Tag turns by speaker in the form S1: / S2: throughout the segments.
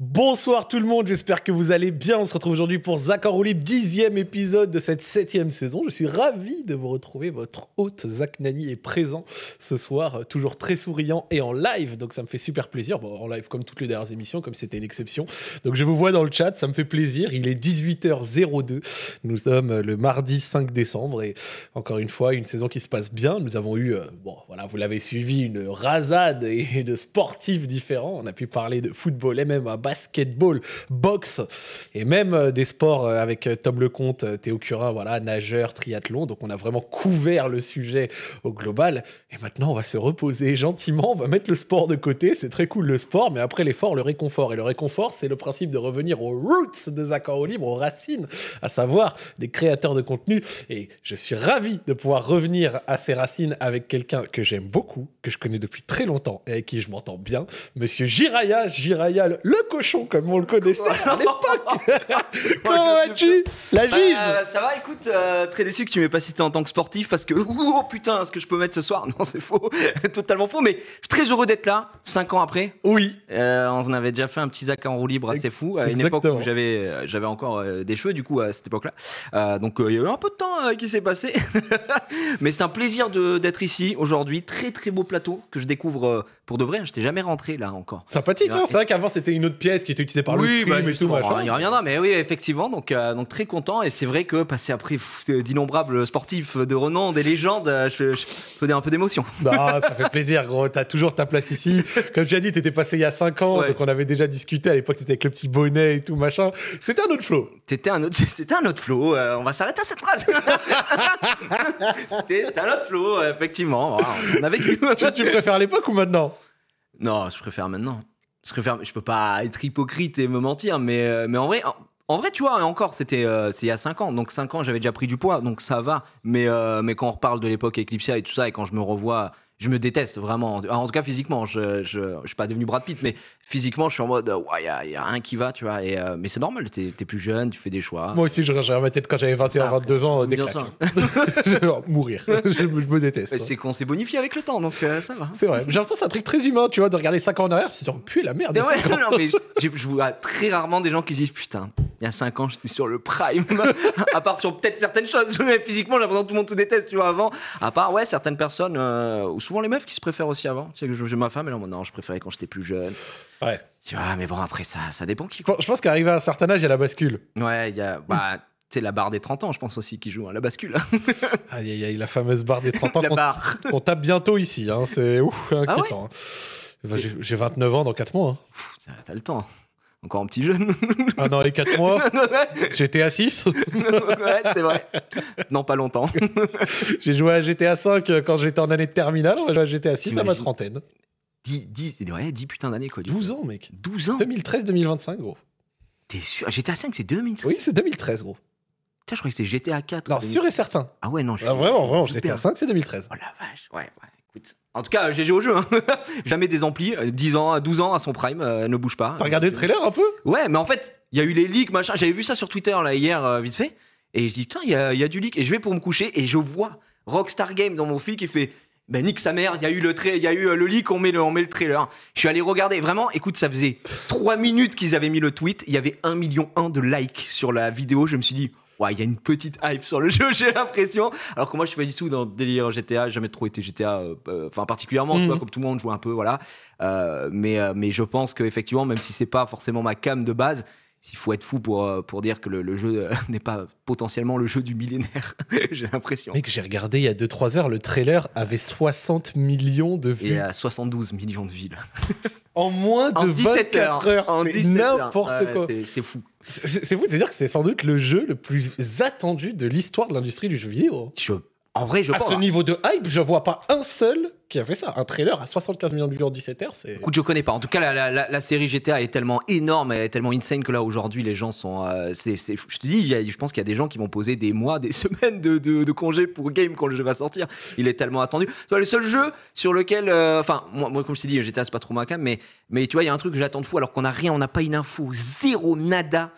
S1: Bonsoir tout le monde, j'espère que vous allez bien. On se retrouve aujourd'hui pour Zach roulis, dixième épisode de cette septième saison. Je suis ravi de vous retrouver. Votre hôte Zach Nani est présent ce soir, euh, toujours très souriant et en live, donc ça me fait super plaisir. Bon, en live comme toutes les dernières émissions, comme c'était une exception. Donc je vous vois dans le chat, ça me fait plaisir. Il est 18h02, nous sommes euh, le mardi 5 décembre et encore une fois, une saison qui se passe bien. Nous avons eu, euh, bon voilà, vous l'avez suivi, une rasade et de sportifs différents. On a pu parler de football, et MMA, basketball, boxe et même euh, des sports euh, avec euh, Tom Lecomte, Théo Curin, voilà, nageur, triathlon. Donc on a vraiment couvert le sujet au global. Et maintenant, on va se reposer gentiment, on va mettre le sport de côté. C'est très cool le sport, mais après l'effort, le réconfort. Et le réconfort, c'est le principe de revenir aux roots des accords au libre, aux racines, à savoir des créateurs de contenu. Et je suis ravi de pouvoir revenir à ces racines avec quelqu'un que j'aime beaucoup, que je connais depuis très longtemps et avec qui je m'entends bien, monsieur Jiraya, Jiraya, le coach cochon, comme on le connaissait à l'époque. Comment vas-tu La juge. Bah, euh, ça va, écoute, euh, très déçu que tu m'aies pas
S2: cité en tant que sportif parce que, oh putain, ce que je peux mettre ce soir, non, c'est faux, totalement faux, mais je suis très heureux d'être là, cinq ans après. Oui. Euh, on en avait déjà fait un petit sac en roue libre assez fou, à une époque où j'avais, j'avais encore des cheveux, du coup, à cette époque-là. donc, il y a eu un peu de temps qui s'est passé, mais c'est un plaisir d'être ici aujourd'hui. Très, très beau plateau que je découvre pour de vrai, hein, je n'étais jamais rentré là encore. Sympathique, hein. c'est vrai
S1: qu'avant c'était une autre pièce qui était utilisé par oui, le bah, et tout. Il
S2: reviendra, mais oui, effectivement. Donc, euh, donc très content. Et c'est vrai que passer après d'innombrables
S1: sportifs de renom, des légendes, euh, je, je faisais un peu d'émotion. Bah, ça fait plaisir, gros. T'as toujours ta place ici. Comme je as dit, t'étais passé il y a 5 ans, donc on avait déjà discuté. À l'époque, t'étais avec le petit bonnet et tout, machin. C'était un autre flow. C'était un autre, c'était un autre flow. Euh, on va s'arrêter à cette phrase.
S2: c'était un autre flow, effectivement.
S1: on tu, tu préfères l'époque
S2: ou maintenant non, je préfère maintenant je ne peux pas être hypocrite et me mentir, mais, euh, mais en vrai, en, vrai, tu vois, encore, c'était euh, il y a 5 ans. Donc 5 ans, j'avais déjà pris du poids, donc ça va. Mais, euh, mais quand on reparle de l'époque Eclipsia et tout ça, et quand je me revois je me déteste vraiment. En tout cas, physiquement, je, je, je suis pas devenu Brad Pitt, mais physiquement, je suis en mode, il y, y, a un qui va, tu vois. Et, euh, mais c'est normal, tu es plus jeune, tu fais des choix. Moi aussi,
S1: je regarde tête quand j'avais 21, 22 ans, euh, des Genre, hein. mourir. je, me déteste. Hein. C'est qu'on s'est bonifié avec le temps, donc euh, ça va. C'est vrai. J'ai l'impression que c'est un truc très humain, tu vois, de regarder 5 ans en arrière, c'est genre, puer la merde.
S2: je, vois très rarement des gens qui disent, putain, il y a 5 ans, j'étais sur le prime. à part sur peut-être certaines choses, mais physiquement, j'ai l'impression que tout le monde se déteste, tu vois, avant. À part, ouais, certaines personnes, souvent les meufs qui se préfèrent aussi avant. Tu sais, que je, ma femme, mais là, non, je préférais quand j'étais plus jeune. Ouais. Tu vois, mais bon, après, ça, ça dépend qui. Je pense qu'arrivé à un
S1: certain âge, il y a la bascule. Ouais, il y a. Bah, c'est la barre des 30 ans, je pense aussi, qui joue, hein, la bascule. aïe, aïe, aïe, la fameuse barre des 30 ans. la barre. On tape bientôt ici, hein, c'est ouf, inquiétant. Ah ouais hein. J'ai 29 ans dans 4 mois. Hein. T'as le temps encore un petit jeune. ah non, les 4 mois J'étais à 6 Ouais, c'est vrai. Non, pas longtemps. J'ai joué à GTA 5 euh, quand j'étais en année de terminale, on va à 6 à ma trentaine. 10, 10, ouais, 10 putains d'années quoi. 12 ans, mec. 12 ans 2013-2025, gros. T'es
S2: sûr ah, GTA 5, c'est 2013 Oui, c'est 2013, gros. Putain, je croyais que c'était GTA 4. Non, sûr et certain. Ah ouais,
S1: non, je ah, Vraiment, vraiment, GTA 5, c'est 2013. Oh la
S2: vache, ouais, ouais. En tout cas, j'ai joué au jeu. Hein. Jamais des amplis. 10 euh, ans, 12 ans à son prime, elle euh, ne bouge pas. T'as regardé le euh, trailer un peu Ouais, mais en fait, il y a eu les leaks, machin. J'avais vu ça sur Twitter là, hier, vite fait. Et je dis, putain, il y a, du leak. Et je vais pour me coucher et je vois Rockstar Game dans mon fil qui fait. Ben, nique sa mère, il y a eu le il y a eu le leak, on met le, on met le trailer. Je suis allé regarder. Vraiment, écoute, ça faisait 3 minutes qu'ils avaient mis le tweet. Il y avait 1 million 1 de likes sur la vidéo. Je me suis dit, ouais, il y a une petite hype sur le jeu, j'ai l'impression. Alors que moi, je suis pas du tout dans délire GTA, jamais trop été GTA, euh, euh, enfin particulièrement, mhm. comme tout le monde joue un peu, voilà. Euh, mais, mais je pense que même si c'est pas forcément ma cam de base, il faut être fou pour, euh, pour dire que le, jeu euh, n'est pas potentiellement le jeu du millénaire, j'ai l'impression.
S1: Mec, j'ai regardé il y a 2-3 heures, le trailer avait 60 millions de vues. Et à 72 millions de vues. en moins de en 17 heures, c'est n'importe quoi. c'est fou. C'est, fou de se dire que c'est sans doute le jeu le plus attendu de l'histoire de l'industrie du jeu vidéo. En vrai, je à ce niveau de hype, je vois pas un seul qui a fait ça. Un trailer à 75 millions de vues en 17 h c'est.
S2: Écoute, je connais pas. En tout cas, la, série GTA est tellement énorme, elle est tellement insane que là, aujourd'hui, les gens sont. Euh, je te dis, je pense qu'il y a des gens qui vont poser des mois, des semaines de, congés pour game quand le jeu va sortir. Il est tellement attendu. Vois, le seul jeu sur lequel. Euh, enfin, moi, comme je t'ai dit, GTA, c'est pas trop ma cam, mais, mais tu vois, il y a un truc que j'attends de fou alors qu'on a rien, on n'a pas une info, zéro nada.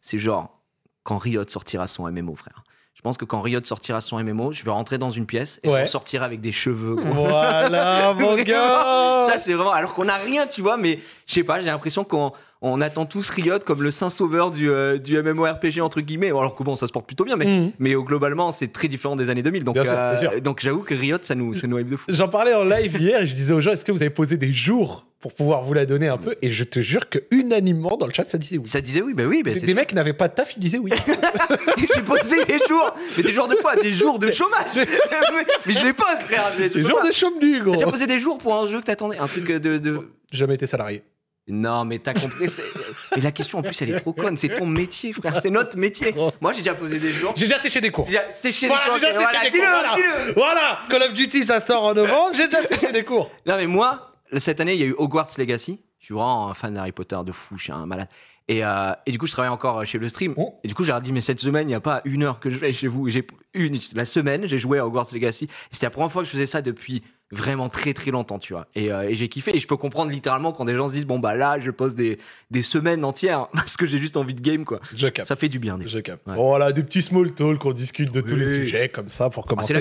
S2: C'est genre quand Riot sortira son MMO, frère. Je pense que quand Riot sortira son MMO, je vais rentrer dans une pièce et ouais. sortir avec des cheveux. Voilà, mon gars Ça, c'est vraiment. Alors qu'on n'a rien, tu vois, mais je sais pas, j'ai l'impression qu'on on attend tous Riot comme le saint sauveur du, euh, du MMORPG entre guillemets. Alors que bon, ça se porte plutôt bien, mais, mhm. mais euh, globalement, c'est très différent des années 2000. Donc, euh, donc j'avoue que Riot, ça nous, ça de fou.
S1: J'en parlais en live hier et je disais aux gens, est-ce que vous avez posé des jours pour pouvoir vous la donner un peu. Et je te jure que unanimement dans le chat, ça disait oui. Ça disait oui, bah oui. mais bah des, mecs n'avaient pas de taf, ils disaient oui. J'ai posé des jours. Mais des jours de quoi Des jours de chômage. mais, je l'ai pas, frère. des jours de chômage. gros. T'as déjà posé
S2: des jours pour un jeu que t'attendais Un truc de. de... Jamais été salarié. Non, mais t'as compris. Et la question, en plus, elle est trop conne. C'est ton métier, frère. C'est notre métier. Moi, j'ai déjà posé des jours. J'ai déjà séché des cours. J'ai déjà séché voilà, des cours. voilà, Call of Duty, ça sort en novembre. J'ai déjà séché des cours. Non, mais moi, cette année, il y a eu Hogwarts Legacy. Je suis vraiment un fan d'Harry Potter de fou. Je suis un malade. Et, euh, du coup, je travaille encore chez le stream. Oh. Et du coup, j'ai dit, mais cette semaine, il n'y a pas une heure que je vais chez vous. J'ai une, la semaine, j'ai joué à Hogwarts Legacy. C'était la première fois que je faisais ça depuis vraiment très très longtemps, tu vois. Euh, et, j'ai kiffé. Et je peux comprendre littéralement quand des gens se disent bon bah là, je pose des, semaines entières hein, parce que j'ai juste
S1: envie de game quoi. Ça fait du bien. voilà, des petits small talk qu'on discute de tous les sujets comme ça pour ah, commencer.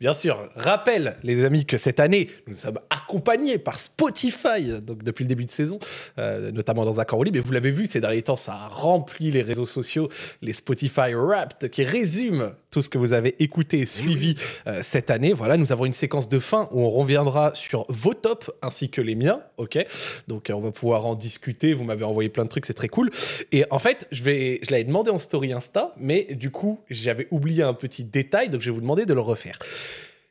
S1: Bien sûr. Rappel les amis que cette année nous sommes accompagnés par Spotify donc depuis le début de saison, euh, notamment dans un Libre. mais vous l'avez vu ces derniers temps, ça a rempli les réseaux sociaux, les Spotify Wrapped qui résument tout ce que vous avez écouté et eh suivi euh, cette année. Voilà, nous avons une séquence de fin où on reviendra sur vos tops ainsi que les miens, ok Donc euh, on va pouvoir en discuter, vous m'avez envoyé plein de trucs, c'est très cool. Et en fait, je, vais, je l'avais demandé en story Insta, mais du coup, j'avais oublié un petit détail, donc je vais vous demander de le refaire.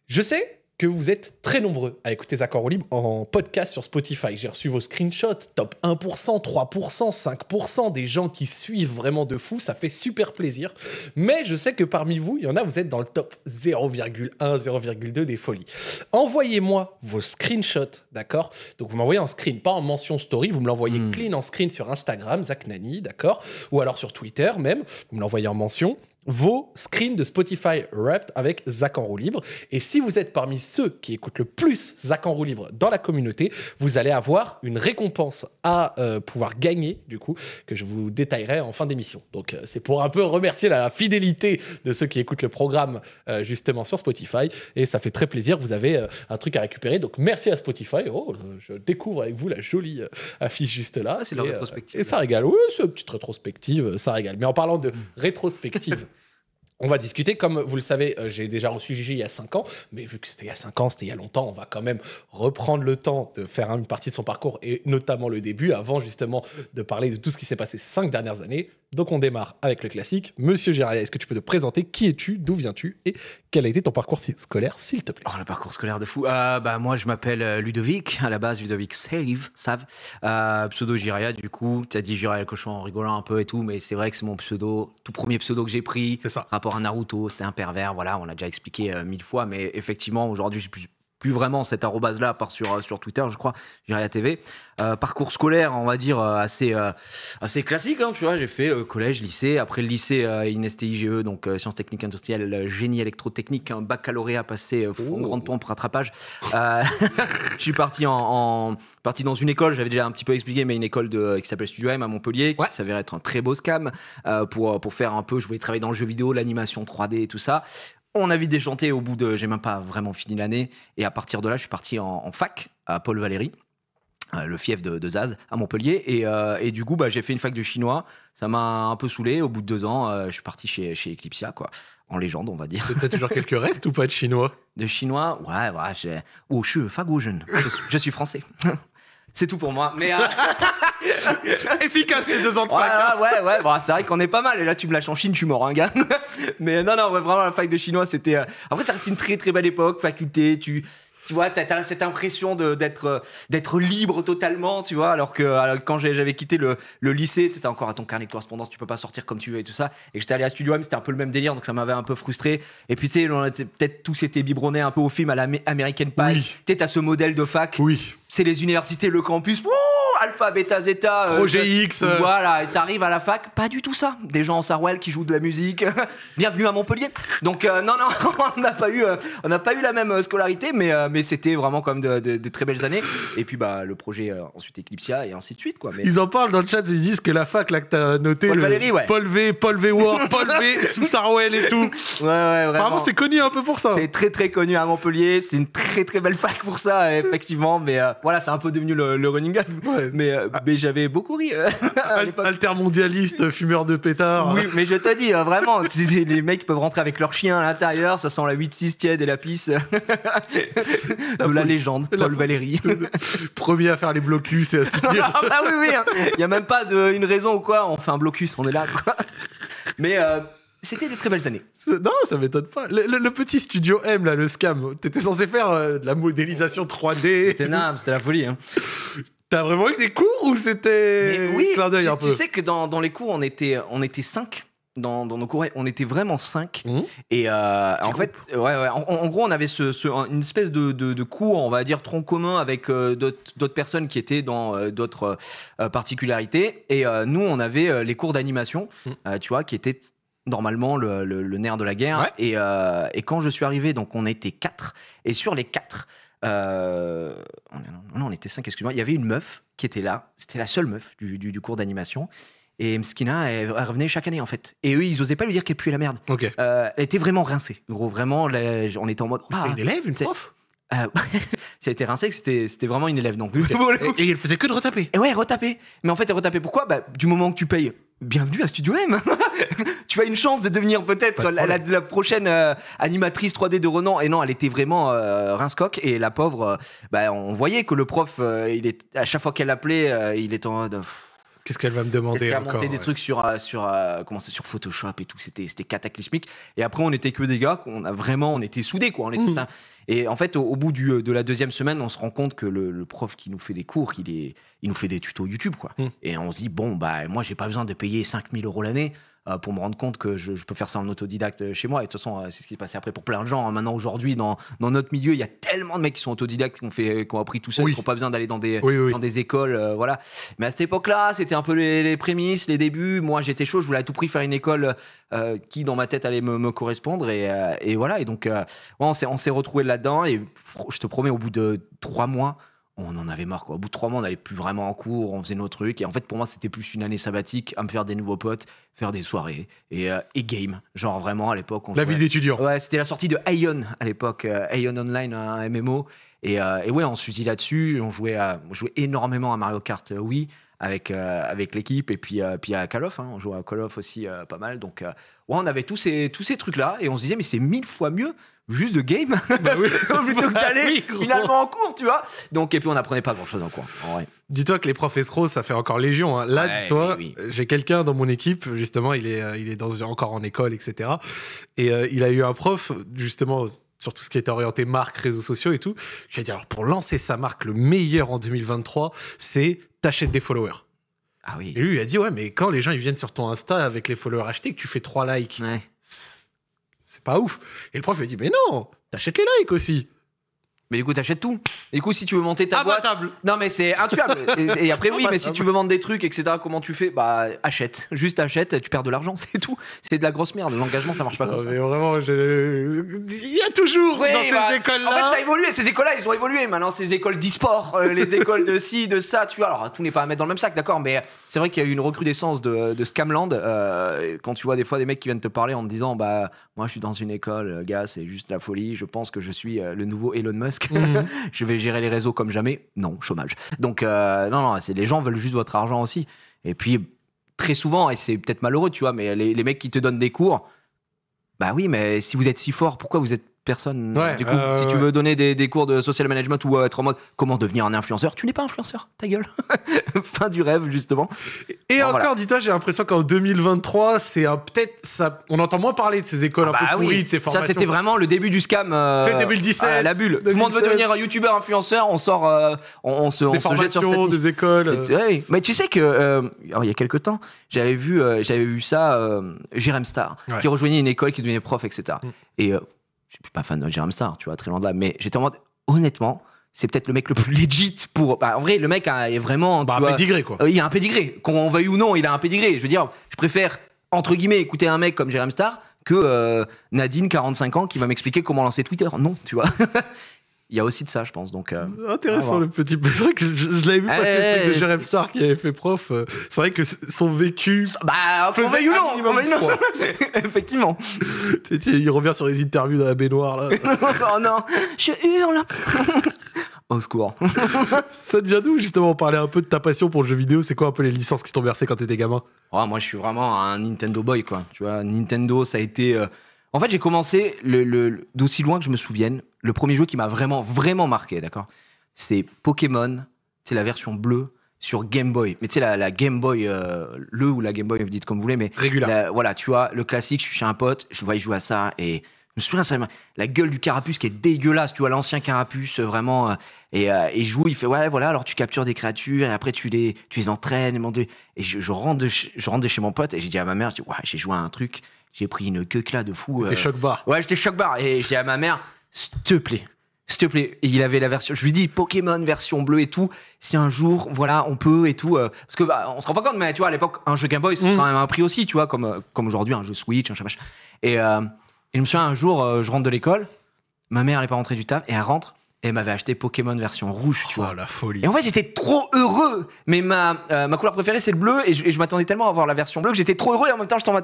S1: Je sais, que vous êtes très nombreux à écouter Accords au Libre en podcast sur Spotify. J'ai reçu vos screenshots, top 1%, 3%, 5%, des gens qui suivent vraiment de fou, ça fait super plaisir. Mais je sais que parmi vous, il y en a, vous êtes dans le top 0,1, 0,2 des folies. Envoyez-moi vos screenshots, d'accord Donc vous m'envoyez en screen, pas en mention story, vous me l'envoyez hmm. clean en screen sur Instagram, Zach Nani, d'accord Ou alors sur Twitter même, vous me l'envoyez en mention vos screens de Spotify Wrapped avec Zach en roue libre. Et si vous êtes parmi ceux qui écoutent le plus Zach en roue libre dans la communauté, vous allez avoir une récompense à euh, pouvoir gagner, du coup, que je vous détaillerai en fin d'émission. Donc, euh, c'est pour un peu remercier la, fidélité de ceux qui écoutent le programme, euh, justement, sur Spotify. Et ça fait très plaisir. Vous avez un truc à récupérer. Donc, merci à Spotify. Oh, je découvre avec vous la jolie affiche juste là. Ah, c'est la rétrospective. et ça régale. Oui, c'est une petite rétrospective. Ça régale. Mais en parlant de mm. rétrospective, on va discuter. Comme vous le savez, euh, j'ai déjà reçu Gigi il y a 5 ans, mais vu que c'était il y a 5 ans, c'était il y a longtemps, on va quand même reprendre le temps de faire une partie de son parcours et notamment le début, avant justement de parler de tout ce qui s'est passé ces 5 dernières années. Donc on démarre avec le classique. Monsieur Géralia, est-ce que tu peux te présenter Qui es-tu D'où viens-tu Et quel a été ton parcours scolaire, s'il te plaît
S2: Oh, le parcours scolaire de fou. Euh, bah, moi, je m'appelle euh, Ludovic, à la base Ludovic Save, Save. Euh, pseudo Jiraya, du coup, tu as dit Jiraya le cochon en rigolant un peu et tout, mais c'est vrai que c'est mon pseudo, tout premier pseudo que j'ai pris. C'est ça. Rapport à Naruto, c'était un pervers, voilà, on l'a déjà expliqué mille fois, mais effectivement, aujourd'hui, je suis plus vraiment cette arrobase là, à part sur, euh, sur Twitter, je crois, Giria TV. Euh, parcours scolaire, on va dire, euh, assez, assez classique, hein, tu vois, j'ai fait collège, lycée, après le lycée, une e, donc sciences techniques industrielles, génie électrotechnique, un baccalauréat passé en grande pompe, rattrapage. je suis parti en, parti dans une école, j'avais déjà un petit peu expliqué, mais une école de, qui s'appelle Studio M à Montpellier, qui s'avère être un très beau scam pour, pour faire un peu, je voulais travailler dans le jeu vidéo, l'animation 3D et tout ça. On a vite déchanté au bout de. J'ai même pas vraiment fini l'année. Et à partir de là, je suis parti en, fac à Paul Valéry, euh, le fief de, Zaz, à Montpellier. Et, euh, du coup, bah, j'ai fait une fac de chinois. Ça m'a un peu saoulé. Au bout de deux ans, euh, je suis parti chez, chez Eclipsia, quoi. En légende, on va dire. T'as toujours quelques restes ou pas de chinois De chinois Ouais, ouais. Oh, je suis français Je, je suis français. C'est tout pour moi.
S1: Mais euh, efficace les deux ans de Ah
S2: Ouais, ouais, bon, c'est vrai qu'on est pas mal. Et là, tu me lâches en Chine, tu suis un hein, gars. mais euh, non, non, vraiment la fac de chinois, c'était. Euh, Après, ça reste une très très belle époque. Faculté, tu tu vois, t'as as cette impression d'être euh, d'être libre totalement, tu vois, alors que quand j'avais quitté le, lycée, t'étais encore à ton carnet de correspondance, tu peux pas sortir comme tu veux et tout ça. Et j'étais allé à Studio M, c'était un peu le même délire, donc ça m'avait un peu frustré. Et puis tu sais, on peut-être tous été biberonnés un peu au film à American Pie. Oui. Tu sais, ce modèle de fac. Oui. C'est les universités, le campus. Wouh alpha, Beta, zeta. Euh, projet X. Euh. Voilà, et t'arrives à la fac, pas du tout ça. Des gens en Sarwell qui jouent de la musique. Bienvenue à Montpellier. Donc, euh, non, non, on n'a pas, eu, on n'a pas eu la même scolarité, mais, mais c'était vraiment comme de, de, très belles années. Et puis, bah, le projet ensuite Eclipsia et ainsi de suite. Quoi. Ils
S1: en parlent dans le chat, ils disent que la fac, là, que t'as noté. Paul,
S2: Paul V, Paul V War, Paul V, sous Sarwell et tout. Ouais, ouais, vraiment. Apparemment, c'est connu un peu pour ça. C'est très, très connu à Montpellier. C'est une très, très belle fac pour ça, effectivement. Mais voilà, c'est un peu devenu le, running euh, ah. mais, j'avais beaucoup ri.
S1: Euh, altermondialiste, fumeur de pétard. Oui,
S2: mais je te dis, euh, vraiment, les mecs peuvent rentrer avec leurs chiens à l'intérieur, ça sent la 8-6 tiède et la pisse. de la légende, Paul Valéry. Premier à faire les blocus et à soutenir. ah bah oui, oui, hein. il n'y a même pas de, une raison ou quoi, on fait un
S1: blocus, on est là. Mais c'était des très belles années. Non, ça m'étonne pas. Le, petit studio M, là, le scam, t'étais censé faire de la modélisation 3D. C'était quoi c'était la folie. Hein. T'as vraiment eu des cours ou c'était oui, un peu Tu sais
S2: que dans, dans, les cours, on était, on était cinq. Dans, dans nos cours, on était vraiment cinq. Mmh. Et euh, en fait, ouais, ouais, en, gros, on avait ce, une espèce de, de, cours, on va dire, tronc commun avec euh, d'autres personnes qui étaient dans euh, d'autres particularités. Et nous, on avait les cours d'animation, mmh. tu vois, qui étaient normalement le, le, nerf de la guerre. Et, et quand je suis arrivé, donc on était quatre. Et sur les quatre, euh, on, était cinq, excuse-moi. Il y avait une meuf qui était là. C'était la seule meuf du, cours d'animation. Et Mskina, elle, revenait chaque année, en fait. Et eux, ils osaient pas lui dire qu'elle puait la merde. Euh, elle était vraiment rincée. Gros, vraiment, on était en mode. Ah, c'était une élève, une prof euh, si elle était rincée, c'était vraiment une élève. Donc, et, et, elle faisait que de retaper. Et ouais, retaper. Mais en fait, elle retapait pourquoi bah, Du moment que tu payes, Bienvenue à Studio M Tu as une chance de devenir peut-être la, prochaine euh, animatrice 3D de Renan. Et non, elle était vraiment euh, Et la pauvre, euh, bah, on voyait que le prof, euh, il est, à chaque fois qu'elle appelait, il est en
S1: Qu'est-ce qu'elle va me demander Elle a monté des
S2: trucs sur, euh, sur, euh, comment sur Photoshop et tout. C'était, c'était cataclysmique. Et après, on n'était que des gars. On a vraiment, on était soudés, quoi. On était ça. Mmh. Et en fait, au, bout du, euh, de la deuxième semaine, on se rend compte que le, prof qui nous fait des cours, il, est, il nous fait des tutos YouTube, quoi. Mmh. Et on se dit, bon, bah, moi, j'ai pas besoin de payer 5000 euros l'année euh, pour me rendre compte que je, peux faire ça en autodidacte euh, chez moi. Et de toute façon, euh, c'est ce qui s'est passé après pour plein de gens. Hein. Maintenant, aujourd'hui, dans, notre milieu, il y a tellement de mecs qui sont autodidactes, qui ont, fait, qui appris tout seul, qui n'ont pas besoin d'aller dans des, dans des écoles. voilà. Mais à cette époque-là, c'était un peu les, prémices, les débuts. Moi, j'étais chaud, je voulais à tout prix faire une école qui, dans ma tête, allait me, correspondre. Et, voilà. Et donc, on s'est retrouvés là-dedans. Et je te promets, au bout de trois mois, on en avait marre quoi. Au bout de trois mois, on n'allait plus vraiment en cours, on faisait nos trucs. Et en fait, pour moi, c'était plus une année sabbatique à me faire des nouveaux potes, faire des soirées et, euh, et game. Genre vraiment à l'époque. La vie d'étudiant. Ouais, c'était la sortie de Aeon à l'époque, euh, Aeon Online, un MMO. Et, euh, et ouais, on se là-dessus. On jouait, à... énormément à Mario Kart oui avec, avec l'équipe et puis, puis à Call of. Hein. On jouait à Call of aussi pas mal. Donc on avait tous ces, tous ces trucs-là et on se disait, mais c'est mille fois mieux juste de game plutôt que bah d'aller finalement en cours, tu vois. Donc, et puis on n'apprenait pas grand-chose en cours.
S1: Dis-toi que les profs escrocs, ça fait encore légion. Hein. Là, dis-toi, j'ai quelqu'un dans mon équipe, justement, il est, euh, il est encore en école, etc. Et euh, il a eu un prof, justement, sur tout ce qui était orienté marque, réseaux sociaux et tout, qui a dit, alors pour lancer sa marque, le meilleur en 2023, c'est t'achètes des followers. Ah Et lui, il a dit Ouais, mais quand les gens ils viennent sur ton Insta avec les followers achetés, que tu fais trois likes, c'est pas ouf. Et le prof il a dit Mais non, t'achètes les likes aussi. Mais du coup, t'achètes tout. Et du coup, si tu veux monter ta ah, boîte.
S2: Non, mais c'est intuable. et, et, après, oui, mais si tu veux vendre des trucs, etc., comment tu fais Bah, achète. Juste achète, tu perds de l'argent, c'est tout. C'est de la grosse merde. L'engagement, ça marche pas comme ça mais Vraiment, il
S1: y a toujours dans ces bah, écoles-là. En fait, ça a évolué. Ces
S2: écoles-là, ils ont évolué. Maintenant, ces écoles d'e-sport, euh, les écoles de ci, de ça, tu vois. Alors, tout n'est pas à mettre dans le même sac, d'accord, mais c'est vrai qu'il y a eu une recrudescence de, Scamland. Euh, quand tu vois des fois des mecs qui viennent te parler en te disant, bah, moi, je suis dans une école, euh, gars, c'est juste la folie. Je pense que je suis le nouveau Elon Musk que mhm. je vais gérer les réseaux comme jamais. Non, chômage. Donc, euh, non, non, les gens veulent juste votre argent aussi. Et puis, très souvent, et c'est peut-être malheureux, tu vois, mais les, mecs qui te donnent des cours, bah oui, mais si vous êtes si fort, pourquoi vous êtes personne. du coup, euh, si tu veux donner des, cours de social management ou euh, être en mode comment devenir un influenceur,
S1: tu n'es pas influenceur, ta gueule. fin du rêve, justement. Et encore, dis-toi, j'ai l'impression qu'en 2023, c'est peut-être ça. On entend moins parler de ces écoles ah un peu bah pourries, de ces formations. Ça, c'était vraiment
S2: le début du scam. Euh, c'est le début du 17. la bulle. Tout le monde veut devenir youtubeur, influenceur. On sort, on, se, jette sur cette des écoles. mais tu sais que il y a quelques temps, j'avais vu, j'avais vu ça. Jérém Star qui rejoignait une école, qui devenait prof, etc. Et je suis pas fan de Star, tu vois, très loin de là, mais j'étais en mode, honnêtement, c'est peut-être le mec le plus legit pour. Bah, en vrai, le mec a, est vraiment. Bah, un pedigree pédigré, quoi. Euh, il a un pédigré. Qu'on veuille ou non, il a un pédigré. Je veux dire, je préfère, entre guillemets, écouter un mec comme Jérôme Star que euh, Nadine, 45 ans, qui va m'expliquer comment lancer Twitter. Non, tu vois. il y a aussi de ça, je pense. Donc, euh,
S1: Intéressant le petit. C'est je, l'avais vu passer le truc de eh, Star qui avait fait prof. Euh, c'est vrai que son vécu. Bah, faisait ou non, Effectivement. il revient sur les interviews dans la baignoire là. oh non, je hurle. Au secours. ça devient d'où justement parler un peu de ta passion pour le jeu vidéo C'est quoi un peu les licences qui t'ont versé quand t'étais gamin oh, Moi, je suis
S2: vraiment un Nintendo boy, quoi. Tu vois, Nintendo, ça a été. Euh, en fait, j'ai commencé d'aussi loin que je me souvienne. Le premier jeu qui m'a vraiment, vraiment marqué, d'accord C'est Pokémon. C'est la version bleue sur Game Boy. Mais tu sais, la, la, Game Boy, euh, le ou la Game Boy, vous dites comme vous voulez, mais. Régulière. Voilà, tu vois, le classique, je suis chez un pote, je vois, il joue à ça, et je me souviens, la gueule du carapuce qui est dégueulasse, tu vois, l'ancien carapuce, euh, vraiment. Euh, et, il joue, il fait, ouais, voilà, alors tu captures des créatures, et après tu les, tu les entraînes, et, et je, rentre je rentre chez mon pote, et j'ai dit à ma mère, j'ai joué à un truc, j'ai pris une queue là de fou. T'étais euh, choc bar. Ouais, j'étais choc bar. Et j'ai à ma mère, s'il te plaît, s'il te plaît. Et il avait la version, je lui dis Pokémon version bleue et tout. Si un jour, voilà, on peut et tout. Euh, parce que bah, on se rend pas compte, mais tu vois, à l'époque, un jeu Game Boy, c'est mm. quand même un prix aussi, tu vois, comme, euh, comme aujourd'hui, un jeu Switch, un chat Et, et je me souviens, un jour, je rentre de l'école, ma mère n'est pas rentrée du taf, et elle rentre, et elle m'avait acheté Pokémon version rouge, tu oh, vois. la folie. Et en fait, j'étais trop heureux. Mais ma, ma couleur préférée, c'est le bleu, et je, m'attendais tellement à avoir la version bleue que j'étais trop heureux, et en même temps, je t'en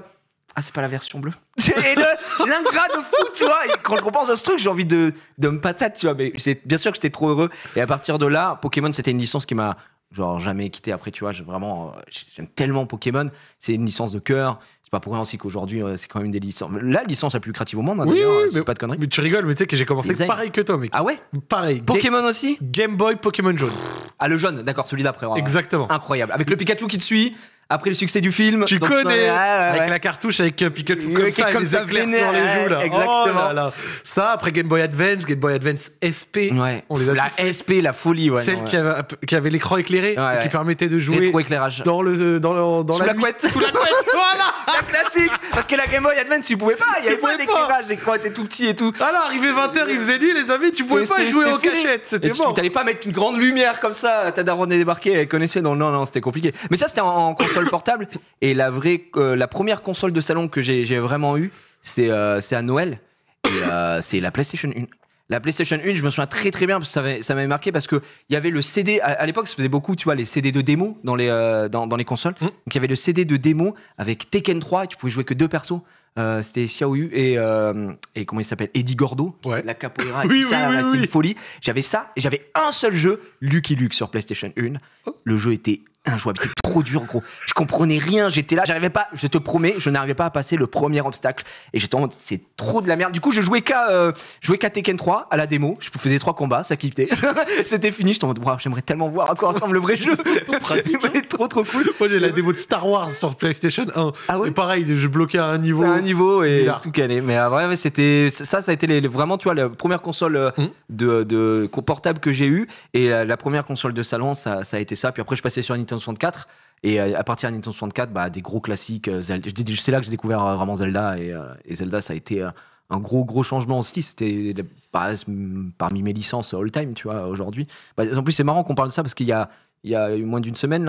S2: ah, c'est pas la version bleue. C'est l'ingrat de fou, tu vois. quand je repense à ce truc, j'ai envie de, de me patate, tu vois. Mais c'est bien sûr que j'étais trop heureux. Et à partir de là, Pokémon, c'était une licence qui m'a genre jamais quitté. Après, tu vois, vraiment, euh, j'aime tellement Pokémon. C'est une licence de cœur pas pour rien aussi qu'aujourd'hui, euh, c'est quand même des licences. La licence la plus créative au monde, hein, oui,
S1: pas de conneries. Mais tu rigoles, mais tu sais que j'ai commencé pareil
S2: que toi, mec. Ah ouais Pareil. Pokémon aussi Game Boy, Pokémon jaune. Ah, le jaune, d'accord, celui d'après. Exactement. incroyable. Avec le Pikachu qui te suit, après le succès du film. Tu connais ah, Avec la
S1: cartouche avec euh, Pikachu comme ça, comme les éclairs sur les joues là. Exactement. Oh ça, après Game Boy Advance, Game Boy Advance SP. On la SP, la folie, ouais. Celle qui avait, l'écran éclairé qui permettait de jouer dans le dans, dans la, la couette. Sous la couette. voilà. classique Parce que la Game Boy Advance, tu pouvais pas, il y avait pas d'éclairage, l'écran était tout petit et tout. Voilà, arrivé 20h, il faisait nuit, les amis, tu pouvais pas jouer en cachette c'était bon.
S2: T'allais pas mettre une grande lumière comme ça, t'as daronne est elle connaissait, non, non, non, c'était compliqué. Mais ça, c'était en, console portable, et la vraie, euh, la première console de salon que j'ai vraiment eue, c'est euh, à Noël, euh, c'est la PlayStation 1 la PlayStation 1, je me souviens très très bien, parce que ça m'avait marqué, parce qu'il y avait le CD, à, l'époque, ça faisait beaucoup, tu vois, les CD de démo dans les, euh, dans, les consoles. Mm. Donc il y avait le CD de démo avec Tekken 3, et tu pouvais jouer que deux persos. Euh, c'était Xiaoyu et, euh, et comment il s'appelle Eddie Gordo la capoeira et ça la folie j'avais ça et j'avais un seul jeu Lucky Luke sur PlayStation 1 le jeu était injouable, c'était trop dur, gros. Je comprenais rien, j'étais là, j'arrivais pas, je te promets, je n'arrivais pas à passer le premier obstacle. Et j'étais en c'est trop de la merde. Du coup, je jouais qu'à, euh, jouais Tekken 3 à la démo, je faisais trois combats, ça quittait. c'était fini, j'étais en mode, j'aimerais tellement
S1: voir à quoi ressemble le vrai jeu. Pratique. trop, trop cool. Moi, j'ai la démo de Star Wars sur PlayStation 1. Ah et pareil, je bloquais à un niveau. À un niveau et tout
S2: calé. Mais à euh, vrai, c'était, ça, ça a été les, vraiment, tu vois, la première console euh, hmm. de, de, portable que j'ai eu Et la, première console de salon, ça, ça a été ça. Puis après, je passais sur Nintendo Nintendo 64. Et euh, à partir de Nintendo bah, des gros classiques. Euh, Zelda. C'est là que j'ai découvert euh, vraiment Zelda. Et, Zelda, ça a été un gros, gros changement aussi. C'était bah, parmi mes licences all-time, tu vois, aujourd'hui. Bah, en plus, c'est marrant qu'on parle de ça parce qu'il y a, il y a moins d'une semaine,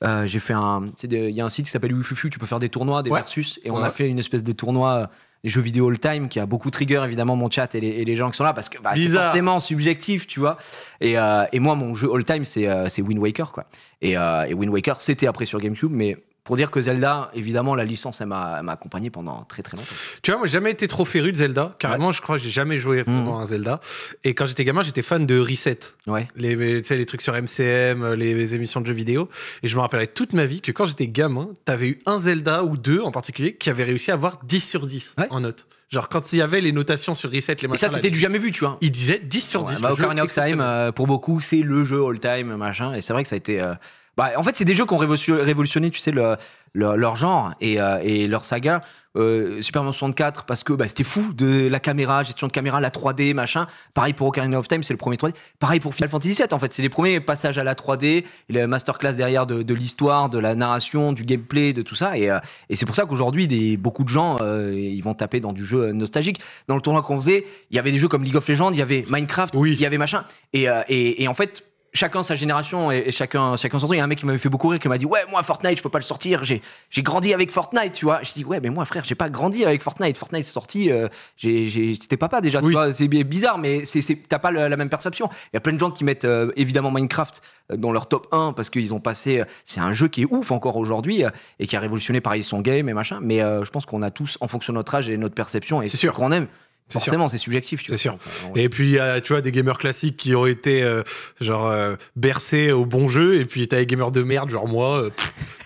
S2: là, j'ai fait un. Il y a un site qui s'appelle Ufufu, tu peux faire des tournois, des versus. Et on a fait une espèce de tournoi les jeux vidéo all-time qui a beaucoup trigger évidemment mon chat et les, gens qui sont là parce que bah, c'est forcément subjectif, tu vois. Euh, et, moi, mon jeu all-time, c'est euh, Wind Waker, quoi. Et, euh, et Wind Waker, c'était après sur GameCube, mais pour dire que Zelda,
S1: évidemment, la licence, elle m'a, accompagné pendant très très longtemps. Tu vois, moi, j'ai jamais été trop féru de Zelda. Carrément, je crois que j'ai jamais joué vraiment mhm. un à Zelda. Et quand j'étais gamin, j'étais fan de Reset. Ouais. Les, les trucs sur MCM, euh, les, émissions de jeux vidéo. Et je me rappellerai toute ma vie que quand j'étais gamin, t'avais eu un Zelda ou deux en particulier qui avait réussi à avoir 10 sur 10 en note. Genre, quand il y avait les notations sur Reset, les machins. ça, c'était du jamais vu, tu vois. Il disait 10 sur 10. bah, Ocarina
S2: of Time, euh, pour beaucoup, c'est le jeu all-time, machin. Et c'est vrai que ça a été. Euh, bah, en fait, c'est des jeux qui ont révolutionné, tu sais, le, leur genre euh, et, leur saga. Euh, Superman 64 parce que bah, c'était fou de la caméra, gestion de caméra, la 3D, machin. Pareil pour Ocarina of Time, c'est le premier 3D. Pareil pour Final Fantasy VII, en fait, c'est les premiers passages à la 3D, les masterclass derrière de, l'histoire, de la narration, du gameplay, de tout ça. Et, euh, c'est pour ça qu'aujourd'hui, beaucoup de gens, euh, ils vont taper dans du jeu nostalgique. Dans le tournoi qu'on faisait, il y avait des jeux comme League of Legends, il y avait Minecraft, il y avait machin. Et, et en fait, chacun sa génération et, chacun, chacun son truc. Il y a un mec qui m'avait fait beaucoup rire, qui m'a dit Ouais, moi, Fortnite, je peux pas le sortir. J'ai, grandi avec Fortnite, tu vois. Je dis Ouais, mais moi, frère, j'ai pas grandi avec Fortnite. Fortnite, est sorti. Euh, j'ai, j'étais papa déjà, C'est bizarre, mais c'est, t'as pas la, même perception. Il y a plein de gens qui mettent euh, évidemment Minecraft euh, dans leur top 1 parce qu'ils ont passé. C'est un jeu qui est ouf encore aujourd'hui et qui a révolutionné pareil son game et machin. Mais je pense qu'on a tous, en fonction de notre âge et notre perception et c'est ce
S1: sûr. qu'on aime, Forcément, c'est subjectif. C'est sûr. Et puis, tu vois, des gamers classiques qui ont été euh, genre euh, bercés au bon jeu, et puis t'as des gamers de merde, genre moi, euh,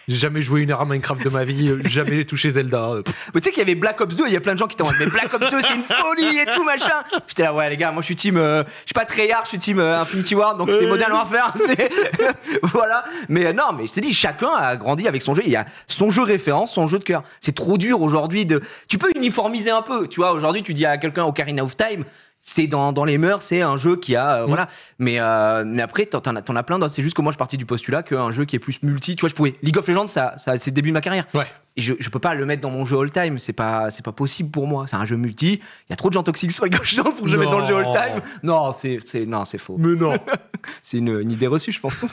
S1: j'ai jamais joué une heure à Minecraft de ma vie, euh, jamais touché Zelda. Euh, mais tu sais qu'il y avait Black Ops 2, il y a plein de gens qui t'ont mais Black Ops 2, c'est une folie et tout, machin.
S2: J'étais là, ouais, les gars, moi je suis team, euh, je suis pas très hard, je suis team Infinity War, donc c'est Modern Warfare. voilà. Mais non, mais je te dit, chacun a grandi avec son jeu. Il y a son jeu référence, son jeu de cœur. C'est trop dur aujourd'hui de. Tu peux uniformiser un peu, tu vois. Aujourd'hui, tu dis à quelqu'un au Karina of Time, c'est dans, dans, les mœurs, c'est un jeu qui a. Euh, mm. Voilà. Mais, euh, mais après, t'en, t'en as plein. C'est juste que moi, je parti du postulat qu'un jeu qui est plus multi. Tu vois, je pouvais. League of Legends, ça, ça, c'est le début de ma carrière. Ouais. je, peux pas le mettre dans mon jeu all-time. C'est pas, c'est pas possible pour moi. C'est un jeu multi. Il y a trop de gens toxiques sur League of Legends pour que je je mette dans le jeu all-time. Non, c'est, c'est, non, c'est faux. Mais non. c'est une, une idée reçue, je pense.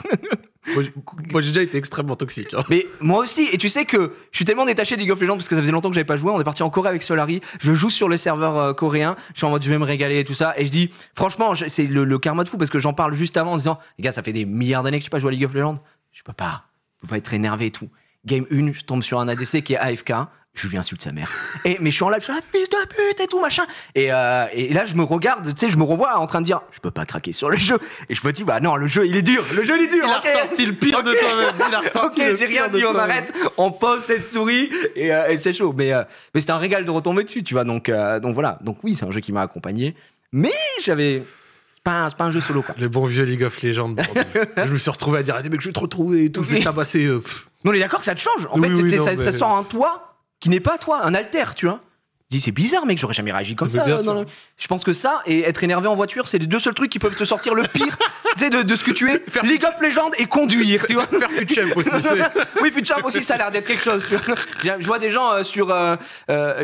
S2: Moi, j'ai déjà été extrêmement toxique. Hein. Mais moi aussi. Et tu sais que je suis tellement détaché de League of Legends parce que ça faisait longtemps que j'avais pas joué. On est parti en Corée avec Solari. Je joue sur le serveur euh, coréen. Je suis en mode, je vais me régaler et tout ça. Et je dis, franchement, c'est le, karma de fou parce que j'en parle juste avant en disant, les gars, ça fait des milliards d'années que je pas joué à League of Legends. Je peux pas, je peux pas être énervé et tout. Game 1, je tombe sur un ADC qui est AFK. Je lui insulte sa mère. Et, mais je suis en live, je suis là, fils de pute et tout, machin. Euh, et, là, je me regarde, tu sais, je me revois en train de dire, je peux pas craquer sur le jeu. Et je me dis, bah non, le jeu, il est dur, le jeu,
S1: il est dur. Il a ressorti le pire de toi-même. Ok, j'ai rien dit, on m'arrête.
S2: on pose cette souris et, euh, c'est chaud. Mais, euh, mais c'était un régal de retomber dessus, tu vois. Donc, donc voilà. Donc oui, c'est un jeu qui m'a accompagné.
S1: Mais j'avais pas, pas un jeu solo quoi. Le bon vieux League of Legends. je me suis retrouvé à dire ah, mais je vais te retrouver et tout, je vais tabasser. Non, on est d'accord que ça te change. En fait, ça, ça, sort un
S2: toi qui n'est pas toi, un alter, tu vois c'est bizarre mec j'aurais jamais réagi comme ça euh, je pense que ça et être énervé en voiture c'est les deux seuls trucs qui peuvent te sortir le pire de, de ce que tu es Faire- League of Legends et conduire tu vois Faire aussi, oui Future aussi ça a l'air d'être quelque chose je vois des gens euh, sur euh,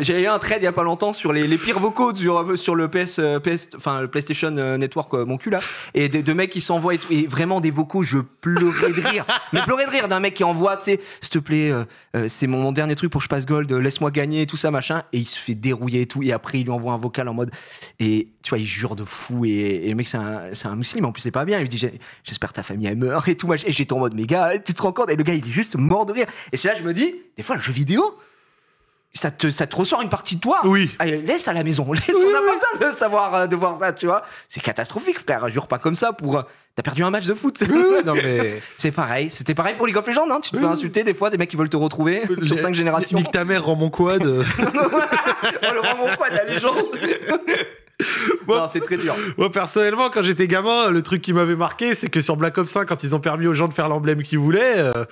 S2: j'ai eu un trade il y a pas longtemps sur les, les pires vocaux sur, sur le PS, PS enfin le PlayStation Network mon cul là et des, deux mecs qui s'envoient et, vraiment des vocaux je pleurais de rire mais pleurais de rire d'un mec qui envoie tu sais s'il te plaît c'est mon, dernier truc pour que je passe gold laisse-moi gagner tout ça machin et il se fait dérouillé et tout. Et après, il lui envoie un vocal en mode. Et tu vois, il jure de fou. Et, le mec, c'est un, un musulman. En plus, c'est pas bien. Il lui dit J'espère ta famille, elle meurt et tout. Et j'étais en mode Mais gars, tu te rends compte Et le gars, il est juste mort de rire. Et c'est là, je me dis Des fois, le jeu vidéo, ça te, ça te ressort une partie de toi. Oui. Ah, laisse à la maison. on n'a pas besoin de savoir, euh, de voir ça, tu vois. C'est catastrophique, frère. Jure pas comme ça pour. Euh, t'as perdu un match de foot. non, mais. C'est pareil. C'était pareil pour League of Legends, hein. Tu te fais insulter des fois, des mecs qui veulent te retrouver sur cinq générations. Nique
S1: ta mère, rend mon quad. on oh, le rend mon quad, la
S2: légende. non, c'est très dur.
S1: Moi, personnellement, quand j'étais gamin, le truc qui m'avait marqué, c'est que sur Black Ops 5, quand ils ont permis aux gens de faire l'emblème qu'ils voulaient, euh,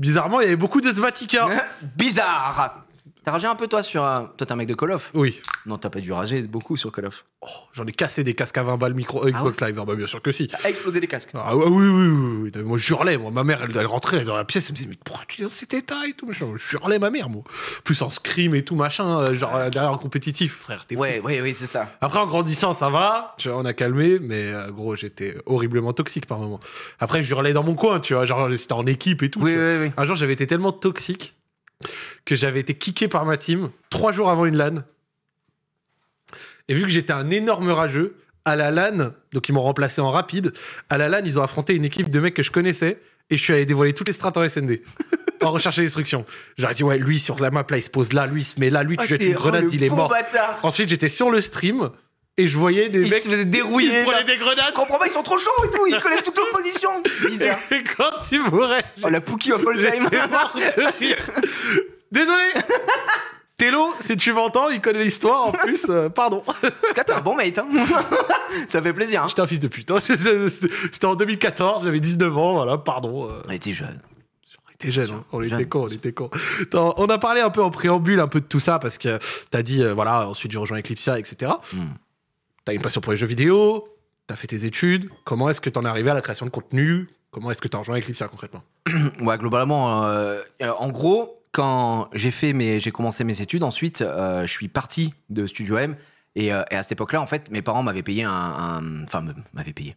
S1: bizarrement, il y avait beaucoup de Svatika. Bizarre
S2: T'as ragé un peu, toi, sur. Toi, t'es un mec de Call of Oui. Non, t'as pas dû rager beaucoup sur Call of. Oh,
S1: j'en ai cassé des casques à 20 balles micro ah Xbox Live. Hein. Bah, bien sûr que si. T'as explosé des casques. Ah oui, oui, oui, Moi, je hurlais. Moi, ma mère, elle, doit rentrait dans la pièce. Elle me disait, mais pourquoi tu es cet état et tout Je hurlais ma mère, moi. Plus en scrim et tout, machin. Euh, genre, ah, derrière en compétitif, frère. Ouais, ouais, oui, c'est ça. Après, en grandissant, ça va, tu vois, on a calmé, mais euh, gros, j'étais horriblement toxique par moment. Après, je hurlais dans mon coin, tu vois, genre, c'était en équipe et tout. Un jour, j'avais été tellement toxique que j'avais été kické par ma team trois jours avant une LAN. Et vu que j'étais un énorme rageux, à la LAN, donc ils m'ont remplacé en rapide, à la LAN, ils ont affronté une équipe de mecs que je connaissais et je suis allé dévoiler toutes les strates en SND. en recherche et destruction. J'aurais dit, ouais, lui sur la map, là, il se pose là, lui, il se met là, lui, tu ah, jettes une grenade, il est mort. Ensuite, j'étais sur le stream et je voyais des ils mecs. Se faisaient dérouiller. Ils se prenaient
S2: des grenades. Je comprends pas, ils sont trop chauds et tout. Ils connaissent toute l'opposition. Bizarre.
S1: Et quand tu voudrais Oh, la Pookie of all time. Désolé. Tello, si tu m'entends, il connaît l'histoire en plus. Euh, pardon. T'es un bon mate. Hein. Ça fait plaisir. Hein. J'étais un fils de pute. Hein. C'était en 2014, j'avais 19 ans. Voilà, pardon. Euh. On était jeunes. On était jeunes. On, était con, on était con, on a parlé un peu en préambule un peu de tout ça parce que t'as dit, euh, voilà, ensuite j'ai rejoint Eclipsia, etc. T'as une passion pour les jeux vidéo, t'as fait tes études. Comment est-ce que t'en es arrivé à la création de contenu Comment est-ce que t'as rejoint Eclipse concrètement
S2: Ouais, globalement, euh, euh, en gros, quand j'ai fait mes, j'ai commencé mes études, ensuite, euh, je suis parti de Studio M. Et, à cette époque-là, en fait, mes parents m'avaient payé un, un, enfin, m'avaient payé.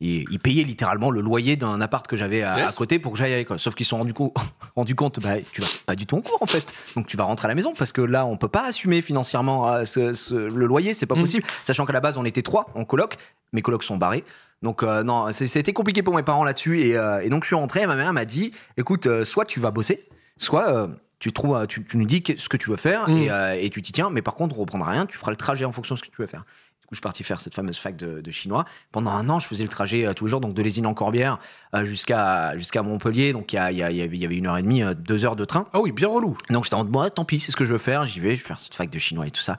S2: Ils, payaient littéralement le loyer d'un appart que j'avais à, côté pour que j'aille à l'école. Sauf qu'ils se sont rendus rendu compte, bah, tu vas pas du tout en cours en fait. Donc tu vas rentrer à la maison parce que là, on peut pas assumer financièrement euh, le loyer, c'est pas mhm. possible. Sachant qu'à la base, on était trois en coloc. Mes colocs sont barrés. Donc euh, non, c'était compliqué pour mes parents là-dessus. Euh, et, donc je suis rentré, et ma mère m'a dit, écoute, soit tu vas bosser, soit tu trouves, tu, nous dis ce que tu veux faire mhm. et, tu t'y tiens. Mais par contre, on reprendra rien. Tu feras le trajet en fonction de ce que tu veux faire où je suis parti faire cette fameuse fac de, chinois. Pendant un an, je faisais le trajet euh, tous les jours, donc de Lésine en Corbière euh, jusqu'à jusqu'à Montpellier. Donc, il y, avait une heure et demie, euh, deux heures de train. Ah oui, bien relou. Donc j'étais en mode, tant pis, c'est ce que je veux faire, j'y vais, je vais faire cette fac de chinois et tout ça.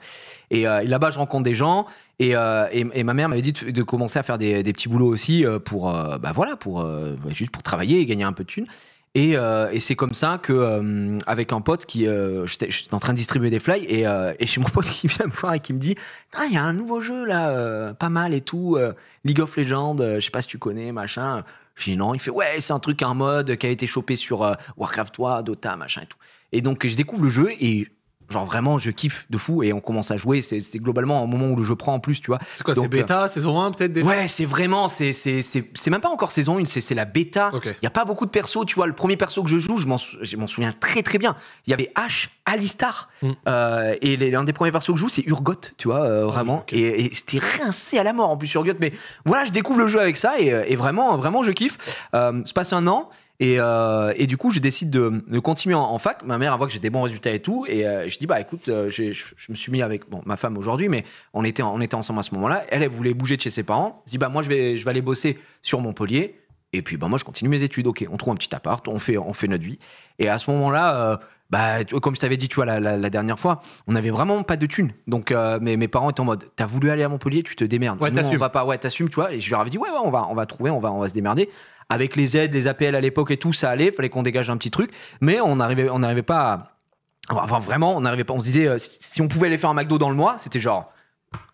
S2: Et là-bas, je rencontre des gens. Et, ma mère m'avait dit de, commencer à faire des, petits boulots aussi pour, bah voilà, pour juste pour travailler et gagner un peu de thunes. Euh, et, c'est comme ça que, euh, avec un pote qui, euh, j'étais en train de distribuer des fly et, euh, et j'ai mon pote qui vient me voir et qui me dit, ah, il y a un nouveau jeu là, pas mal et tout, League of Legends, je sais pas si tu connais, machin. J'ai dit non, il fait ouais, c'est un truc, en mode qui a été chopé sur Warcraft 3, Dota, machin et tout. Et donc je découvre le jeu et Genre vraiment, je kiffe de fou et on commence à jouer. C'est, globalement un moment où le jeu prend en plus, tu vois. C'est quoi, c'est bêta, euh, saison 1 peut-être Ouais, c'est vraiment, c'est, même pas encore saison 1, c'est la bêta. Il n'y y a pas beaucoup de persos, tu vois. Le premier perso que je joue, je m'en, souviens très très bien. Il y avait H, Alistar. Hmm. Euh, et l'un des premiers persos que je joue, c'est Urgot, tu vois, euh, ah vraiment. Et, c'était rincé à la mort en plus Urgot. Mais voilà, je découvre le jeu avec ça et, et vraiment, vraiment, je kiffe. se passe un an. Euh, et, du coup, je décide de, de continuer en, fac. Ma mère voit que j'ai des bons résultats et tout. Et euh, je dis, bah écoute, euh, je, me suis mis avec ma femme aujourd'hui, mais on était, on était ensemble à ce moment-là. Elle, elle voulait bouger de chez ses parents. Je dis, bah moi, je vais, je vais aller bosser sur Montpellier. Et puis, bah, moi, je continue mes études. OK, on trouve un petit appart, on fait, on fait notre vie. Et à ce moment-là, bah, comme je t'avais dit, tu vois, la, dernière fois, on n'avait vraiment pas de thunes. Donc, euh, mes, parents étaient en mode, t'as voulu aller à Montpellier, tu te démerdes. Ouais, t'assumes. ouais, t'assumes, tu vois. Et je leur avais dit, ouais, ouais, on va, on va trouver, on va, on va se démerder. Avec les aides, les APL à l'époque et tout, ça allait, fallait qu'on dégage un petit truc. Mais on n'arrivait on arrivait pas à... Enfin, vraiment, on n'arrivait pas. On se disait, euh, si, si on pouvait aller faire un McDo dans le mois, c'était genre,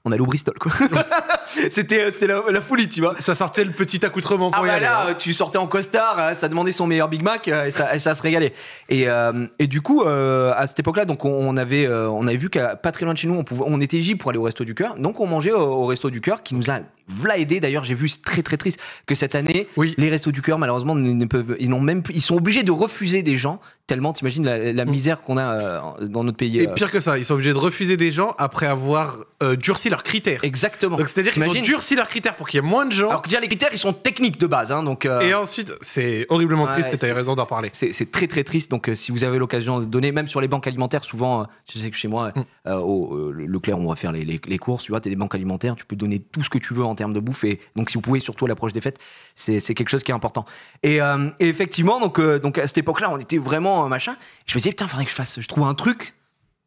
S2: on allait au Bristol, quoi. Euh, c'était la, la, folie, tu vois. Ça sortait le petit accoutrement pour ah y bah Là, hein. tu sortais en costard, hein, ça demandait son meilleur Big Mac euh, et ça, ça se régalait. Et, euh, et du coup, à cette époque-là, donc on avait, on avait vu qu'à pas très loin de chez nous, on, pouvait, on était éligible pour aller au Resto du Cœur. Donc on mangeait au, Resto du Cœur qui nous a vla aidé. D'ailleurs, j'ai vu, c'est très très triste que cette année, les Restos du Cœur, malheureusement, ne, peuvent, ils, n'ont même, ils sont obligés de refuser des gens tellement, t'imagines la, la, mm. misère qu'on a dans notre pays. Et pire
S1: que ça, ils sont obligés de refuser des gens après avoir durci leurs critères. Exactement. Donc c'est-à-dire ils ont durci leurs critères pour qu'il y ait moins de gens. Alors que déjà, les critères, ils sont techniques de base. Hein, donc, euh, Et ensuite, c'est
S2: horriblement triste et tu as raison d'en parler. C'est très, très triste. Donc, euh, si vous avez l'occasion de donner, même sur les banques alimentaires, souvent, euh, tu je sais que chez moi, mm. au Leclerc, on va faire les, les, courses, tu vois, tu as des banques alimentaires, tu peux donner tout ce que tu veux en termes de bouffe. Et donc, si vous pouvez, surtout à l'approche des fêtes, c'est quelque chose qui est important. Et, effectivement, donc, donc à cette époque-là, on était vraiment machin. Je me disais, putain, faudrait que je fasse, je trouve un truc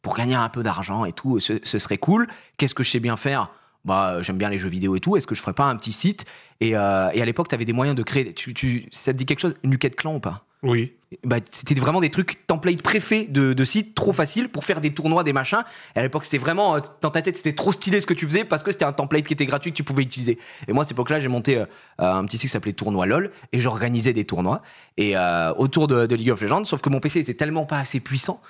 S2: pour gagner un peu d'argent et tout, ce, ce serait cool. Qu'est-ce que je sais bien faire bah, euh, j'aime bien les jeux vidéo et tout, est-ce que je ferais pas un petit site euh, et, à l'époque, tu avais des moyens de créer. Tu, ça te dit quelque chose Nuket Clan ou pas Oui. Bah, c'était vraiment des trucs template préfet de, sites trop faciles pour faire des tournois, des machins. Et à l'époque, c'était vraiment euh, dans ta tête, c'était trop stylé ce que tu faisais parce que c'était un template qui était gratuit que tu pouvais utiliser. Et moi, à cette époque-là, j'ai monté euh, euh, un petit site qui s'appelait Tournoi LOL et j'organisais des tournois et autour de, League of Legends. Sauf que mon PC était tellement pas assez puissant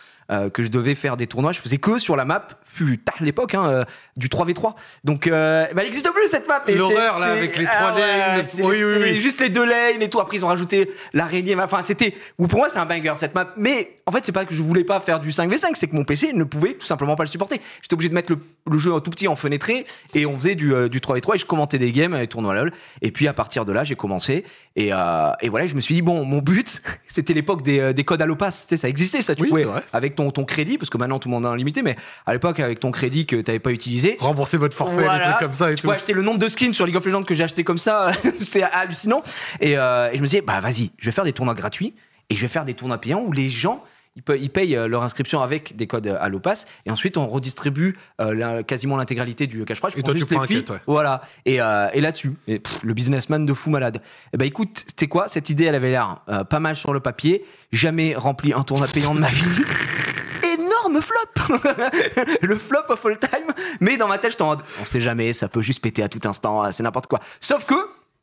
S2: que je devais faire des tournois. Je faisais que sur la map, fut à l'époque, hein, du 3v3. Donc, bah, elle n'existe plus cette map. L'horreur là avec les 3 ah lanes. Oui, oui, oui, oui, Juste les deux lanes et tout. Après, ils ont rajouté l'araignée. Enfin, c'était pour moi, c'était un banger cette map. Mais en fait, c'est pas que je voulais pas faire du 5v5, c'est que mon PC ne pouvait tout simplement pas le supporter. J'étais obligé de mettre le, jeu en tout petit en fenêtré et on faisait du, 3v3 euh, et je commentais des games des tournois LOL. Et puis à partir de là, j'ai commencé et, euh, voilà, je me suis dit, bon, mon but, c'était l'époque des, euh, codes à Tu sais, ça existait, ça, tu oui, avec ton, ton crédit, parce que maintenant tout le monde a un limité, mais à l'époque, avec ton crédit que t'avais pas utilisé. Rembourser votre forfait, des comme ça et tu tout. acheter le nombre de skins sur League of Legends que j'ai acheté comme ça, c'est hallucinant. Et, et je me disais, bah vas-y, je vais faire des tournois gratuits. Et je vais faire des tournois payants où les gens ils, payent euh, leur inscription avec des codes à euh, Allopass et ensuite on redistribue euh, quasiment l'intégralité du cash prize. Et toi, tu prends les Voilà. Et, là-dessus, le businessman de fou malade. Eh bah, écoute, c'était quoi Cette idée, elle avait l'air pas mal sur le papier. Jamais rempli un tournoi payant de ma vie. Énorme flop Le flop of all time. Mais dans ma tête, je t'en on sait jamais, ça peut juste péter à tout instant, c'est n'importe quoi. Sauf que,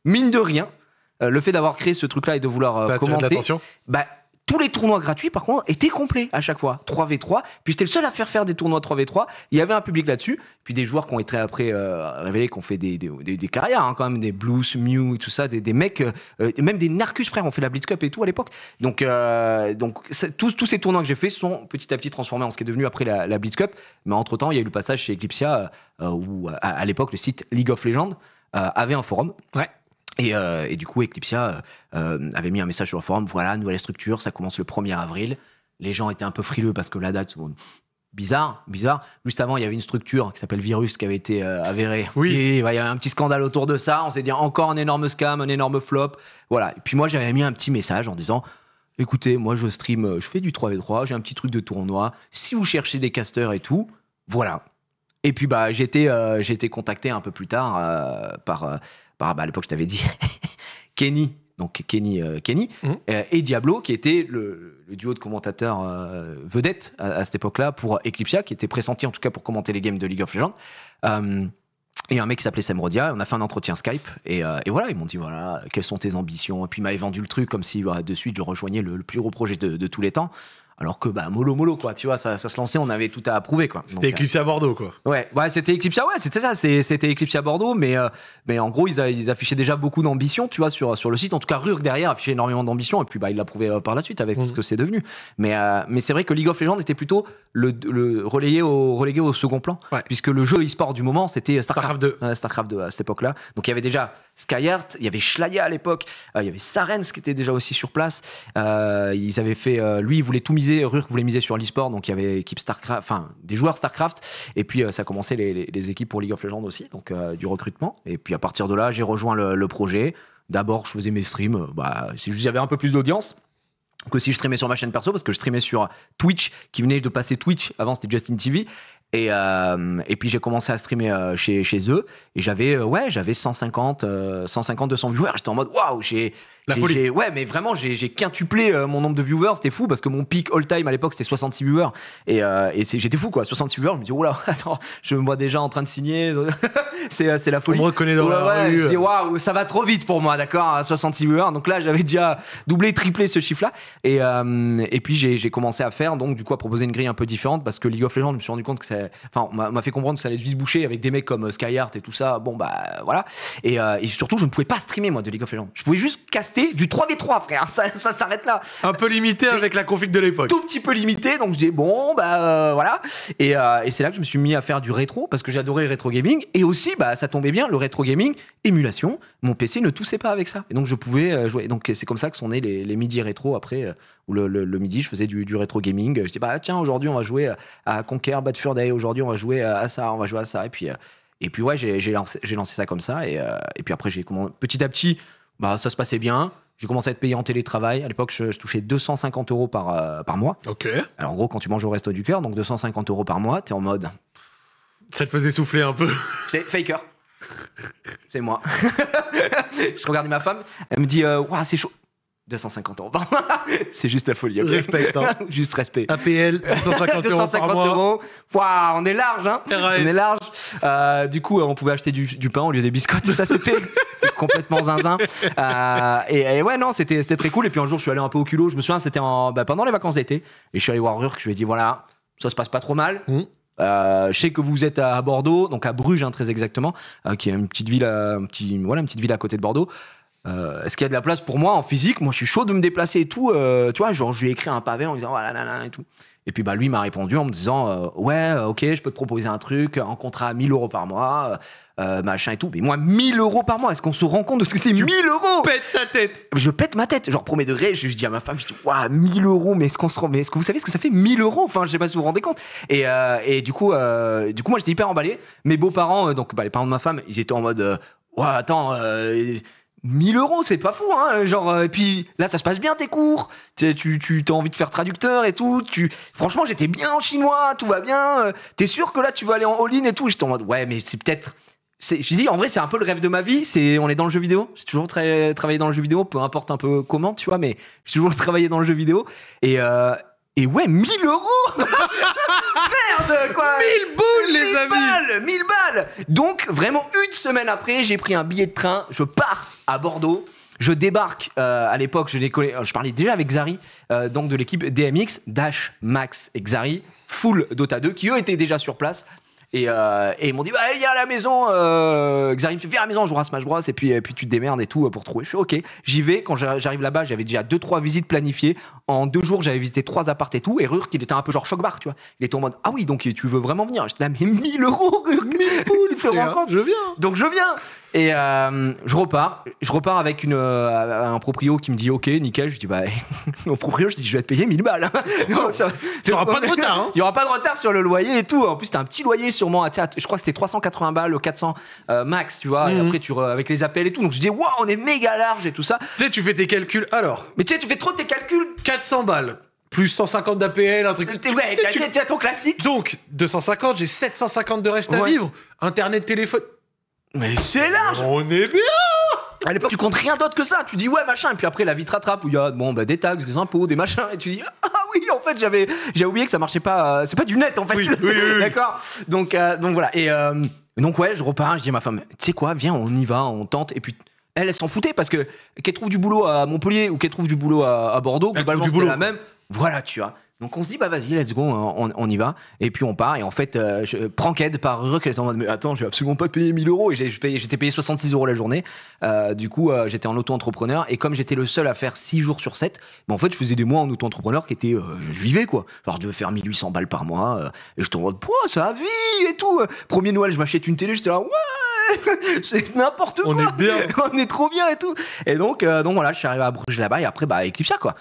S2: mine de rien, euh, le fait d'avoir créé ce truc-là et de vouloir euh, commenter, bah, tous les tournois gratuits, par contre, étaient complets à chaque fois. 3v3. Puis j'étais le seul à faire faire des tournois 3v3. Il y avait un public là-dessus. Puis des joueurs qui ont été après euh, révélés, qui ont fait des, des, carrières, hein, quand même, des Blues, Mew et tout ça, des, mecs, même des Narcus frères, ont fait la Blitz Cup et tout à l'époque. Donc, donc tous, ces tournois que j'ai fait sont petit à petit transformés en ce qui est devenu après la, Blitz Cup. Mais entre-temps, il y a eu le passage chez Eclipsia, où à, à l'époque, le site League of Legends avait un forum. Ouais. Euh, et, du coup, Eclipsia euh, euh, avait mis un message sur le forum, voilà, nouvelle structure, ça commence le 1er avril. Les gens étaient un peu frileux parce que la date, tout le monde... Bizarre, bizarre. Juste avant, il y avait une structure qui s'appelle Virus qui avait été avérée. Oui. il y avait un petit scandale autour de ça. On s'est dit encore un énorme scam, un énorme flop. Voilà. Et puis moi, j'avais mis un petit message en disant écoutez, moi, je stream, je fais du 3v3, j'ai un petit truc de tournoi. Si vous cherchez des casteurs et tout, voilà. Et puis, bah, j'ai été, contacté un peu plus tard par bah, à l'époque, je t'avais dit Kenny, donc Kenny, euh, Kenny, mmh. euh, et Diablo, qui était le, duo de commentateurs vedette euh, vedettes à, cette époque-là pour Eclipsia, qui était pressenti en tout cas pour commenter les games de League of Legends. et un mec qui s'appelait Samrodia, on a fait un entretien Skype, et, voilà, ils m'ont dit, voilà, quelles sont tes ambitions Et puis il m'avait vendu le truc comme si bah, de suite je rejoignais le, plus gros projet de tous les temps. Alors que, bah, mollo, mollo, quoi, tu vois, ça, ça se lançait, on avait tout à approuver, quoi. C'était euh, Eclipse à Bordeaux, quoi. Ouais, ouais, bah, c'était Eclipse à, ouais, c'était ça, c'était Eclipse à Bordeaux, mais, euh, mais en gros, ils, ils affichaient déjà beaucoup d'ambition, tu vois, sur, sur le site. En tout cas, Rurk derrière affichait énormément d'ambition, et puis, bah, il l'a prouvé euh, par la suite avec ce mhm. que c'est devenu. Mais, mais c'est vrai que League of Legends était plutôt le, relayé au, relégué au second plan, puisque le jeu e-sport du moment, c'était StarCraft, 2. StarCraft 2 à cette époque-là. Donc, il y avait déjà Skyheart, il y avait Schlaya à l'époque, euh, il y avait Sarens qui était déjà aussi sur place. Euh, ils avaient fait, euh, lui, il voulait tout miser, Rurk voulait miser sur le donc il y avait équipe Starcraft, enfin des joueurs Starcraft, et puis ça commençait les, les, équipes pour League of Legends aussi, donc du recrutement. Et puis à partir de là, j'ai rejoint le, projet. D'abord, je faisais mes streams, bah, si y avait un peu plus d'audience que si je streamais sur ma chaîne perso, parce que je streamais sur Twitch, qui venait de passer Twitch, avant c'était Justin TV, et, euh, et puis j'ai commencé à streamer euh, chez, chez eux et j'avais euh, ouais, j'avais 150, 150, 200 viewers. J'étais en mode waouh, j'ai la folie. Ouais, mais vraiment, j'ai quintuplé euh, mon nombre de viewers. C'était fou parce que mon pic all-time à l'époque, c'était 66 viewers. Et, euh, j'étais fou, quoi. 66 viewers. Je me dis, oula, attends, je me vois déjà en train de signer. Euh, c'est la folie. On me reconnaît dans la rue. dis, waouh, ça va trop vite pour moi, d'accord 66 hein, viewers. Donc là, j'avais déjà doublé, triplé ce chiffre-là. Et, et puis, j'ai commencé à faire, donc, du coup, à proposer une grille un peu différente parce que League of Legends, je me suis rendu compte que ça. Enfin, on m'a fait comprendre que ça allait se boucher avec des mecs comme Skyheart et tout ça. Bon, bah, voilà. Et, et surtout, je ne pouvais pas streamer, moi, de League of Legends. Je pouvais juste caster du 3v3, frère. Ça, s'arrête là. Un peu limité avec la config de l'époque. Tout petit peu limité. Donc je dis, bon, bah euh, voilà. Euh, et, c'est là que je me suis mis à faire du rétro parce que j'adorais le rétro gaming. Et aussi, bah ça tombait bien, le rétro gaming, émulation. Mon PC ne toussait pas avec ça. Et donc je pouvais euh, jouer. Donc c'est comme ça que sont nés les, les midis rétro après. Où le, midi, je faisais du, rétro gaming. Je dis, bah tiens, aujourd'hui, on va jouer à Conquer, Bad Fur Day. Aujourd'hui, on va jouer à ça, on va jouer à ça. Et puis. Et puis ouais, j'ai lancé, lancé, ça comme ça. Et, et puis après, j'ai petit à petit, bah, ça se passait bien. J'ai commencé à être payé en télétravail. À l'époque, je, touchais 250 euros par, euh, par mois. Ok. en gros, quand tu manges au resto du cœur, donc 250 euros par mois, t'es en mode. Ça te faisait souffler un peu. C'est faker. C'est moi. je regardais ma femme. Elle me dit euh, c'est chaud. 250 euros. c'est juste la folie. respect. Hein. juste respect. APL, 250, 250 euros. euros. Waouh, on est large, hein. On est large. Euh, du coup, euh, on pouvait acheter du, pain au lieu des biscottes. Ça, c'était complètement zinzin. Euh, et, ouais, non, c'était très cool. Et puis un jour, je suis allé un peu au culot. Je me souviens, c'était bah, pendant les vacances d'été. Et je suis allé voir Rurk, Je lui ai dit, voilà, ça se passe pas trop mal. Mm. je sais que vous êtes à Bordeaux, donc à Bruges hein, très exactement, qui est une petite ville, une petite ville à côté de Bordeaux. Euh, est-ce qu'il y a de la place pour moi en physique Moi, je suis chaud de me déplacer et tout. Euh, tu vois, genre, je lui ai écrit un pavé en disant, voilà, oh là, et tout. Et puis, bah, lui m'a répondu en me disant, euh, ouais, ok, je peux te proposer un truc, en contrat à 1000 euros par mois, machin et tout. Mais moi, 1000 euros par mois, est-ce qu'on se rend compte de ce que c'est 1000 euros Pète ta tête Je pète ma tête. Genre, premier degré, je, je dis à ma femme, je dis, waouh, 1000 euros, mais est-ce qu'on se rend, mais est-ce que vous savez ce que ça fait 1000 euros Enfin, je sais pas si vous vous rendez compte. Et, et du coup, du coup, moi, j'étais hyper emballé. Mes beaux-parents, donc, bah, les parents de ma femme, ils étaient en mode, ouais, attends, 1000 euros, c'est pas fou, hein, genre, euh, et puis là, ça se passe bien tes cours, tu, tu, tu envie de faire traducteur et tout, tu, franchement, j'étais bien en chinois, tout va bien, euh, t'es sûr que là, tu vas aller en all-in et tout, je en mode, ouais, mais c'est peut-être, je dis, en vrai, c'est un peu le rêve de ma vie, c'est, on est dans le jeu vidéo, j'ai toujours travaillé dans le jeu vidéo, peu importe un peu comment, tu vois, mais j'ai toujours travaillé dans le jeu vidéo, et, euh, et ouais, 1000 euros Merde, quoi 1000 boules, les amis balles, 1000 balles Donc, vraiment, une semaine après, j'ai pris un billet de train, je pars à Bordeaux, je débarque, euh, à l'époque, je, euh, je parlais déjà avec Xari, euh, donc de l'équipe DMX, Dash, Max et Xari, full Dota 2, qui eux étaient déjà sur place, euh, et, ils m'ont dit, bah, viens à la maison. Euh, Xarim, viens à la maison, on jouera à Smash Bros. Et puis, puis tu te démerdes et tout euh, pour trouver. Je suis ok. J'y vais. Quand j'arrive là-bas, j'avais déjà deux, trois visites planifiées. En deux jours, j'avais visité trois apparts et tout. Et Rurk, il était un peu genre choc tu vois. Il était en mode, ah oui, donc tu veux vraiment venir J'étais là, mais 1000 euros, Rurk. 1000 poules, tu te rends compte Je viens. Donc je viens. Et euh, je repars. Je repars avec euh, un proprio qui me dit Ok, nickel. Je dis Bah, mon proprio, je dis Je vais te payer 1000 balles. Il n'y aura pas de retard. Hein. Il n'y aura pas de retard sur le loyer et tout. En plus, t'as un petit loyer sûrement. Ah, je crois que c'était 380 balles, 400 euh, max, tu vois. Et mhm. après, tu, avec les appels et tout. Donc, je dis Waouh, on est méga large et tout ça. Tu sais, tu fais tes calculs alors.
S1: Mais tu sais, tu fais trop tes calculs. 400 balles plus 150 d'APL, un truc. Ouais, tu as ton classique. Donc, 250, j'ai 750 de reste à vivre. Internet, téléphone. Mais c'est large On est bien à l'époque, tu comptes rien d'autre que ça. Tu dis ouais, machin. Et puis après, la vie te rattrape
S2: où il y a bon, bah, des taxes, des impôts, des machins. Et tu dis ah, ah oui, en fait, j'avais j'ai oublié que ça marchait pas. Euh, c'est pas du net, en fait. D'accord donc, euh, donc voilà. Et euh, donc, ouais, je repars. Je dis à ma femme, tu sais quoi, viens, on y va, on tente. Et puis. Elle, elle s'en foutait parce que qu'elle trouve du boulot à Montpellier ou qu'elle trouve du boulot à, Bordeaux, globalement, du boulot. la même. Voilà, tu vois. Donc on se dit, bah vas-y, let's go, hein, on, y va. Et puis on part. Et en fait, euh, je prends qu'aide par est en mode, mais attends, je vais absolument pas te payer 1000 euros. Et j'étais payé 66 euros la journée. Euh, du coup, euh, j'étais en auto-entrepreneur. Et comme j'étais le seul à faire 6 jours sur 7, bah, en fait, je faisais des mois en auto-entrepreneur qui étaient, je vivais quoi. Genre, je devais faire 1800 balles par mois. et je te mode, poids, ça vie et tout. Premier Noël, je m'achète une télé, j'étais là, ouais! c'est n'importe quoi. On est bien. on est trop bien et tout. Et donc, donc voilà, je suis arrivé à Bruges là-bas et après, bah, quoi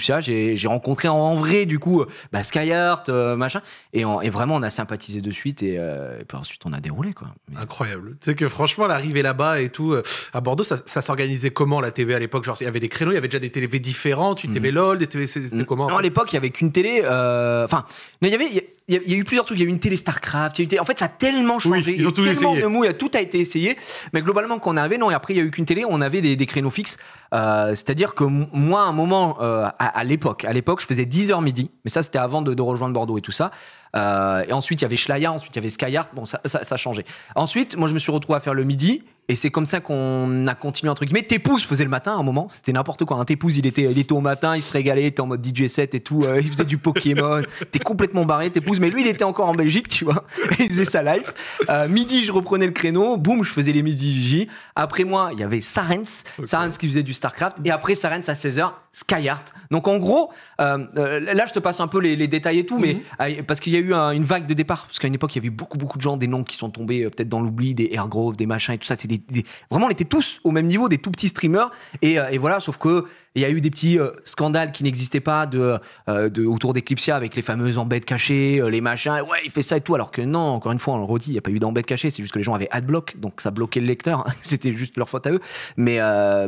S2: ça j'ai rencontré en, vrai, du coup, euh, bah, Skyheart, euh, machin. Et, vraiment, on a sympathisé de suite et, euh, puis ensuite, on a déroulé, quoi.
S1: Incroyable. Tu sais que franchement, l'arrivée là-bas et tout, à Bordeaux, ça, s'organisait comment la TV à l'époque Genre, il y avait des créneaux, il y avait déjà des TV différentes, une télé mhm. TV LOL, des TV. C'était comment Non, à l'époque, il y avait qu'une télé. Enfin, il y avait. a
S2: il y, a eu plusieurs trucs. Il y a eu une télé StarCraft. Y a eu télé... En fait, ça a tellement changé. Oui, ils ont tout tellement de mou, tout a été essayé. Mais globalement, qu'on avait, non. Et après, il y a eu qu'une télé. On avait des, créneaux fixes. C'est-à-dire que moi, à un moment, à, l'époque. À l'époque, je faisais 10h midi, mais ça, c'était avant de, rejoindre Bordeaux et tout ça. Euh, et ensuite, il y avait Schlaya, ensuite, il y avait Skyart. Bon, ça, ça, ça changeait. Ensuite, moi, je me suis retrouvé à faire le midi et c'est comme ça qu'on a continué, un truc guillemets. Tépouse faisait le matin à un moment, c'était n'importe quoi. Un hein. Tépouse, il était, il était au matin, il se régalait, il était en mode DJ set et tout, euh, il faisait du Pokémon, t'es complètement barré, Tépouse, mais lui, il était encore en Belgique, tu vois. il faisait sa life. Euh, midi, je reprenais le créneau, boum, je faisais les midi Après moi, il y avait Sarens, Sarens qui faisait du StarCraft, et après Sarens à 16h, Skyheart. Donc en gros, euh, là, je te passe un peu les, détails et tout, mais mhm. parce qu'il y a eu une vague de départ, parce qu'à une époque, il y avait beaucoup, beaucoup de gens, des noms qui sont tombés peut-être dans l'oubli, des Airgrove, des machins et tout ça, c'est vraiment, on était tous au même niveau, des tout petits streamers. Et, euh, voilà, sauf que il y a eu des petits euh, scandales qui n'existaient pas de, euh, de, autour d'Eclipsia avec les fameuses embêtes cachées, les machins. Ouais, il fait ça et tout. Alors que non, encore une fois, on le redit, il n'y a pas eu d'embêtes cachées. C'est juste que les gens avaient adblock, donc ça bloquait le lecteur. c'était juste leur faute à eux. Mais,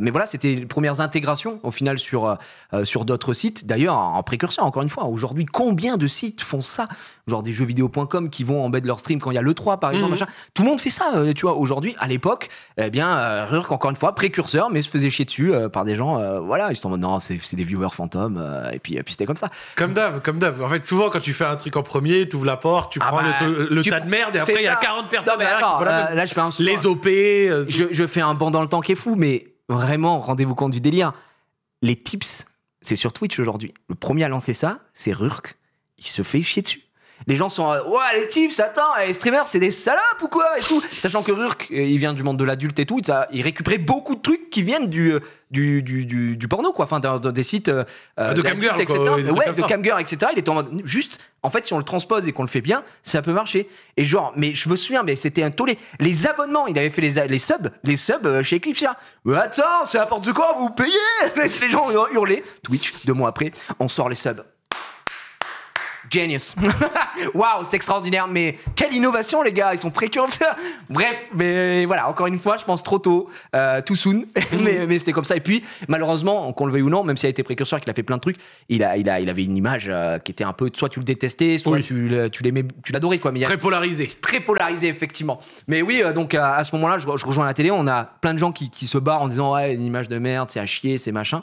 S2: mais voilà, c'était les premières intégrations au final sur, sur d'autres sites. D'ailleurs, en précurseur, encore une fois, aujourd'hui, combien de sites font ça genre des jeuxvideo.com qui vont embêter leur stream quand il y a le 3 par exemple, mhm. Tout le monde fait ça, euh, tu vois. Aujourd'hui, à l'époque, eh bien, euh, Rurk, encore une fois, précurseur, mais se faisait chier dessus euh, par des gens, voilà, ils sont en mode non,
S1: c'est des viewers fantômes, et puis, puis c'était comme ça. Comme d'hab, comme d'hab. En fait, souvent, quand tu fais un truc en premier, tu ouvres la porte, tu ah prends le, bah, tas de merde, et après, il y a 40 personnes mais attends, là, je fais un Les OP.
S2: je, je fais un banc dans le temps qui est fou, mais vraiment, rendez-vous compte du délire. Les tips, c'est sur Twitch aujourd'hui. Le premier à lancer ça, c'est Rurk. Il se fait chier dessus les gens sont euh, ouais les types attends eh, les streamers c'est des salopes ou quoi et tout sachant que Rurk euh, il vient du monde de l'adulte et tout ça, il récupérait beaucoup de trucs qui viennent du euh, du, du, porno quoi enfin dans, des sites ah, de camgirl etc ouais de camgirl etc il est en mode juste en fait si on le transpose et qu'on le fait bien ça peut marcher et genre mais je me souviens mais c'était un tollé les abonnements il avait fait les, les subs les subs chez Eclipse là. mais attends c'est n'importe quoi vous payez les gens hurlaient Twitch deux mois après on sort les subs Genius. Waouh, c'est extraordinaire, mais quelle innovation, les gars, ils sont précurseurs. Bref, mais voilà, encore une fois, je pense trop tôt, euh, tout soon, mm. mais, c'était comme ça. Et puis, malheureusement, qu'on le veuille ou non, même s'il a été précurseur, qu'il a fait plein de trucs, il, a, il, a, il avait une image euh, qui était un peu, soit tu le détestais, soit tu, l'aimais, tu l'adorais, quoi. Mais très polarisé. Très polarisé, effectivement. Mais oui, euh, donc à, ce moment-là, je, rejoins la télé, on a plein de gens qui, qui se barrent en disant, ouais, une image de merde, c'est à chier, c'est machin.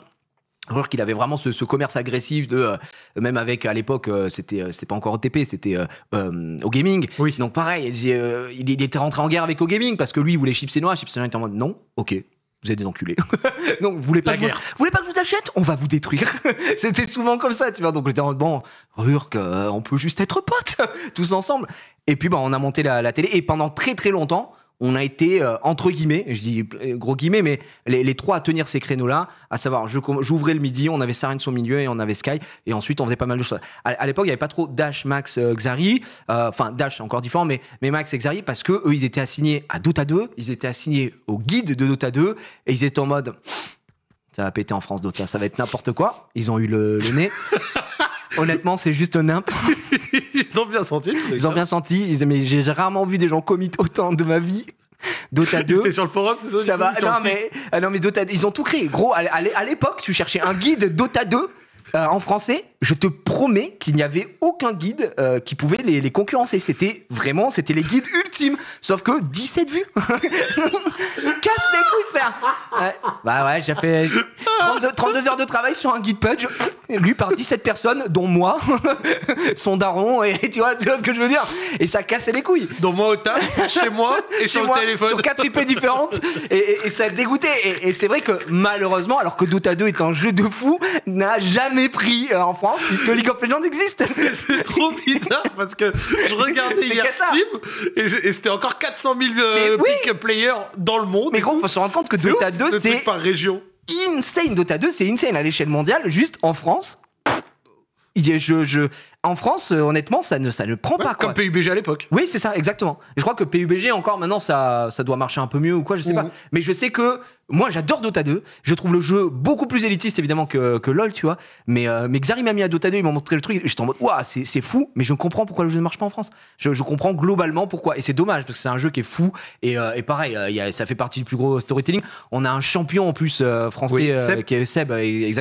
S2: Rurk, il avait vraiment ce, commerce agressif de euh, même avec à l'époque euh, c'était euh, c'était pas encore OTP c'était au gaming donc pareil il, était rentré en guerre avec au gaming parce que lui il voulait chips et noix chips et noix était en mode non ok vous êtes des enculés. donc, vous voulez pas, que vous, voulez pas que je vous achète On va vous détruire. C'était souvent comme ça, tu vois. Donc, j'étais en bon, Rurk, on peut juste être potes, tous ensemble. Et puis, bah, on a monté la télé. Et pendant très, très longtemps, on a été, euh, entre guillemets, je dis euh, gros guillemets, mais les, trois à tenir ces créneaux-là, à savoir, j'ouvrais le midi, on avait Sarin son milieu et on avait Sky, et ensuite on faisait pas mal de choses. À, l'époque, il n'y avait pas trop Dash, Max, euh, Xari, enfin Dash, c'est encore différent, mais, mais Max et Xari, parce que eux, ils étaient assignés à Dota 2, ils étaient assignés au guide de Dota 2, et ils étaient en mode ça va péter en France d'Ota, ça va être n'importe quoi. Ils ont eu le, nez. Honnêtement, c'est juste quoi. ils ont bien senti. Ils ont hein. bien senti. Mais j'ai rarement vu des gens commit autant de ma vie. Dota 2. C'était sur le forum, c'est ça, ça va. Ah non mais, non ils ont tout créé. Gros, à, l'époque, tu cherchais un guide Dota 2 euh, en français je te promets qu'il n'y avait aucun guide euh, qui pouvait les, concurrencer. C'était vraiment, c'était les guides ultimes. Sauf que 17 vues. Casse les couilles, frère. Bah ouais, j'ai fait 32, heures de travail sur un guide Pudge, lu par 17 personnes, dont moi, son daron, et tu vois, tu ce que je veux dire. Et ça cassait les couilles. Dont moi au taf, chez moi, et chez sur le téléphone. Sur quatre IP différentes. Et, ça dégoûtait. Et, et c'est vrai que malheureusement, alors que Dota 2 est un jeu de fou,
S1: n'a jamais pris euh, en France puisque League of Legends existe. c'est trop bizarre parce que je regardais hier Steam et, c'était encore 400 000 euh, players dans le monde. Mais gros, faut se rendre compte que Dota 2, c'est. région.
S2: Insane Dota 2, c'est insane à l'échelle mondiale. Juste en France, je, en France, euh, honnêtement, ça ne, ça ne prend pas. Comme PUBG à l'époque. Oui, c'est ça, exactement. Je crois que PUBG, encore maintenant, ça, ça doit marcher un peu mieux ou quoi, je sais mmh. pas. Mais je sais que moi, j'adore Dota 2. Je trouve le jeu beaucoup plus élitiste, évidemment, que, que LoL, tu vois. Mais, euh, mais m'a mis à Dota 2, il m'a montré le truc. J'étais en mode, waouh, c'est fou, mais je comprends pourquoi le jeu ne marche pas en France. Je, je comprends globalement pourquoi. Et c'est dommage, parce que c'est un jeu qui est fou. Et, euh, et pareil, euh, ça fait partie du plus gros storytelling. On a un champion en plus français qui est Seb.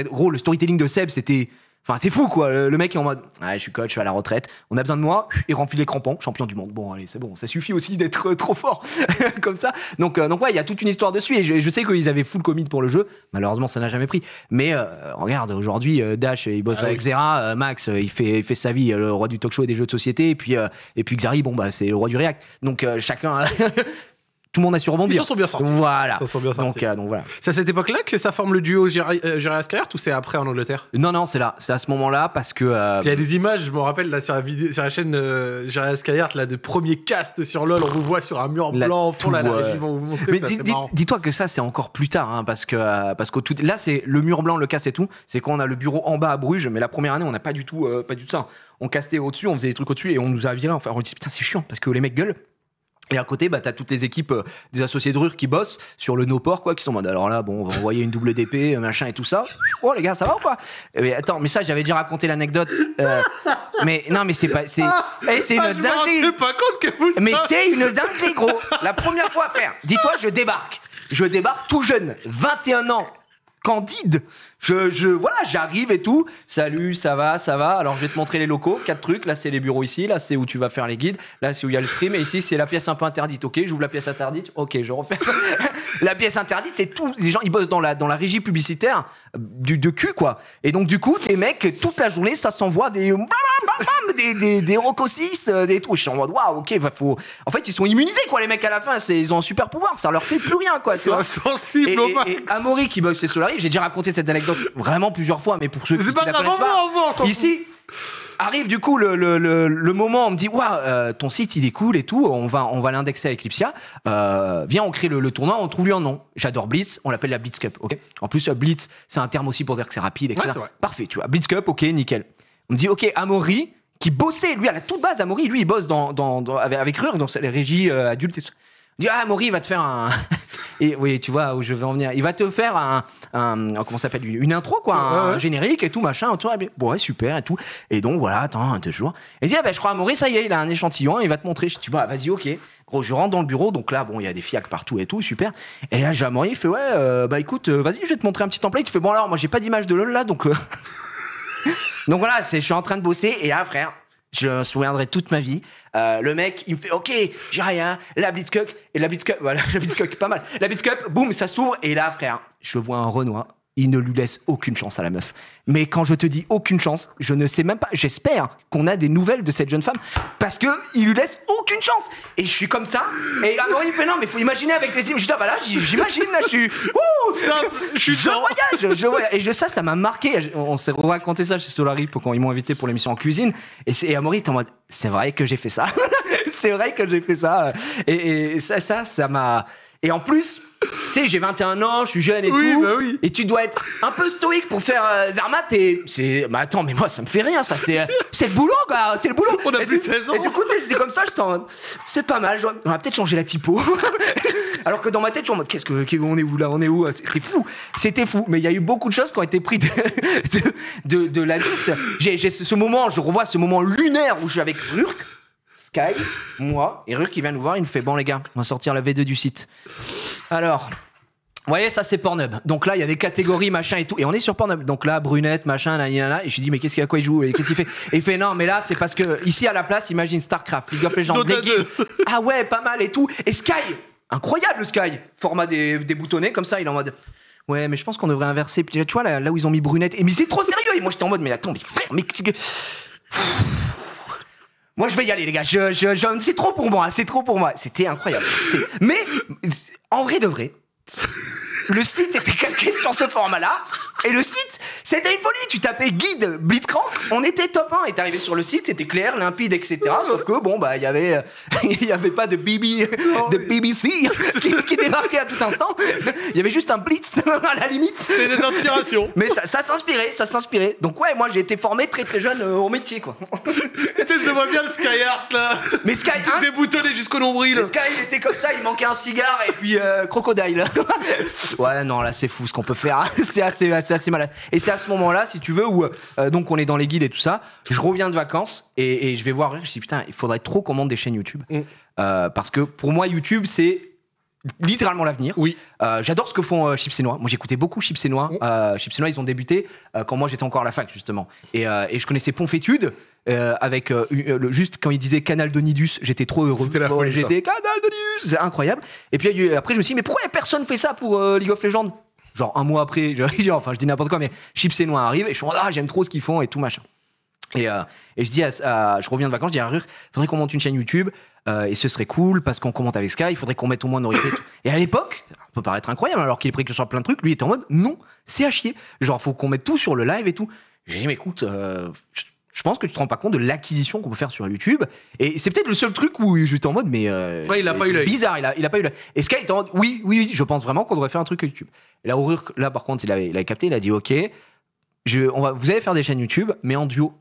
S2: gros, le storytelling de Seb, c'était Enfin, c'est fou, quoi. Le, mec est en mode ah, Je suis coach, je suis à la retraite, on a besoin de moi. Il renfile les crampons, champion du monde. Bon, allez, c'est bon, ça suffit aussi d'être euh, trop fort comme ça. Donc, euh, donc ouais, il y a toute une histoire dessus. Et je, sais qu'ils avaient full commit pour le jeu. Malheureusement, ça n'a jamais pris. Mais euh, regarde, aujourd'hui, Dash, il bosse ah avec Xera. Max, il fait, fait sa vie, le roi du talk show et des jeux de société. Et puis, et puis Xari, bon, bah, c'est le roi du React. Donc, chacun. tout le monde a su rebondir. Ils sont bien
S1: sortis. Voilà. bien Donc, euh, C'est à cette époque-là que ça forme le duo Jerry euh, Askert ou c'est après en Angleterre Non, non, c'est là. C'est à ce moment-là parce que. Euh, Il y a des images, je me rappelle, là, sur la, la chaîne euh, Jerry là, de premier cast sur LoL, on vous voit sur un mur blanc, en fond, la vont vous montrer. Mais
S2: dis-toi que ça, c'est encore plus tard, hein, parce que, parce que tout... là, c'est le mur blanc, le cast et tout. C'est quand on a le bureau en bas à Bruges, mais la première année, on n'a pas du tout, pas du tout ça. On castait au-dessus, on faisait des trucs au-dessus et on nous a viré. Enfin, on dit putain, c'est chiant parce que les mecs gueulent. Et à côté, bah, tu toutes les équipes euh, des associés de Rur qui bossent sur le no-port, quoi, qui sont en mode alors là, bon, on va envoyer une double DP, euh, machin et tout ça. Oh les gars, ça va ou quoi mais, Attends, mais ça, j'avais déjà raconté l'anecdote. Euh, mais non, mais c'est pas. C'est ah, eh, c'est ah, une dinguerie. compte que vous. Mais c'est une dinguerie, gros. La première fois à faire. Dis-toi, je débarque. Je débarque tout jeune, 21 ans, candide. Je, je voilà, j'arrive et tout. Salut, ça va, ça va. Alors je vais te montrer les locaux, quatre trucs. Là c'est les bureaux ici, là c'est où tu vas faire les guides, là c'est où il y a le stream et ici c'est la pièce un peu interdite. Ok, j'ouvre la pièce interdite. Ok, je refais. la pièce interdite, c'est tous les gens ils bossent dans la dans la régie publicitaire euh, du de cul quoi. Et donc du coup, les mecs toute la journée ça s'envoie des des des des euh, des trucs. Je suis en mode waouh, ok, bah, faut. En fait ils sont immunisés quoi les mecs à la fin. C'est ils ont un super pouvoir, ça leur fait plus rien quoi. C'est insensible. Et, et, Amaury qui bosse chez Solari, j'ai déjà raconté cette donc vraiment plusieurs fois, mais pour ceux qui, pas la connaissent pas, ici arrive du coup le, le, moment, on me dit waouh, ton site il est cool et tout, on va on va l'indexer à Eclipsia. Euh, viens, on crée le, tournoi, on trouve lui un nom. J'adore Blitz, on l'appelle la Blitz Cup, ok. En plus euh, Blitz, c'est un terme aussi pour dire que c'est rapide, etc. Parfait, tu vois. Blitz Cup, ok, nickel. On me dit ok, Amaury qui bossait lui à la toute base, Amaury, lui il bosse dans, dans, avec, Rur dans les régies euh, adultes. Et tout dit ah Maury va te faire un et oui tu vois où je veux en venir il va te faire un, comment s'appelle une intro quoi un, générique et tout machin bon ouais super et tout et donc voilà attends deux jours et il dit ah ben je crois à Maury ça y est il a un échantillon il va te montrer je dis bah vas-y ok gros je rentre dans le bureau donc là bon il y a des fiacs partout et tout super et là j'ai Maury il fait ouais euh, bah écoute euh, vas-y je vais te montrer un petit template il fait bon alors moi j'ai pas d'image de LOL là donc euh, donc voilà je suis en train de bosser et là frère je me souviendrai toute ma vie. Euh, le mec, il me fait OK, j'ai rien, la Blitzcup, et la Blitzcup, voilà, la Blitzcup, pas mal. La Blitzcup, boum, ça s'ouvre, et là, frère, je vois un Renoir il ne lui laisse aucune chance à la meuf. Mais quand je te dis aucune chance, je ne sais même pas, j'espère qu'on a des nouvelles de cette jeune femme parce que il lui laisse aucune chance. Et je suis comme ça et Amaury ah, me fait non mais faut imaginer avec les images. là bah j'imagine là je suis ouh ça, je, voyage, je voyage et ça ça m'a marqué. On s'est raconté ça chez Solari quand ils m'ont invité pour l'émission en cuisine et, et Amaury était en mode c'est vrai que j'ai fait ça. c'est vrai que j'ai fait ça et, et ça ça ça m'a et en plus, tu sais, j'ai 21 ans, je suis jeune et tout. Bah et tu dois être un peu stoïque pour faire Zermatt, euh, Zarmat. Et c'est. Mais attends, mais moi, ça me fait rien, ça. C'est, euh, le boulot, quoi. C'est le boulot. On a plus 16 ans. Et du coup, j'étais comme ça, je en C'est pas mal. on va peut-être changer la typo. Alors que dans ma tête, je suis en mode, qu'est-ce que. On est où là On est où C'était fou. C'était fou. Mais il y a eu beaucoup de choses qui ont été prises de, la liste. J'ai, ce, ce moment, je revois ce moment lunaire où je suis avec Rurk Sky, moi, et Rur qui vient nous voir, il nous fait Bon, les gars, on va sortir la V2 du site. Alors. Vous voyez, ça c'est Pornhub. Donc là, il y a des catégories, machin et tout. Et on est sur Pornhub. Donc là, brunette, machin, nanana. Et je lui dis, mais qu'est-ce qu'il y a quoi il joue Qu'est-ce qu'il fait Et il fait, non, mais là, c'est parce que ici à la place, imagine StarCraft, League of Legends, des Ah ouais, pas mal et tout. Et Sky Incroyable le Sky Format des, boutonnés comme ça, il est en mode. Ouais, mais je pense qu'on devrait inverser. tu vois, là, où ils ont mis brunette. Et mais c'est trop sérieux. Et moi, j'étais en mode, mais attends, mais frère, mais. Moi, je vais y aller, les gars. Je, je, C'est trop pour moi. C'est trop pour moi. C'était incroyable. Mais en vrai de vrai, le site était calqué sur ce format-là. Et le site, c'était une folie. Tu tapais guide Blitzcrank, on était top 1. Et t'arrivais sur le site, c'était clair, limpide, etc. Sauf que bon, bah, il y avait, il y avait pas de de BBC qui, débarquait à tout instant. Il y avait juste un Blitz à la limite. C'était des inspirations. Mais ça, s'inspirait, ça s'inspirait. Donc ouais, moi j'ai été formé très très jeune euh, au métier, quoi.
S1: Et tu sais, je le vois bien le Skyheart là. Mais Sky, était déboutonné jusqu'au nombril. Sky, il était comme ça, il manquait un cigare et puis euh,
S2: crocodile. ouais, non, là c'est fou ce qu'on peut faire. Hein. c'est assez, assez c'est malade. Et c'est à ce moment-là, si tu veux, où euh, donc on est dans les guides et tout ça, je reviens de vacances et, je vais voir, je dis putain, il faudrait trop qu'on monte des chaînes YouTube. Mm. Euh, parce que pour moi, YouTube, c'est littéralement l'avenir. Oui. Euh, j'adore ce que font Chips et Noix. Moi, j'écoutais beaucoup Chips et Noix. Mm. Chips et Noix, ils ont débuté quand moi j'étais encore à la fac, justement. Et, je connaissais Ponfétude. avec juste quand il disait Canal de Nidus j'étais trop heureux. C'était la J'étais Canal Nidus, c'est incroyable. Et puis après, je me suis dit, mais pourquoi personne fait ça pour League of Legends genre un mois après, enfin je dis n'importe quoi, mais Chips et Noix arrivent et je suis ah j'aime trop ce qu'ils font et tout machin. Et, euh, et je dis, à, je reviens de vacances, je dis à Rur, faudrait qu'on monte une chaîne YouTube euh, et ce serait cool parce qu'on commente avec Sky, il faudrait qu'on mette au moins nos réalités. Et, à l'époque, ça peut paraître incroyable alors qu'il est pris que sur plein de trucs, lui était en mode non, c'est à chier, genre faut qu'on mette tout sur le live et tout. J'ai dis, mais écoute, euh, je pense que tu te rends pas compte de l'acquisition qu'on peut faire sur YouTube. Et c'est peut-être le seul truc où j'étais en mode, mais. Euh, ouais, il a pas eu l'œil. Bizarre, il a, il a pas eu l'œil. Et Sky était en mode, oui, oui, oui, je pense vraiment qu'on devrait faire un truc YouTube. Et là, Rurk, là, par contre, il avait, il capté, il a dit, OK, je, on va, vous allez faire des chaînes YouTube, mais en duo.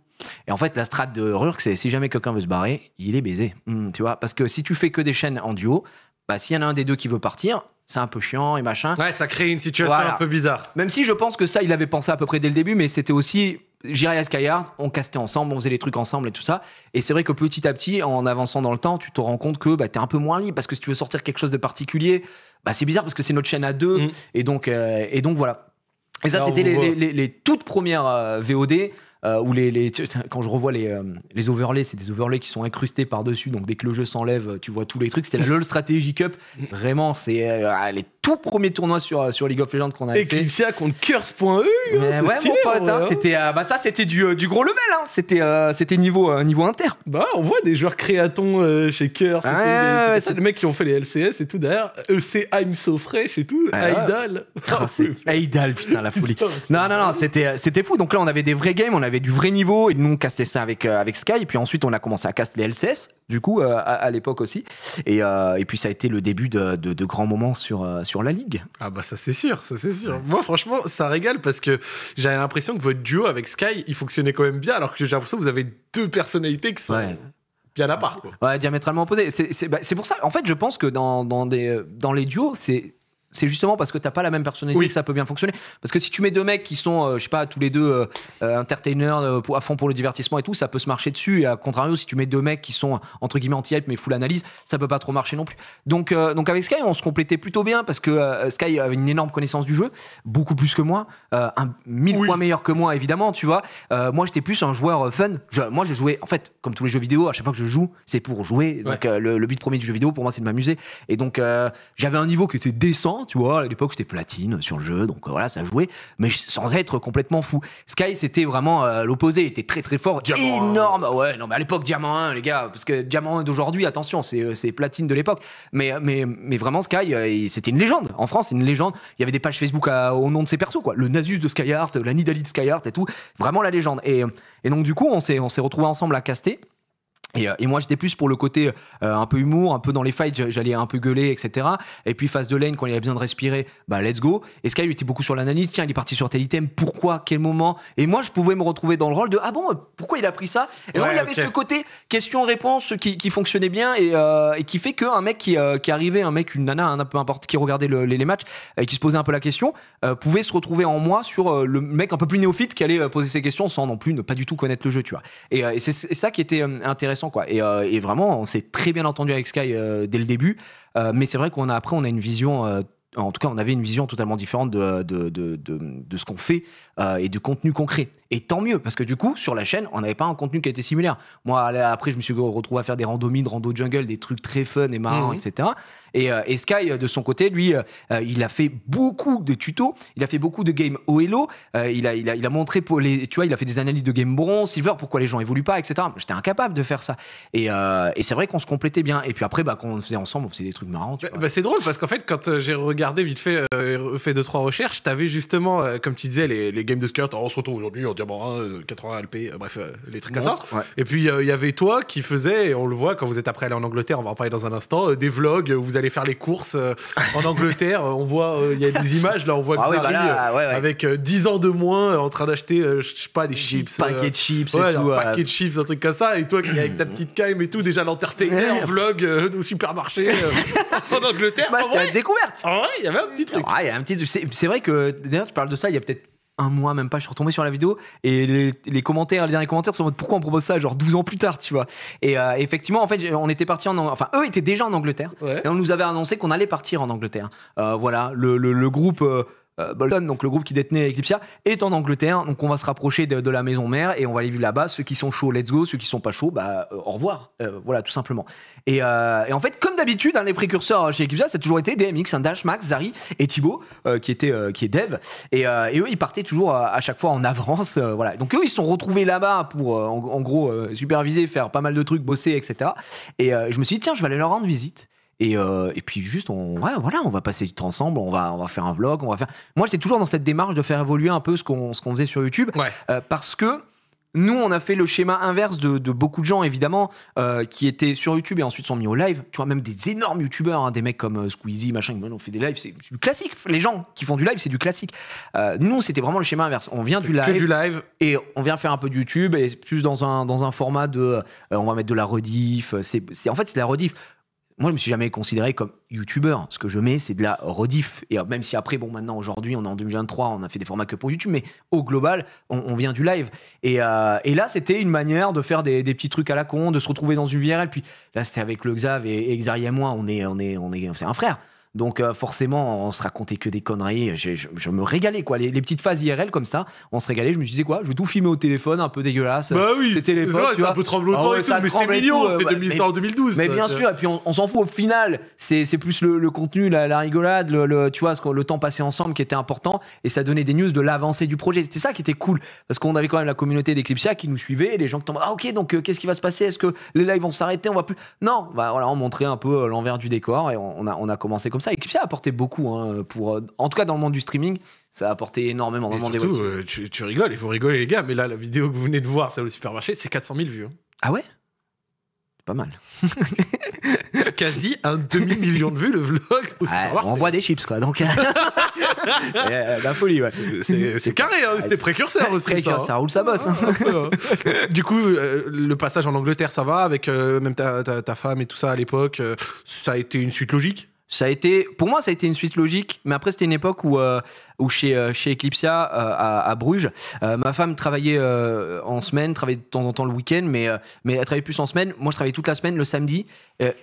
S2: Et en fait, la strat de Rurk, c'est si jamais quelqu'un veut se barrer, il est baisé. Hmm, tu vois, parce que si tu fais que des chaînes en duo, bah, s'il y en a un des deux qui veut partir, c'est un peu chiant et machin. Ouais, ça crée une situation un peu bizarre. Même si je pense que ça, il avait pensé à peu près dès le début, mais c'était aussi J'irai à Skyard, on castait ensemble, on faisait les trucs ensemble et tout ça. Et c'est vrai que petit à petit, en avançant dans le temps, tu te rends compte que bah, tu es un peu moins libre parce que si tu veux sortir quelque chose de particulier, bah, c'est bizarre parce que c'est notre chaîne à deux. Mm. Et, donc, euh, et donc voilà.
S1: Et ça, c'était les,
S2: toutes premières euh, VOD où euh, ou les, les, quand je revois les, euh, les overlays, c'est des overlays qui sont incrustés par-dessus, donc dès que le jeu s'enlève, tu vois tous les trucs. C'était le LoL Strategy Cup, vraiment, c'est euh, les tout premiers tournois sur, sur League of Legends qu'on a
S1: Eclipsia contre curse.eu, hein, ouais, mon hein.
S2: c'était, bah, ça c'était du, du,
S1: gros level, hein. c'était, c'était niveau, niveau inter. Bah, on voit des joueurs créatons chez Curse, c'est les mecs qui ont fait les LCS et tout, d'ailleurs EC I'm so fresh et tout, ah Aidal oh, Aidal putain, la folie.
S2: non, non, non, c'était, c'était fou. Donc là, on avait des vrais games, on avait du vrai niveau et nous on castait ça avec, euh, avec Sky. Et puis ensuite on a commencé à caster les LCS, du coup, euh, à, l'époque aussi. Et, euh, et, puis ça a été le début de, de, grands moments sur,
S1: sur la ligue. Ah bah ça c'est sûr, ça c'est sûr. Moi franchement, ça régale parce que j'avais l'impression que votre duo avec Sky, il fonctionnait quand même bien, alors que j'ai l'impression que vous avez deux personnalités qui sont. bien à part. Quoi. Ouais, diamétralement opposées bah, C'est pour ça, en fait, je pense que dans, dans, des, dans les duos, c'est
S2: c'est justement parce que t'as pas la même personnalité que ça peut bien fonctionner. Parce que si tu mets deux mecs qui sont, euh, je sais pas, tous les deux euh, euh, entertainers à fond pour le divertissement et tout, ça peut se marcher dessus. Et à contrario, si tu mets deux mecs qui sont entre guillemets anti-hype mais full analyse, ça peut pas trop marcher non plus. Donc, donc avec Sky, on se complétait plutôt bien parce que Sky avait une énorme connaissance du jeu, beaucoup plus que moi, un mille fois meilleur que moi évidemment, tu vois. moi, j'étais plus un joueur fun. moi, je jouais en fait comme tous les jeux vidéo. À chaque fois que je joue, c'est pour jouer. Donc le, le, but premier du jeu vidéo pour moi, c'est de m'amuser. Et donc j'avais un niveau qui était décent tu vois. À l'époque, j'étais platine sur le jeu, donc euh, voilà, ça jouait, mais sans être complètement fou. Sky, c'était vraiment euh, l'opposé, il était très très fort, énorme. Ouais, non, mais à l'époque, Diamant 1, les gars, parce que Diamant 1 d'aujourd'hui, attention, euh, c'est platine de l'époque. Mais, mais, mais vraiment, Sky, c'était une légende. En France, c'est une légende. Il y avait des pages Facebook au nom de ses persos, quoi. Le Nasus de Skyheart, la Nidalee de Skyheart et tout. Vraiment la légende. Et, et donc, du coup, on s'est retrouvé ensemble à caster. Euh, et, moi, j'étais plus pour le côté euh, un peu humour, un peu dans les fights, j'allais un peu gueuler, etc. Et puis, face de lane, quand il avait besoin de respirer, bah, let's go. Et Sky, lui était beaucoup sur l'analyse. Tiens, il est parti sur tel item. Pourquoi Quel moment Et moi, je pouvais me retrouver dans le rôle de Ah bon, pourquoi il a pris ça Et donc, il y avait ce côté question-réponse qui, fonctionnait bien euh, et, qui fait qu'un mec qui, arrivait, un mec, une nana, un hein, peu importe, qui regardait les, matchs et qui se posait un peu la question, pouvait se retrouver en moi sur le mec un peu plus néophyte qui allait poser ses questions sans non plus ne pas du tout connaître le jeu, tu vois. et c'est ça qui était intéressant quoi. Euh, et, vraiment, on s'est très bien entendu avec Sky euh, dès le début. Euh, mais c'est vrai qu'on a après, on a une vision en tout cas, on avait une vision totalement différente de, de, ce qu'on fait euh, et de contenu concret. Et tant mieux, parce que du coup, sur la chaîne, on n'avait pas un contenu qui était similaire. Moi, après, je me suis retrouvé à faire des randonnées de rando jungle, des trucs très fun et marrants, mhm. etc. Euh, et, Sky, euh, de son côté, lui, il a fait beaucoup de tutos, il a fait beaucoup de games OLO, il, a, il, a, montré, pour les, tu vois, il a fait des analyses de games bronze, silver, pourquoi les gens évoluent pas, etc. J'étais incapable de faire ça. Et, c'est vrai qu'on se complétait bien. Et puis après, bah, quand on faisait ensemble, on faisait des trucs marrants.
S1: Bah, bah, c'est drôle, parce qu'en fait, quand j'ai regardé regardé vite fait, euh, fait deux, trois recherches. T'avais justement, euh, comme tu disais, les, les games de skirt. Hein, on se retrouve aujourd'hui en diamant 1, 80 LP, bref, euh, les trucs comme ça. Et puis, il y avait toi qui faisais, on le voit quand vous êtes après allé en Angleterre, on va en parler dans un instant, des vlogs où vous allez faire les courses en Angleterre. on voit, il y a des images, là, on voit ah bah avec 10 ans de moins en train d'acheter, je sais pas, des chips. Paquet de chips, et un paquet de chips, un truc comme ça. Et toi qui avec ta petite caille et tout, déjà l'entertainer en vlog au supermarché en Angleterre. Bah, c'était découverte il y avait un
S2: petit truc. Ah, y a un C'est vrai que d'ailleurs, tu parles de ça, il y a peut-être un mois, même pas, je suis retombé sur la vidéo et les, commentaires, les derniers commentaires sont en mode pourquoi on propose ça, genre 12 ans plus tard, tu vois. Et euh, effectivement, en fait, on était parti en enfin, eux étaient déjà en Angleterre et on nous avait annoncé qu'on allait partir en Angleterre. Euh, voilà, le, groupe. Euh, euh, Bolton, donc le groupe qui détenait Eclipsia, est en Angleterre. Donc on va se rapprocher de, la maison mère et on va aller vivre là-bas. Ceux qui sont chauds, let's go. Ceux qui sont pas chauds, bah euh, au revoir. Euh, voilà, tout simplement. Et, en fait, comme d'habitude, hein, les précurseurs chez Eclipsia, ça a toujours été DMX, un hein, Dash, Max, Zari et Thibaut, qui, était, qui est dev. Et, eux, ils partaient toujours à, chaque fois en avance. voilà. Donc eux, ils se sont retrouvés là-bas pour, en gros, superviser, faire pas mal de trucs, bosser, etc. Et je me suis dit, tiens, je vais aller leur rendre visite. Et, euh, et, puis juste, on, ouais, voilà, on va passer du ensemble, on va, on va faire un vlog, on va faire. Moi, j'étais toujours dans cette démarche de faire évoluer un peu ce qu'on, ce qu'on faisait sur YouTube, euh, parce que nous, on a fait le schéma inverse de, beaucoup de gens, évidemment, euh, qui étaient sur YouTube et ensuite sont mis au live. Tu vois, même des énormes YouTubeurs, hein, des mecs comme Squeezie, machin, on fait des lives, c'est du classique. Les gens qui font du live, c'est du classique. nous, c'était vraiment le schéma inverse. On vient du live, et on vient faire un peu de YouTube et plus dans un, dans un format de, on va mettre de la rediff. C'est, en fait, c'est la rediff moi, je me suis jamais considéré comme youtubeur. Ce que je mets, c'est de la rediff. Et euh, même si après, bon, maintenant, aujourd'hui, on est en 2023, on a fait des formats que pour YouTube, mais au global, on, vient du live. Euh, et, là, c'était une manière de faire des, petits trucs à la con, de se retrouver dans une VRL. Puis là, c'était avec le Xav et, et et moi, on est, on est, on est, c'est un frère. Donc euh, forcément, on se racontait que des conneries. Je, me régalais quoi. Les, petites phases IRL comme ça, on se régalait. Je me disais quoi Je vais tout filmer au téléphone, un peu dégueulasse. Bah oui. C'était les un peu tremblotant ah et tout, mais c'était mignon. Euh, c'était 2012. Bah, mais bien sûr. Et puis on, s'en fout au final. C'est plus le, contenu, la, rigolade, le, tu vois, le temps passé ensemble qui était important. Et ça donnait des news de l'avancée du projet. C'était ça qui était cool parce qu'on avait quand même la communauté d'Eclipsia qui nous suivait. les gens qui tombaient. Ah ok, donc euh, qu'est-ce qui va se passer Est-ce que les lives vont s'arrêter On va plus. Non. Bah, voilà, on montrait un peu l'envers du décor et on, on a on a commencé comme ça ça ça a apporté beaucoup hein, pour euh, en tout cas dans le monde du streaming ça a apporté énormément mais euh,
S1: tu, rigoles il faut rigoler les gars mais là la vidéo que vous venez de voir c'est au supermarché c'est 400 000 vues hein. ah ouais pas mal. Quasi un demi-million de vues le vlog. on voit des chips quoi, donc. Euh, la folie, C'est carré, hein, c'était précurseur aussi. ça, roule sa bosse. Ah, du coup, le passage en Angleterre, ça va avec même ta, femme et tout ça à l'époque. ça a été une suite logique ça a été, pour moi, ça a été une suite logique.
S2: Mais après, c'était une époque où, euh, où chez, euh, chez Eclipsia, euh, à, Bruges, ma femme travaillait en semaine, travaillait de temps en temps le week-end, mais, mais elle travaillait plus en semaine. Moi, je travaillais toute la semaine, le samedi,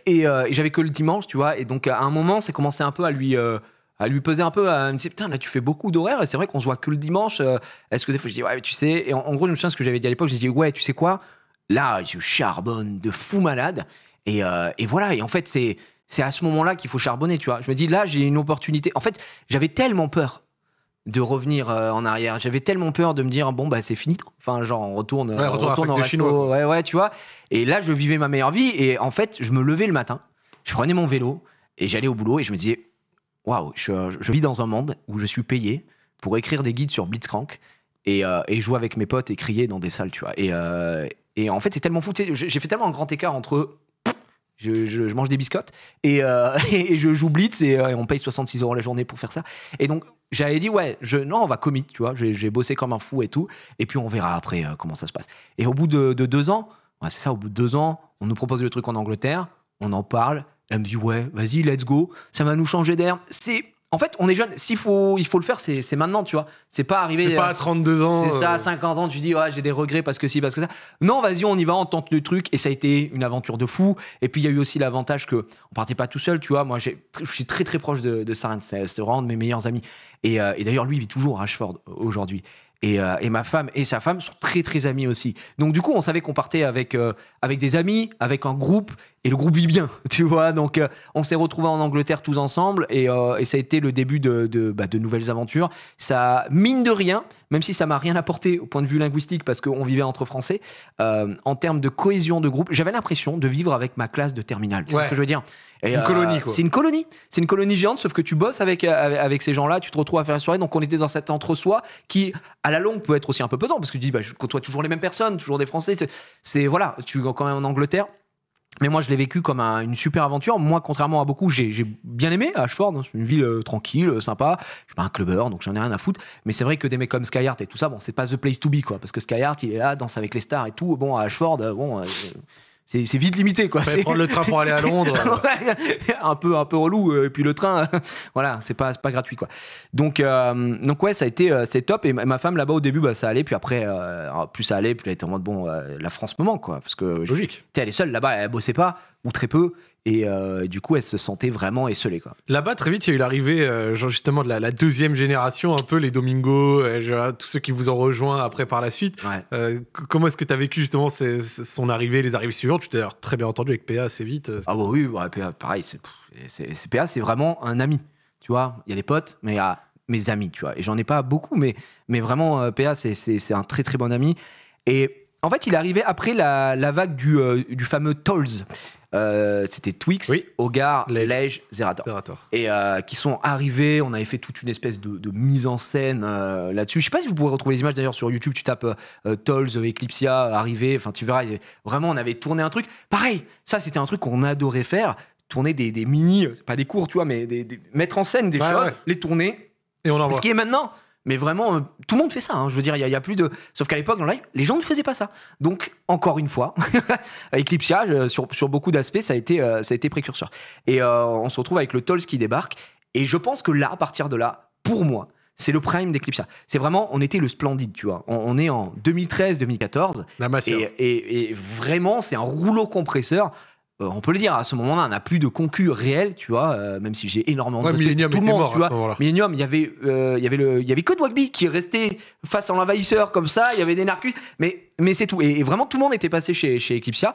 S2: et, j'avais que le dimanche, tu vois. Et donc, à un moment, ça commençait un peu à lui à lui peser un peu, à me dire putain là tu fais beaucoup d'horaires et c'est vrai qu'on se voit que le dimanche. Est-ce que des fois je dis ouais tu sais et en, gros je me souviens ce que j'avais dit à l'époque, je dis ouais tu sais quoi là je charbonne de fou malade et, et voilà et en fait c'est c'est à ce moment-là qu'il faut charbonner, tu vois. Je me dis, là, j'ai une opportunité. En fait, j'avais tellement peur de revenir euh, en arrière. J'avais tellement peur de me dire bon bah c'est fini. Enfin genre on retourne, ouais, en chinois. tu vois. Et là je vivais ma meilleure vie et en fait je me levais le matin, je prenais mon vélo et j'allais au boulot et je me disais waouh je, vis dans un monde où je suis payé pour écrire des guides sur Blitzcrank et, euh, et jouer avec mes potes et crier dans des salles tu vois. Et, euh, et en fait c'est tellement fou. J'ai fait tellement un grand écart entre je, mange des biscottes et, euh, je joue Blitz et, euh, on paye 66 euros la journée pour faire ça. Et donc, j'avais dit, ouais, je, non, on va commit, tu vois, j'ai bossé comme un fou et tout. Et puis, on verra après euh, comment ça se passe. Et au bout de, deux ans, c'est ça, au bout de deux ans, on nous propose le truc en Angleterre, on en parle. Elle me dit, ouais, vas-y, let's go. Ça va nous changer d'air. C'est en fait, on est jeune. S'il faut, il faut le faire, c'est maintenant, tu vois. C'est pas arrivé. C'est pas à 32 ans. C'est ça, à 50 euh. ans, tu dis, j'ai des regrets parce que si, parce que ça. Non, vas-y, on y va, on tente le truc. Et ça a été une aventure de fou. Et puis, il y a eu aussi l'avantage que on partait pas tout seul, tu vois. Moi, je suis très, très proche de, de Sarin. C'est vraiment de mes meilleurs amis. Euh, et, d'ailleurs, lui, il vit toujours à Ashford aujourd'hui. Euh, et, ma femme et sa femme sont très très amis aussi. Donc du coup, on savait qu'on partait avec avec des amis, avec un groupe et le groupe vit bien, tu vois. Donc, euh, on s'est retrouvés en Angleterre tous ensemble et, euh, ça a été le début de, bah, de, nouvelles aventures. Ça, mine de rien, même si ça m'a rien apporté au point de vue linguistique parce qu'on vivait entre Français, euh, en termes de cohésion de groupe, j'avais l'impression de vivre avec ma classe de terminale. Tu vois ce que je veux dire une colonie, quoi. C'est une colonie. C'est une colonie géante, sauf que tu bosses avec, avec, ces gens-là, tu te retrouves à faire la soirée. Donc, on était dans cet entre-soi qui, à la longue, peut être aussi un peu pesant parce que tu dis, bah, je côtoie toujours les mêmes personnes, toujours des Français. C'est, voilà, tu es quand même en Angleterre mais moi, je l'ai vécu comme une super aventure. Moi, contrairement à beaucoup, j'ai bien aimé Ashford. Hein. C'est une ville euh, tranquille, euh, sympa. Je suis pas un clubber, donc j'en ai rien à foutre. Mais c'est vrai que des mecs comme Skyheart et tout ça, bon, c'est pas the place to be, quoi. Parce que Skyheart il est là, danse avec les stars et tout. Bon, à Ashford, euh, bon, c'est vite limité quoi. c'est... prendre le train pour aller à Londres, un peu un peu relou euh, et puis le train, voilà, c'est pas pas gratuit quoi. Donc euh, donc ouais, ça a été euh, c'est top et ma femme là-bas au début bah ça allait puis après plus ça allait plus elle était en mode bon la France moment. quoi parce que logique. Tu est seule là-bas, elle bossait pas ou très peu et euh, du coup, elle se sentait vraiment esselée.
S1: Là-bas, très vite, il y a eu l'arrivée euh, justement de la, deuxième génération, un peu les Domingos, euh, tous ceux qui vous ont rejoint après par la suite. comment est-ce que tu as vécu justement son arrivée, les arrivées suivantes Tu t'es très bien entendu avec PA assez vite. Ah bah oui, PA, pareil, c'est, PA, c'est vraiment un ami. Tu vois, il y a
S2: des potes, mais il y a mes amis, tu vois. Et j'en ai pas beaucoup, mais, mais vraiment, PA, c'est, un très très bon ami. Et en fait, il est arrivé après la, vague du, du fameux Tolls euh, c'était Twix, oui. Hogar, Lège, Zerator. Et euh, qui sont arrivés, on avait fait toute une espèce de, mise en scène euh, là-dessus. Je sais pas si vous pouvez retrouver les images d'ailleurs sur YouTube, tu tapes Tolls, Eclipsia, arrivé, enfin tu verras, vraiment on avait tourné un truc. Pareil, ça c'était un truc qu'on adorait faire, tourner des, mini, pas des cours, tu vois, mais des, mettre en scène des choses, les tourner. Et on en Ce qui est maintenant mais vraiment, euh, tout le monde fait ça. Hein. Je veux dire, il n'y a, plus de. Sauf qu'à l'époque, dans live, les gens ne faisaient pas ça. Donc, encore une fois, Eclipsia, sur, sur beaucoup d'aspects, ça, a été, euh, ça a été précurseur. Et euh, on se retrouve avec le Tolls qui débarque. Et je pense que là, à partir de là, pour moi, c'est le prime d'Eclipsia. C'est vraiment, on était le splendide, tu vois. On, est en 2013-2014. Et, et, vraiment, c'est un rouleau compresseur. Euh, on peut le dire, à ce moment-là, on n'a plus de concu réel, tu vois, euh, même si j'ai énormément de Millennium tout le monde, tu vois. il y avait, euh, il avait le, il y avait que qui restait face à l'envahisseur comme ça, il y avait des Narcus, mais, mais c'est tout. Et, vraiment, tout le monde était passé chez, chez Eclipsia.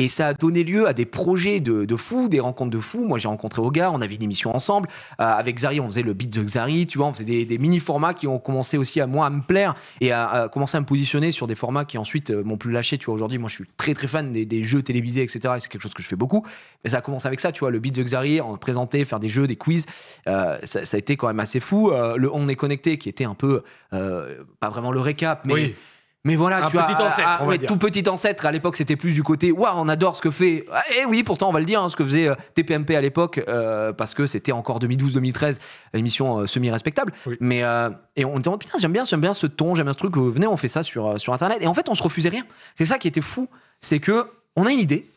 S2: Et ça a donné lieu à des projets de, de fous, des rencontres de fous. Moi, j'ai rencontré Oga, on avait une émission ensemble. Euh, avec Zari on faisait le beat de Xari, tu vois, on faisait des, mini-formats qui ont commencé aussi à moi à me plaire et à, commencer à me positionner sur des formats qui ensuite euh, m'ont plus lâché. Tu vois, aujourd'hui, moi, je suis très très fan des, jeux télévisés, etc. Et c'est quelque chose que je fais beaucoup. Mais ça a commencé avec ça, tu vois, le beat de Xari, en présenter, faire des jeux, des quiz. Euh, ça, a été quand même assez fou. le On est connecté, qui était un peu, pas vraiment le récap, mais. Mais voilà, tu petit on tout petit ancêtre. À l'époque, c'était plus du côté, waouh, on adore ce que fait. Eh, eh oui, pourtant, on va le dire, hein, ce que faisait euh, TPMP à l'époque, euh, parce que c'était encore 2012-2013, émission euh, semi-respectable. Mais et on était, putain, j'aime bien, j'aime bien ce ton, j'aime bien ce truc. Venez, on fait ça sur sur internet. Et en fait, on se refusait rien. C'est ça qui était fou, c'est que on a une idée.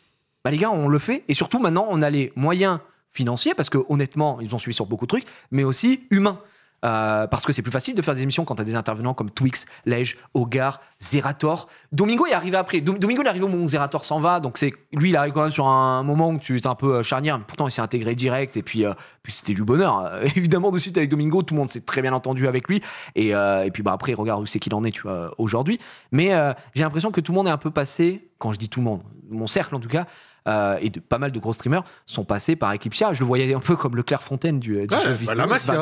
S2: Bah les gars, on le fait. Et surtout, maintenant, on a les moyens financiers, parce que honnêtement, ils ont suivi sur beaucoup de trucs, mais aussi humains. Euh, parce que c'est plus facile de faire des émissions quand tu as des intervenants comme Twix, Lege Hogar, Zerator. Domingo est arrivé après. Domingo est arrivé au moment où Zerator s'en va, donc c'est lui il arrive quand même sur un moment où tu es un peu euh, charnière, mais pourtant il s'est intégré direct et puis, euh, c'était du bonheur. Hein. évidemment de suite avec Domingo, tout le monde s'est très bien entendu avec lui et, puis bah après regarde où c'est qu'il en est aujourd'hui. Mais j'ai l'impression que tout le monde est un peu passé, quand je dis tout le monde, mon cercle en tout cas, euh, et de, pas mal de gros streamers sont passés par Eclipsia. Je le voyais un peu comme le Clairefontaine du, jeu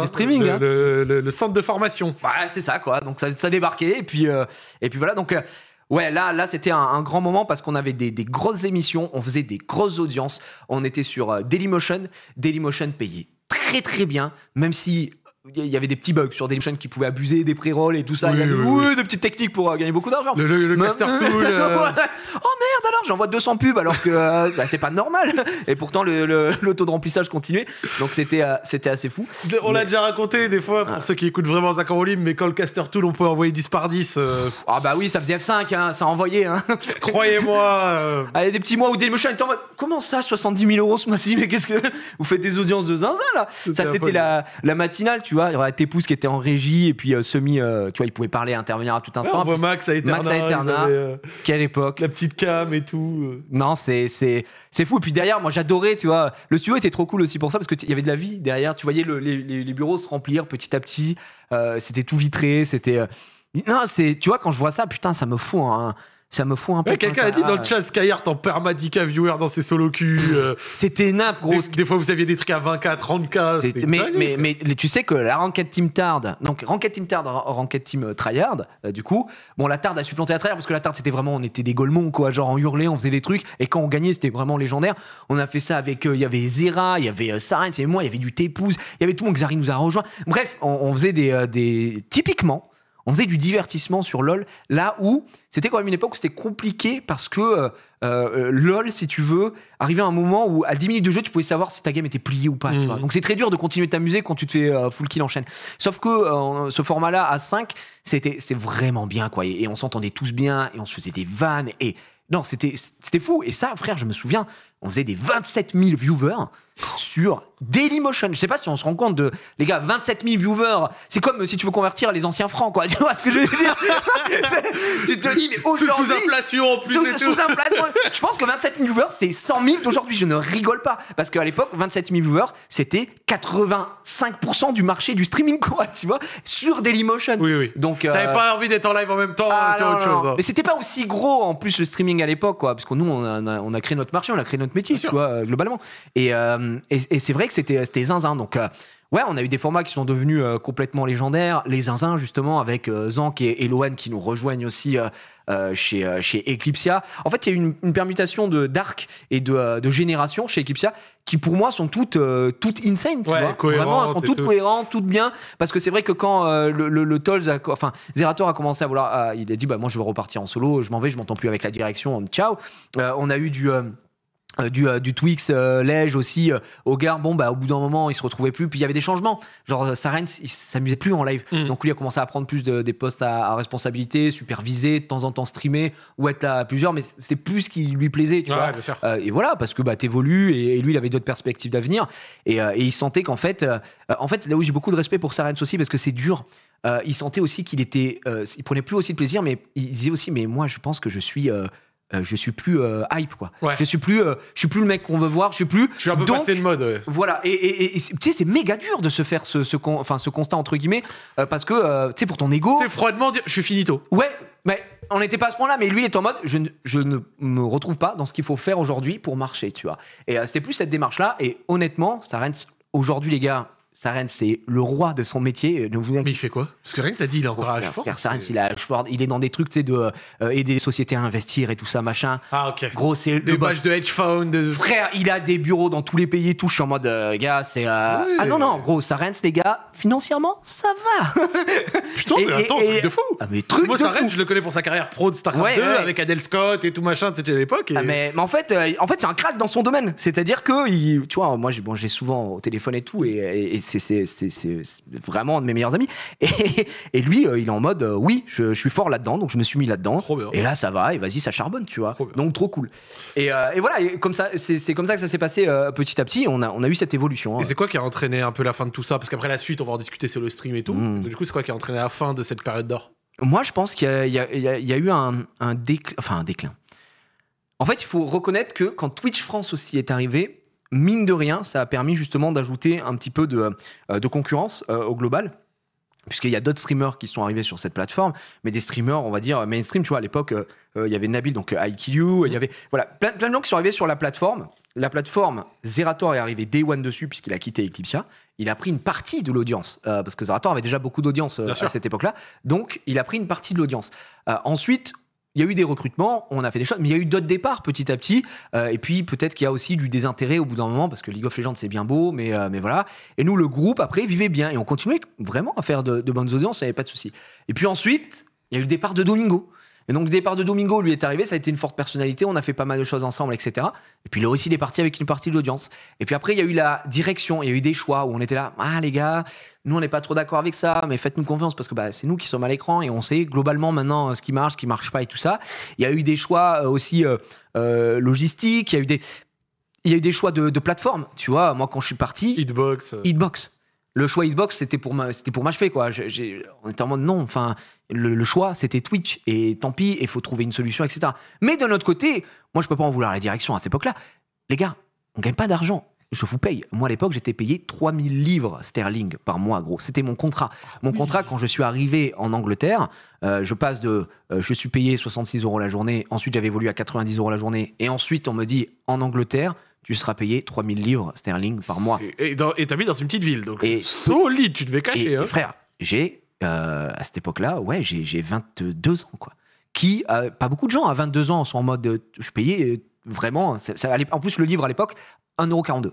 S2: streaming.
S1: Le, centre de formation. c'est ça, quoi. Donc ça, débarquait. Et puis, euh, et puis voilà.
S2: Donc. Euh, ouais, là, là c'était un, grand moment parce qu'on avait des, des, grosses émissions, on faisait des grosses audiences, on était sur Dailymotion, Dailymotion payait très très bien, même si il y avait des petits bugs sur Dailymotion qui pouvaient abuser des pré-rolls et tout ça. il y avait des petites techniques pour euh, gagner beaucoup d'argent.
S1: Le, le, tool. Euh. oh
S2: merde alors, j'envoie 200 pubs alors que euh, bah, c'est pas normal. Et pourtant, le,
S1: taux de remplissage continuait. Donc c'était c'était assez fou. On l'a déjà raconté des fois pour ah. ceux qui écoutent vraiment Zach Rolim, mais quand le caster tool, on peut envoyer 10 par 10. Ah bah oui, ça faisait F5, hein, ça envoyait. Hein. Croyez-moi. Allez, des petits mois où Dailymotion était en mode comment ça,
S2: 70 000 euros ce mois-ci, mais qu'est-ce que. Vous faites des audiences de zinzin là Ça, c'était la, la matinale, tu vois. Il y aurait pouces qui étaient en régie et puis euh, semi, euh, tu vois, il pouvait parler, intervenir à tout instant. Ouais, on Max à Eterna. Max à Eterna, euh, quelle époque. La petite cam et tout. Non, c'est, c'est, c'est fou. Et puis derrière, moi j'adorais, tu vois. Le studio était trop cool aussi pour ça parce qu'il y avait de la vie derrière. Tu voyais les, bureaux se remplir petit à petit. c'était tout vitré. C'était. Non, c'est. Tu vois, quand je vois ça, putain, ça me fout. Hein ça me fout un peu. Quelqu'un a dit dans le chat
S1: Skyheart en permadica viewer dans ses solo cul. Euh. c'était nappe, gros. Des, fois, vous aviez des trucs à 24, 30 mais, mais, mais, tu sais que
S2: la ranked team Tard, donc ranked team Tard, ranked team euh, Tryhard, euh, du coup, bon, la Tard a supplanté la Tryhard parce que la Tard, c'était vraiment, on était des golemons, quoi. Genre, on hurlait, on faisait des trucs. Et quand on gagnait, c'était vraiment légendaire. On a fait ça avec, il y avait Zera, il y avait Saren il moi, il y avait du Tépouze, il y avait tout le monde. Xari nous a rejoint. Bref, on, on faisait des, des. Typiquement, on faisait du divertissement sur LOL, là où c'était quand même une époque où c'était compliqué parce que euh, euh, LOL, si tu veux, arrivait à un moment où à 10 minutes de jeu, tu pouvais savoir si ta game était pliée ou pas. Mm. Donc c'est très dur de continuer de t'amuser quand tu te fais euh, full kill en chaîne. Sauf que ce format-là à 5, c'était vraiment bien, quoi. Et, on s'entendait tous bien, et on se faisait des vannes, et non, c'était fou. Et ça, frère, je me souviens, on faisait des 27 000 viewers sur Dailymotion. Je sais pas si on se rend compte de, les gars, 27 000 viewers. C'est comme euh, si tu veux convertir les anciens francs, quoi. Tu vois ce que je veux dire? tu te dis, mais aujourd'hui. Sous, sous inflation, en plus. inflation. je pense que 27 000 viewers, c'est 100 000 d'aujourd'hui. Je ne rigole pas. Parce qu'à l'époque, 27 000 viewers, c'était 85% du marché du streaming, quoi. Tu vois? Sur Dailymotion. Oui, oui. Donc. T'avais euh, pas
S1: envie d'être en live en même temps ah sur autre chose. Hein.
S2: Mais c'était pas aussi gros, en plus, le streaming à l'époque, quoi. Parce que nous, on a, créé notre marché, on a créé notre métier, tu vois, euh, globalement. Et, et, et c'est vrai euh, c'était zinzin. Donc, euh, ouais, on a eu des formats qui sont devenus euh, complètement légendaires. Les zinzins, justement, avec Zank et, Loan qui nous rejoignent aussi chez, chez Eclipsia. En fait, il y a eu une, permutation de d'arc et de, génération chez Eclipsia qui, pour moi, sont toutes, toutes insane. Tu vois Vraiment, elles sont toutes cohérentes, toutes bien. Parce que c'est vrai que quand le, le, Tolls, enfin, Zerator a commencé à vouloir. il a dit, bah, moi, je vais repartir en solo, je m'en vais, je m'entends plus avec la direction, ciao. on a eu du. Euh, euh, du, Twix euh, Lège aussi au bon bah au bout d'un moment il se retrouvait plus puis il y avait des changements genre Sarens il s'amusait plus en live mm. donc lui a commencé à prendre plus des postes à, responsabilité superviser de temps en temps streamer ou être là à plusieurs mais c'était plus ce qui lui plaisait tu vois et voilà parce que bah t'évolues et, lui il avait d'autres perspectives d'avenir et, il sentait qu'en fait en fait là où j'ai beaucoup de respect pour Sarens aussi parce que c'est dur il sentait aussi qu'il était il prenait plus aussi de plaisir mais il disait aussi mais moi je pense que je suis euh, je suis plus euh, hype quoi. Je suis plus, euh, je suis plus le mec qu'on veut voir. Je suis plus. Je suis un peu passé de mode. Ouais. Voilà. Et, tu sais, c'est méga dur de se faire ce, enfin, ce constat entre guillemets parce que tu sais pour ton ego. C'est froidement dire, je suis finito. Ouais. Mais on n'était pas à ce point-là, mais lui est en mode je ne, me retrouve pas dans ce qu'il faut faire aujourd'hui pour marcher, tu vois. Et c'est plus cette démarche-là. Et honnêtement, ça rentre aujourd'hui, les gars, Saren, c'est le roi de son métier. Euh, vous... Mais il fait quoi Parce que rien que t'as dit, il est encore à Ashford. Saren, il est à Ashford. Il est dans des trucs, tu sais, d'aider euh, les sociétés à investir et tout ça, machin.
S1: Ah, ok. Gros, c'est. Des boss de hedge fund. Frère, il
S2: a des bureaux dans tous les pays et tout. Je suis en mode, euh, gars, c'est. Ah, ah non, non, gros, Saren, les gars, financièrement, ça va. Putain, mais attends, truc de
S1: fou. Ah, mais truc Moi, Saren, je le connais pour sa carrière pro de StarCraft ouais, 2 avec Adel Scott et tout machin, c'était à l'époque. Ah, mais, en fait, en fait c'est un crack dans son domaine.
S2: C'est-à-dire que, il... tu vois, moi, j'ai bon, souvent au téléphone et tout. et c'est vraiment un de mes meilleurs amis. Et, lui, euh, il est en mode, euh, oui, je, suis fort là-dedans, donc je me suis mis là-dedans. Et là, ça va, et vas-y, ça charbonne, tu vois. donc trop cool. Et, euh, voilà, comme ça, c'est comme ça que ça s'est passé petit à petit. On a, eu cette évolution. Hein. Et c'est
S1: quoi qui a entraîné un peu la fin de tout ça Parce qu'après la suite, on va en discuter sur le stream et tout. Hmm. du coup, c'est quoi qui a entraîné la fin de cette période d'or Moi, je pense qu'il y, a eu
S2: un, un déclin. Enfin, un déclin. En fait, il faut reconnaître que quand Twitch France aussi est arrivé, mine de rien, ça a permis justement d'ajouter un petit peu de, euh, concurrence euh, au global puisqu'il y a d'autres streamers qui sont arrivés sur cette plateforme, mais des streamers, on va dire, mainstream, tu vois, à l'époque, euh, il y avait Nabil, donc IQ, mm-hmm. il y avait, voilà, plein, plein, de gens qui sont arrivés sur la plateforme. La plateforme, Zerator est arrivé day one dessus, puisqu'il a quitté Eclipsia. Il a pris une partie de l'audience, parce que Zerator avait déjà beaucoup d'audience à cette époque-là, donc il a pris une partie de l'audience. ensuite, il y a eu des recrutements, on a fait des choses, mais il y a eu d'autres départs petit à petit. Euh, et puis peut-être qu'il y a aussi du désintérêt au bout d'un moment, parce que League of Legends c'est bien beau, mais, euh, voilà. Et nous, le groupe, après, vivait bien. Et on continuait vraiment à faire de, bonnes audiences, il n'y avait pas de souci. Et puis ensuite, il y a eu le départ de Domingo. Et donc, le départ de Domingo lui est arrivé, ça a été une forte personnalité, on a fait pas mal de choses ensemble, etc. Et puis, le il est parti avec une partie de l'audience. Et puis après, il y a eu la direction, il y a eu des choix où on était là, ah les gars, nous, on n'est pas trop d'accord avec ça, mais faites-nous confiance parce que bah, c'est nous qui sommes à l'écran et on sait globalement maintenant ce qui marche, ce qui marche pas et tout ça. Il y a eu des choix euh, aussi euh, euh, logistiques, il y a eu des. Il y a eu des choix de, plateforme, tu vois. Moi, quand je suis parti, Hitbox. Hitbox le choix Hitbox, c'était pour c'était pour m'achever quoi. on était en mode non, enfin le, choix, c'était Twitch. Et tant pis, il faut trouver une solution, etc. Mais d'un autre côté, moi, je ne peux pas en vouloir à la direction à cette époque-là. Les gars, on gagne pas d'argent. Je vous paye. Moi, à l'époque, j'étais payé 3000 livres sterling par mois, gros. C'était mon contrat. Mon contrat, quand je suis arrivé en Angleterre, euh, je passe de. Euh, je suis payé 66 euros la journée. Ensuite, j'avais évolué à 90 euros la journée. Et ensuite, on me dit en Angleterre, tu seras payé 3000 livres sterling par mois.
S1: Et t'habites mis dans une petite ville, donc solide, tu devais cacher. Hein. Frère,
S2: j'ai euh, à cette époque-là, ouais, j'ai 22 ans, quoi. Qui, pas beaucoup de gens à hein, 22 ans sont en mode, euh, je payais euh, vraiment, ça, allait, en plus le livre à l'époque, 1,42€.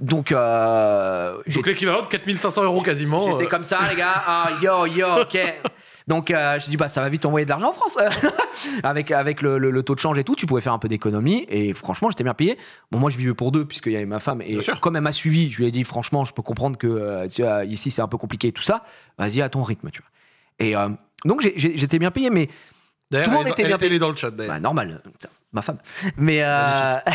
S2: Donc, euh,
S1: Donc l'équivalent de 4500 euros quasiment. J'étais comme ça, les gars. Ah, yo, yo, ok.
S2: Donc je euh, je dis bah ça va vite envoyer de l'argent en France avec avec le, taux de change et tout, tu pouvais faire un peu d'économie et franchement j'étais bien payé. Bon moi je vivais pour deux puisqu'il y avait ma femme et comme elle m'a suivi, je lui ai dit franchement je peux comprendre que euh, tu ici c'est un peu compliqué et tout ça. Vas-y à ton rythme tu vois. Et euh, donc j'étais bien payé mais D'ailleurs, monde était bien payé.
S1: dans le chat d'ailleurs. Bah, normal,
S2: ma femme. Mais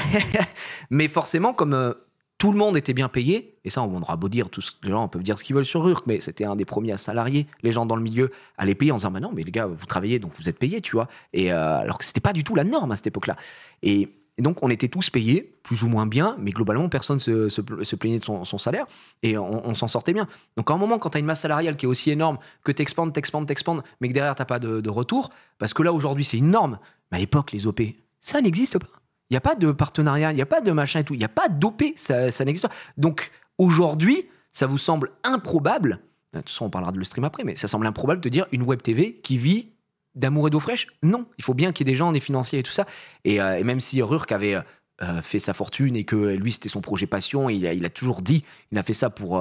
S2: mais forcément comme tout le monde était bien payé, et ça, on aura beau dire, tout ce, les gens peuvent dire ce qu'ils veulent sur Rurk, mais c'était un des premiers à salarier, les gens dans le milieu, à les payer en disant, bah non, mais les gars, vous travaillez, donc vous êtes payés, tu vois. Et euh, alors que c'était pas du tout la norme à cette époque-là. Et, donc, on était tous payés, plus ou moins bien, mais globalement, personne se, se, plaignait de son, salaire, et on, s'en sortait bien. Donc, à un moment, quand tu as une masse salariale qui est aussi énorme, que expandes, tu expandes, mais que derrière, t'as pas de, de, retour, parce que là, aujourd'hui, c'est une norme, mais à l'époque, les OP, ça n'existe pas. Il n'y a pas de partenariat, il n'y a pas de machin et tout. Il n'y a pas d'OP, ça, n'existe pas. Donc aujourd'hui, ça vous semble improbable, de toute façon on parlera de le stream après, mais ça semble improbable de dire une web TV qui vit d'amour et d'eau fraîche. Non, il faut bien qu'il y ait des gens, des financiers et tout ça. Et, euh, même si Rurk avait euh, euh, fait sa fortune et que lui c'était son projet passion, il a, toujours dit, il a fait ça pour,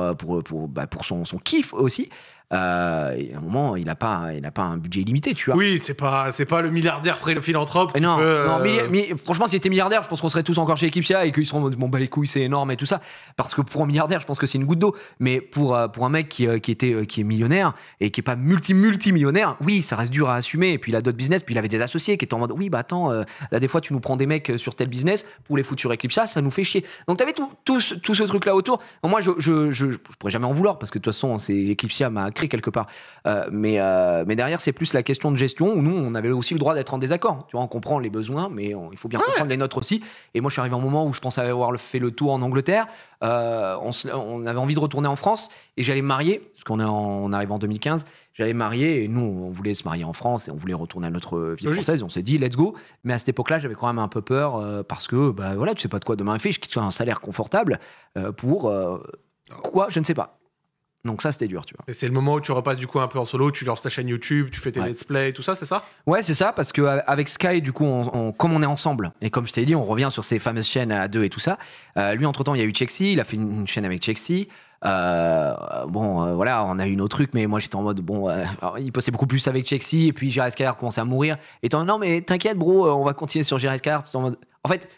S2: bah, son, son, kiff aussi, euh, un moment, il n'a pas, il pas un budget illimité, tu vois.
S1: Oui, c'est pas, c'est pas le milliardaire le philanthrope. Non, non euh,
S2: mais, franchement, s'il était milliardaire, je pense qu'on serait tous encore chez Equipsia et qu'ils seront bon bah les couilles, c'est énorme et tout ça. Parce que pour un milliardaire, je pense que c'est une goutte d'eau. Mais pour euh, pour un mec qui, qui était qui est millionnaire et qui est pas multi multi millionnaire, oui, ça reste dur à assumer. Et puis il a d'autres business, puis il avait des associés qui étaient en mode, oui, bah attends, là des fois tu nous prends des mecs sur tel business pour les foutre sur ça nous fait chier. Donc t'avais tout, tout, tout ce truc là autour. Moi, je, je, je, pourrais jamais en vouloir parce que de toute façon, c'est m'a quelque part. Euh, mais, euh, mais derrière, c'est plus la question de gestion où nous, on avait aussi le droit d'être en désaccord. Tu vois, on comprend les besoins, mais il faut bien comprendre les nôtres aussi. Et moi, je suis arrivé à un moment où je pensais avoir fait le tour en Angleterre. Euh, on, avait envie de retourner en France et j'allais me marier, parce qu'on est en, on en 2015. J'allais me marier et nous, on voulait se marier en France et on voulait retourner à notre vie française. Et on s'est dit, let's go. Mais à cette époque-là, j'avais quand même un peu peur parce que, bah, voilà, tu sais pas de quoi demain il fait. Je quitte un salaire confortable pour. Quoi Je ne sais pas. Donc ça, c'était dur, tu vois.
S1: Et c'est le moment où tu repasses du coup un peu en solo, tu lances ta chaîne YouTube, tu fais tes let's play, tout ça, c'est ça Ouais, c'est ça, parce que euh,
S2: avec Sky, du coup, comme on est ensemble, et comme je t'ai dit, on revient sur ces fameuses chaînes à deux et tout ça. Euh, lui, entre-temps, il y a eu Chexy, il a fait une, chaîne avec Chexy. Euh, bon, voilà, on a eu nos trucs, mais moi j'étais en mode, bon, il passait beaucoup plus avec Chexy, et puis Jared Skyler commençait à mourir. Et en non, mais t'inquiète, bro, on va continuer sur Jared tout En, mode... en fait,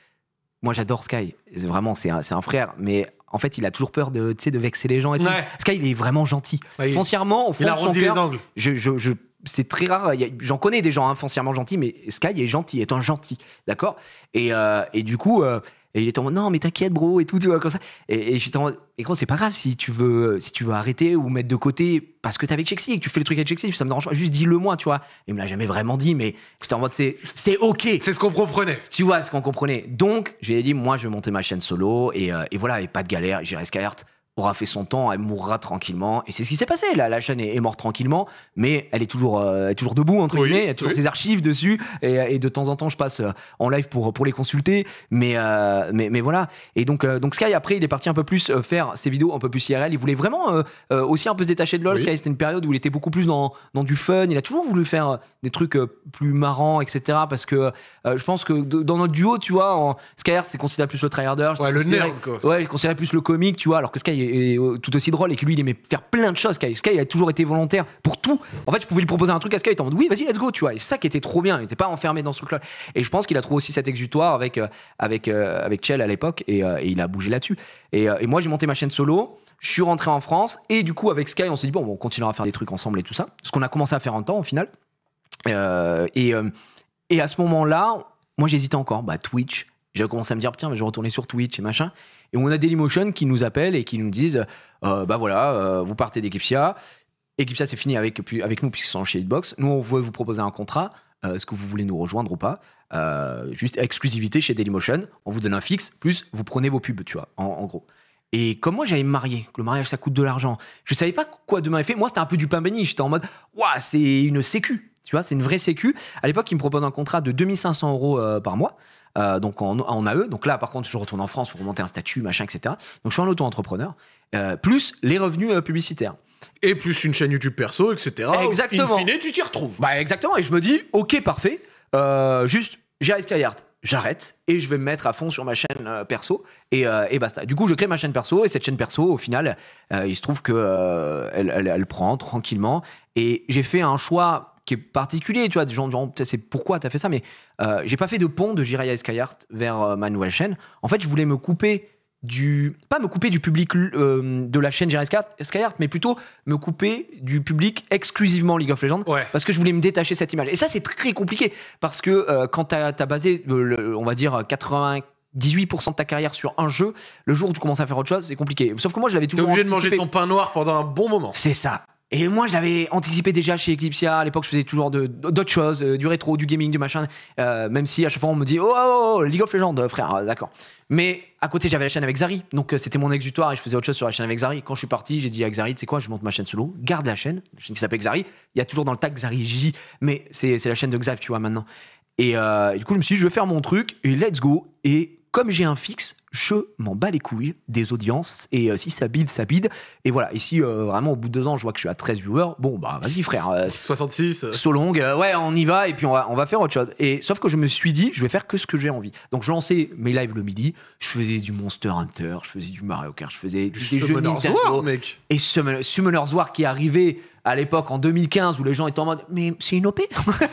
S2: moi j'adore Sky, vraiment, c'est un, un, frère, mais en fait, il a toujours peur de, de vexer les gens et tout. il est vraiment gentil. foncièrement, au les angles. Je, je, c'est très rare. J'en connais des gens hein, foncièrement gentils, mais Sky est gentil, est un gentil, d'accord euh, et, du coup, euh, et il était en mode, non, mais t'inquiète, bro, et tout, tu vois, comme ça. Et, je j'étais en mode, gros, c'est pas grave si tu veux, si tu veux arrêter ou mettre de côté parce que t'es avec Chexy et que tu fais le truc avec Chexy, ça me dérange pas. Juste dis-le moi, tu vois. Il me l'a jamais vraiment dit, mais j'étais en mode, c'est, c'est ok. C'est ce qu'on comprenait. Tu vois, ce qu'on comprenait. Donc, je lui ai dit, moi, je vais monter ma chaîne solo et, euh, et voilà, et pas de galère. J'irai Skyheart aura fait son temps, elle mourra tranquillement. Et c'est ce qui s'est passé. Là, la chaîne est, morte tranquillement, mais elle est toujours, euh, toujours debout, entre oui, guillemets. Elle a toujours ses archives dessus. Euh, et, de temps en temps, je passe euh, en live pour, pour les consulter. Mais, mais, mais, voilà. Et donc, donc Sky, après, il est parti un peu plus faire ses vidéos un peu plus IRL. Il voulait vraiment aussi un peu se détacher de LoL. Sky, c'était une période où il était beaucoup plus dans, dans du fun. Il a toujours voulu faire des trucs plus marrants, etc. Parce que je pense que dans notre duo, tu vois, en... c'est considéré plus le tryharder. Ouais, le nerd, quoi. Ouais, il considérait plus le comique, tu vois. Alors que Sky, euh, tout aussi drôle et que lui, il aimait faire plein de choses. Sky, a toujours été volontaire pour tout. En fait, je pouvais lui proposer un truc à Sky, il était en mode oui, vas-y, let's go, tu vois. Et ça qui était trop bien, il n'était pas enfermé dans ce truc-là. Et je pense qu'il a trouvé aussi cet exutoire avec, euh, avec, euh, avec Chell à l'époque et, il a bougé là-dessus. Et, moi, j'ai monté ma chaîne solo. Je suis rentré en France et du coup, avec Sky, on s'est dit bon, on continuera à faire des trucs ensemble et tout ça. Ce qu'on a commencé à faire en temps au final. et, et à ce moment-là, moi, j'hésitais encore. Bah, Twitch. J'ai commencé à me dire, tiens, je vais retourner sur Twitch et machin. Et on a Dailymotion qui nous appelle et qui nous disent euh, bah voilà, euh, vous partez d'Egyptia. Egyptia, c'est fini avec, avec nous puisqu'ils sont chez Hitbox. Nous, on veut vous proposer un contrat. Euh, est-ce que vous voulez nous rejoindre ou pas Juste exclusivité chez Dailymotion. On vous donne un fixe, plus vous prenez vos pubs, tu vois, en, gros. Et comme moi, j'allais me marier, que le mariage, ça coûte de l'argent, je ne savais pas quoi demain est fait. Moi, c'était un peu du pain béni. J'étais en mode, waouh, c'est une sécu. Tu vois, c'est une vraie sécu. À l'époque, ils me proposaient un contrat de 2500 euros par mois. Euh, donc on a eux Donc là, par contre, je retourne en France pour monter un statut, machin, etc. Donc je suis un auto-entrepreneur, euh, plus les revenus euh, publicitaires. Et plus
S1: une chaîne YouTube perso, etc. Exactement. In
S2: tu t'y retrouves. Bah exactement. Et je me dis, ok, parfait. juste, j'ai Skyart j'arrête et je vais me mettre à fond sur ma chaîne perso et, basta. Du coup, je crée ma chaîne perso et cette chaîne perso, au final, il se trouve que elle, prend tranquillement et j'ai fait un choix qui est particulier, tu vois, des gens diront, c'est pourquoi tu as fait ça, mais euh, j'ai pas fait de pont de Jiraya Skyheart vers euh, nouvelle chaîne. En fait, je voulais me couper du. Pas me couper du public euh, de la chaîne Jiraiya Skyhart, mais plutôt me couper du public exclusivement League of Legends. Parce que je voulais me détacher de cette image. Et ça, c'est très compliqué. Parce que quand t'as as basé, on va dire, 80. de ta carrière sur un jeu, le jour où tu commences à faire autre chose, c'est compliqué. Sauf que moi, je l'avais toujours. T'es obligé de manger ton
S1: pain noir pendant un bon moment.
S2: C'est ça. Et moi, je l'avais anticipé déjà chez Eclipsia. À l'époque, je faisais toujours d'autres choses, euh, du rétro, du gaming, du machin. Euh, même si à chaque fois, on me dit Oh, oh, oh League of Legends, euh, frère, d'accord. Mais à côté, j'avais la chaîne avec Zari. Donc, c'était mon exutoire et je faisais autre chose sur la chaîne avec Zari. Quand je suis parti, j'ai dit à Xari Tu sais quoi, je monte ma chaîne solo, garde la chaîne, la chaîne qui s'appelle Xari. Il y a toujours dans le tag Xari J, mais c'est la chaîne de Xav, tu vois, maintenant. Et du coup, je me suis dit Je vais faire mon truc et let's go. Et comme j'ai un fixe, je m'en bats les couilles des audiences et euh, si ça bide, ça bide. Et voilà. Et si euh, vraiment au bout de deux ans, je vois que je suis à 13 viewers, bon, bah vas-y, frère. 66. Euh, so long, ouais, on y va et puis on va, on va faire autre chose. Et sauf que je me suis dit, je vais faire que ce que j'ai envie. Donc, je lançais mes lives le midi, je faisais du Monster Hunter, je faisais du Mario Kart, je faisais du des jeux Nintendo. War, mec. Et Summoner's War qui est arrivé à l'époque, en 2015, où les gens étaient en mode Mais c'est une OP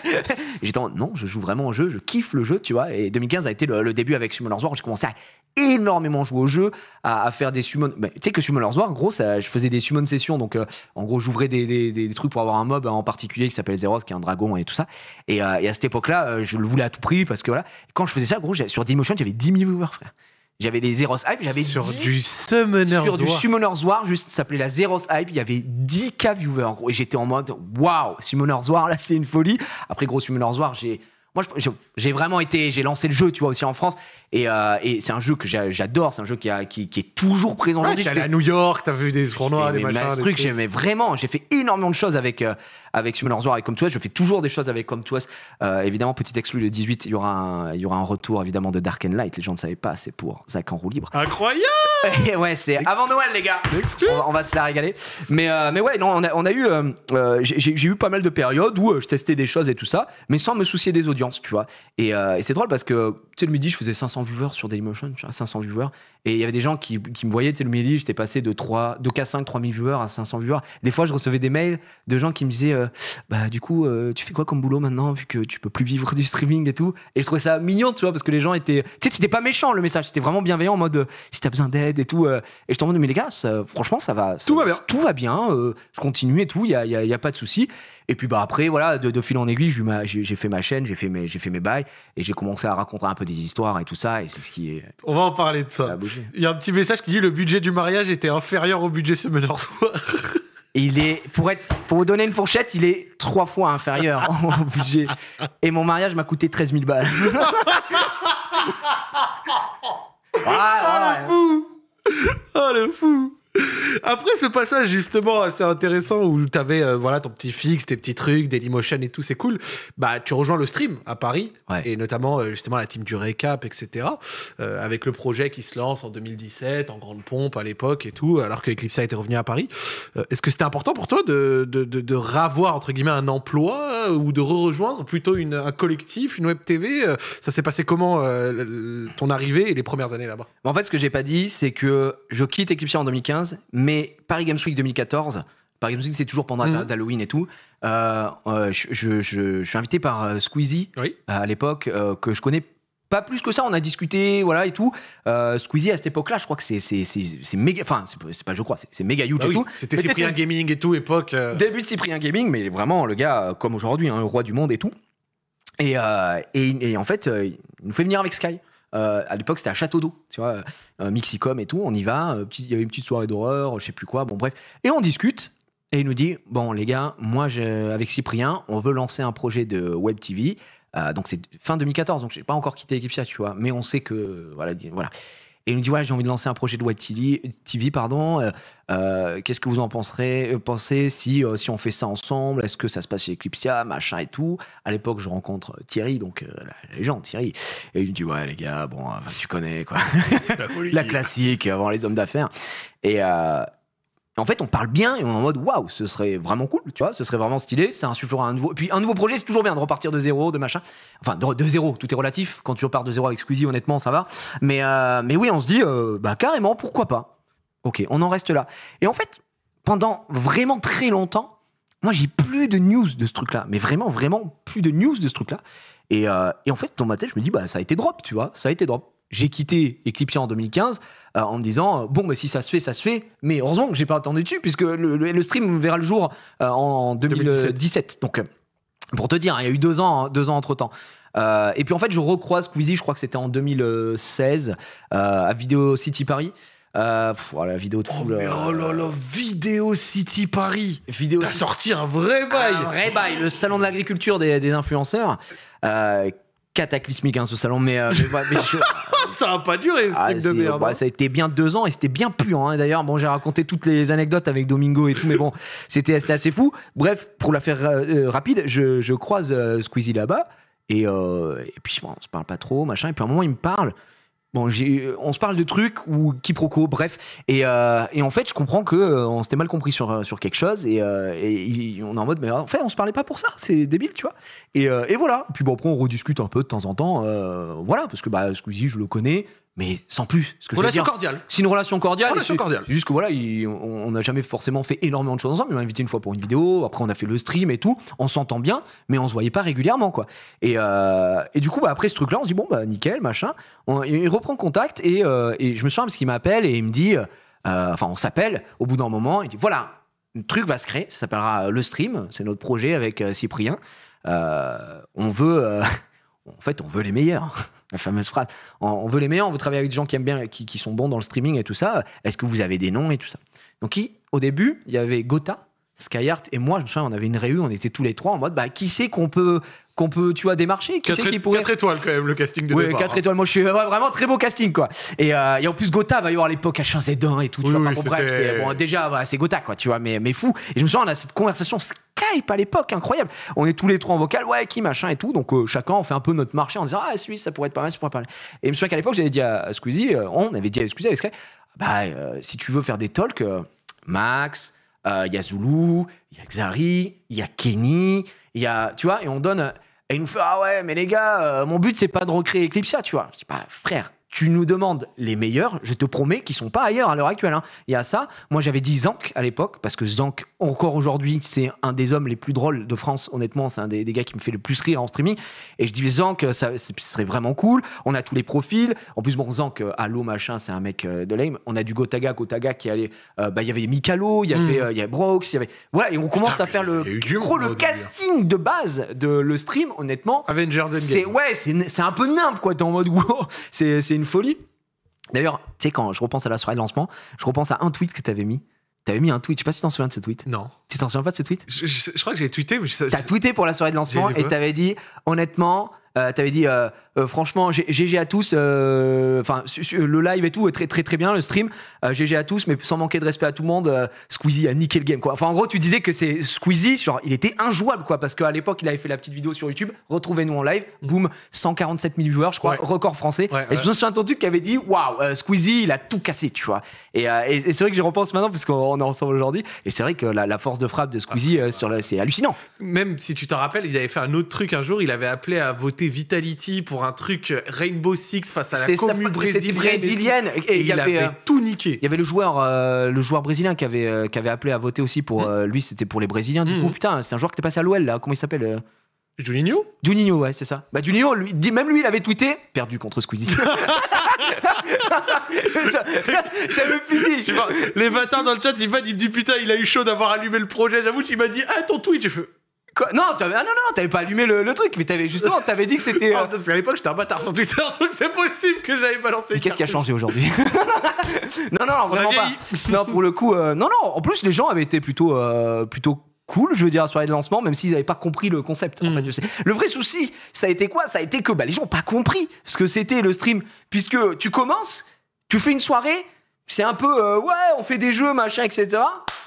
S2: J'étais en mode Non, je joue vraiment au jeu, je kiffe le jeu, tu vois. Et 2015 a été le, début avec Summoner's War, j'ai commencé à énormément jouer au jeu, à, faire des summons. mais' tu sais que Summoner's War, gros, ça, je faisais des summon sessions. Donc, euh, en gros, j'ouvrais des, des, trucs pour avoir un mob en particulier qui s'appelle Zeros, qui est un dragon et tout ça. Et, euh, à cette époque-là, euh, je le voulais à tout prix parce que voilà. Quand je faisais ça, gros, sur Dmotion, j'avais 10 000 viewers, frère. J'avais des Zeros Hype,
S1: j'avais sur du
S2: Summoner's War. Sur du Summoner's War, juste, ça s'appelait la Zeros Hype, il y avait 10K viewers, en gros. Et j'étais en mode, waouh, Summoner's War, là, c'est une folie. Après, gros, Summoner's War, j'ai. Moi, j'ai vraiment été, j'ai lancé le jeu, tu vois, aussi en France. Et, euh, et c'est un jeu que j'adore, c'est un jeu qui, qui, est toujours présent ouais, aujourd'hui. T'es allé à New
S1: York, tu as vu des tournois, des machins. Des trucs, mais
S2: vraiment, j'ai fait énormément de choses avec, euh, avec Summoners War et Comme Us. Je fais toujours des choses avec Comme Us. Euh, évidemment, petit exclu le 18, il y, aura un, il y aura un retour évidemment de Dark and Light. Les gens ne savaient pas, c'est pour Zach en roue libre. Incroyable Ouais, c'est avant Noël, les gars. On va, se la régaler. Mais, euh, mais ouais, non, on, a, eu. Euh, j'ai eu pas mal de périodes où je testais des choses et tout ça, mais sans me soucier des audiences, tu vois. et c'est drôle parce que le midi, je faisais 500 viewers sur Dailymotion, 500 viewers. Et il y avait des gens qui, me voyaient, tu le midi, j'étais passé de 3, 4 à 5, 3000 viewers à 500 viewers. Des fois, je recevais des mails de gens qui me disaient, euh, bah, du coup, euh, tu fais quoi comme boulot maintenant, vu que tu peux plus vivre du streaming et tout. Et je trouvais ça mignon, tu vois, parce que les gens étaient, tu sais, c'était pas méchant le message, c'était vraiment bienveillant en mode, euh, si t'as besoin d'aide et tout. et je t'en demande, mais les gars, franchement, ça va. tout va bien. Tout va bien, je continue et tout, il n'y a, y a pas de souci. Et puis bah après, voilà, de, fil en aiguille, j'ai fait ma chaîne, j'ai fait mes, j'ai fait mes bails et j'ai commencé à raconter un peu des histoires et tout ça. Et c'est ce qui est.
S1: On va en parler de ça. Il y a un petit message qui dit le budget du mariage était inférieur au budget semaine Soir. Il est, pour, être, pour vous donner une fourchette, il est trois fois inférieur au budget. Et mon mariage m'a coûté 13 000 balles. Oh le fou! Oh le fou! Après ce passage justement assez intéressant où tu avais euh, voilà ton petit fixe, tes petits trucs, Dailymotion et tout, c'est cool. Bah tu rejoins le stream à Paris et notamment euh, justement la team du récap etc. Euh, avec le projet qui se lance en 2017 en grande pompe à l'époque et tout alors que Eclipse était revenu à Paris. Est-ce que c'était important pour toi de, de, de, de, ravoir entre guillemets un emploi ou de re rejoindre plutôt une, un collectif, une web TV Ça s'est passé comment ton arrivée et les premières années là-bas
S2: En fait ce que j'ai pas dit c'est que je quitte Eclipse en 2015 mais Paris Games Week 2014. Paris Games Week, c'est toujours pendant Halloween mhm. d'Halloween et tout. Euh, euh, je, suis invité par euh, Squeezie à l'époque, que je connais pas plus que ça. On a discuté, voilà et tout. Squeezie à cette époque-là, je crois que c'est c'est méga, enfin c'est pas je crois, c'est méga huge bah et tout. C'était Cyprien
S1: Gaming et tout époque.
S2: Début de Cyprien Gaming, mais vraiment le gars comme aujourd'hui, un hein, roi du monde et tout. Et, en fait, il nous fait venir avec Sky. à l'époque, c'était à Château d'eau, tu vois. Euh, Mixicom et tout, on y va, euh, il y avait une petite soirée d'horreur, je sais plus quoi, bon bref. Et on discute, et il nous dit, bon les gars, moi je, avec Cyprien, on veut lancer un projet de Web TV, euh, donc c'est fin 2014, donc j'ai pas encore quitté l'équipe chat, tu vois, mais on sait que, voilà, voilà. Et il me dit ouais, j'ai envie de lancer un projet de web TV, pardon. Euh, euh, qu'est-ce que vous en penserez, euh, pensez si si on fait ça ensemble Est-ce que ça se passe chez Eclipsia, machin et tout À l'époque, je rencontre Thierry, donc la légende Thierry, et il me dit ouais les gars, bon, tu connais quoi, la, la classique, avant les hommes d'affaires. Et en fait, on parle bien et on est en mode waouh, ce serait vraiment cool, tu vois, ce serait vraiment stylé, ça insufflera un nouveau. Puis un nouveau projet, c'est toujours bien de repartir de zéro, de machin. Enfin, de, zéro, tout est relatif. Quand tu repars de zéro avec Squeezie, honnêtement, ça va. Mais, euh, mais oui, on se dit, euh, bah carrément, pourquoi pas Ok, on en reste là. Et en fait, pendant vraiment très longtemps, moi, j'ai plus de news de ce truc-là. Mais vraiment, vraiment, plus de news de ce truc-là. Et, euh, et en fait, dans ma tête, je me dis, bah ça a été drop, tu vois, ça a été drop j'ai quitté Eclipia en 2015 euh, en me disant euh, bon mais bah, si ça se fait ça se fait mais heureusement que j'ai pas attendu dessus puisque le, stream verra le jour euh, en 2017, donc pour te dire hein, il y a eu deux ans hein, deux ans entre temps et puis en fait je recroise Squeezie je crois que c'était en 2016 à Vidéo City Paris euh, pff, la vidéo de Oh,
S1: là là, Vidéo City Paris. Vidéo T'as
S2: sorti un vrai bail. Un vrai bail, le salon de l'agriculture des, des influenceurs. Euh, cataclysmique hein, ce salon, mais, euh,
S1: ça n'a pas duré ce ah, truc de merde. Bah,
S2: hein. ça a été bien deux ans et c'était bien puant. Hein. D'ailleurs, bon, j'ai raconté toutes les anecdotes avec Domingo et tout, mais bon, c'était assez fou. Bref, pour la faire euh, euh, rapide, je, croise Squeezie là-bas et, et, puis bon, on se parle pas trop, machin. Et puis à un moment, il me parle. Bon, on se parle de trucs ou quiproquo, bref. Euh, et, en fait, je comprends que euh, on s'était mal compris sur, euh, sur quelque chose et, on est en mode, mais en fait, on se parlait pas pour ça, c'est débile, tu vois. Et, et, voilà. Puis bon, après, on rediscute un peu de temps en temps, voilà, parce que bah, Squeezie, je le connais, mais sans plus. Ce que relation dire. cordiale. C'est une relation cordiale. Juste que voilà, on n'a jamais forcément fait énormément de choses ensemble. Il m'a invité une fois pour une vidéo, après on a fait le stream et tout. On s'entend bien, mais on se voyait pas régulièrement, quoi. Et, euh, du coup, bah, après ce truc-là, on se dit, bon, bah, nickel, machin. il reprend contact et, euh, je me souviens parce qu'il m'appelle et il me dit, euh, enfin, on s'appelle au bout d'un moment. Il dit, voilà, un truc va se créer, ça s'appellera le stream. C'est notre projet avec Cyprien. on veut, en fait, on veut les meilleurs la fameuse phrase. On, veut les meilleurs, on veut travailler avec des gens qui aiment bien, qui, qui sont bons dans le streaming et tout ça. Est-ce que vous avez des noms et tout ça Donc, au début, il y avait Gotha, Skyheart et moi, je me souviens, on avait une réunion, on était tous les trois en mode, bah, qui sait qu'on peut qu'on peut, tu vois, démarcher. Qui 4, qui
S1: pourrait... étoiles quand même, le casting de ouais, départ. 4 hein.
S2: étoiles, moi je suis vraiment très beau casting, quoi. Euh, et, en plus, Gotha va y avoir à l'époque à Chazedin et tout. Tu vois, bon, déjà, c'est Gotha, quoi, tu vois, mais, mais fou. Et je me souviens, on a cette conversation Skype à l'époque, incroyable. On est tous les trois en vocal, ouais, qui, machin et tout. Donc euh, chacun, on fait un peu notre marché en disant, ah, celui, ça pourrait être pas mal, ça pourrait pas mal. Et je me souviens qu'à l'époque, j'avais dit à Squeezie, euh, on avait dit à Squeezie, bah, si tu veux faire des talks, Max, il y a Zulu, il y a Xari, il y a Kenny, il y a, tu vois, et on donne et il nous fait Ah ouais, mais les gars, euh, mon but, c'est pas de recréer Eclipsia, tu vois. Je dis pas, bah, frère, tu nous demandes les meilleurs, je te promets qu'ils sont pas ailleurs à l'heure actuelle. Il y a ça, moi j'avais dit Zank à l'époque, parce que Zank, encore aujourd'hui, c'est un des hommes les plus drôles de France, honnêtement, c'est un des, gars qui me fait le plus rire en streaming. Et je dis Zank, ça, ce serait vraiment cool, on a tous les profils. En plus, bon, Zank, euh, Allo, machin, c'est un mec euh, de lame. On a du Gotaga, Gotaga qui allait. Euh, bah, il y avait Mikalo, il y hmm. avait, euh, y avait Brooks, il y avait. Voilà, et on commence à faire le. Gros, le casting de base de le stream, honnêtement. Avengers Ouais, c'est un peu nimble, quoi. T'es en mode, wow, c'est une folie. D'ailleurs, tu sais, quand je repense à la soirée de lancement, je repense à un tweet que tu avais mis. Tu avais mis un tweet, je sais pas si tu t'en souviens de ce tweet. Non. Tu t'en souviens pas de ce tweet
S1: je, crois que j'ai tweeté. Mais T'as
S2: tweeté pour la soirée de lancement et tu avais dit, honnêtement, euh, t'avais dit, euh, euh, franchement, GG à tous, enfin, le live et tout, est très, très, très bien, le stream, GG à tous, mais sans manquer de respect à tout le monde, Squeezie a niqué le game, quoi. Enfin, en gros, tu disais que c'est Squeezie, il était injouable, quoi, parce qu'à l'époque, il avait fait la petite vidéo sur YouTube, retrouvez-nous en live, mm. boum, 147 000 viewers, je crois, record français. Et je me suis entendu qui avait dit, waouh, Squeezie, il a tout cassé, tu vois. Et, c'est vrai que j'y repense maintenant, parce qu'on est ensemble aujourd'hui, et c'est vrai que la, force de frappe de Squeezie, ah. c'est hallucinant.
S1: Même si tu t'en rappelles, il avait fait un autre truc un jour, il avait appelé à voter Vitality pour un truc Rainbow Six face à la commune brésilienne. Et, il, avait,
S2: tout niqué. Il y avait le joueur, euh, le joueur brésilien qui avait, euh, qui avait appelé à voter aussi pour. Mm. Euh, lui, c'était pour les Brésiliens. Du mm. coup, putain, c'est un joueur qui était passé à l'OL là. Comment il s'appelle Juninho Juninho, ouais, c'est ça. Bah, Juninho, lui,
S1: même lui, il avait tweeté perdu contre Squeezie. ça me fusille. les bâtards dans le chat, ils me disent putain, il a eu chaud d'avoir allumé le projet. J'avoue, il m'a dit ah, ton tweet. Je fais non, avais... Ah, non, non, pas allumé le, truc, mais tu avais justement, avais dit que c'était. Euh, parce qu'à l'époque, j'étais un bâtard sur Twitter, donc c'est possible que j'avais balancé. Mais qu'est-ce qui a changé aujourd'hui Non, non, vraiment pas.
S2: Non, pour le coup, euh, non, non. En plus, les gens avaient été plutôt, euh, plutôt cool, je veux dire, à la soirée de lancement, même s'ils n'avaient pas compris le concept. Mm. Le vrai souci, ça a été quoi Ça a été que bah, les gens n'ont pas compris ce que c'était le stream, puisque tu commences, tu fais une soirée c'est un peu euh, ouais, on fait des jeux, machin, etc.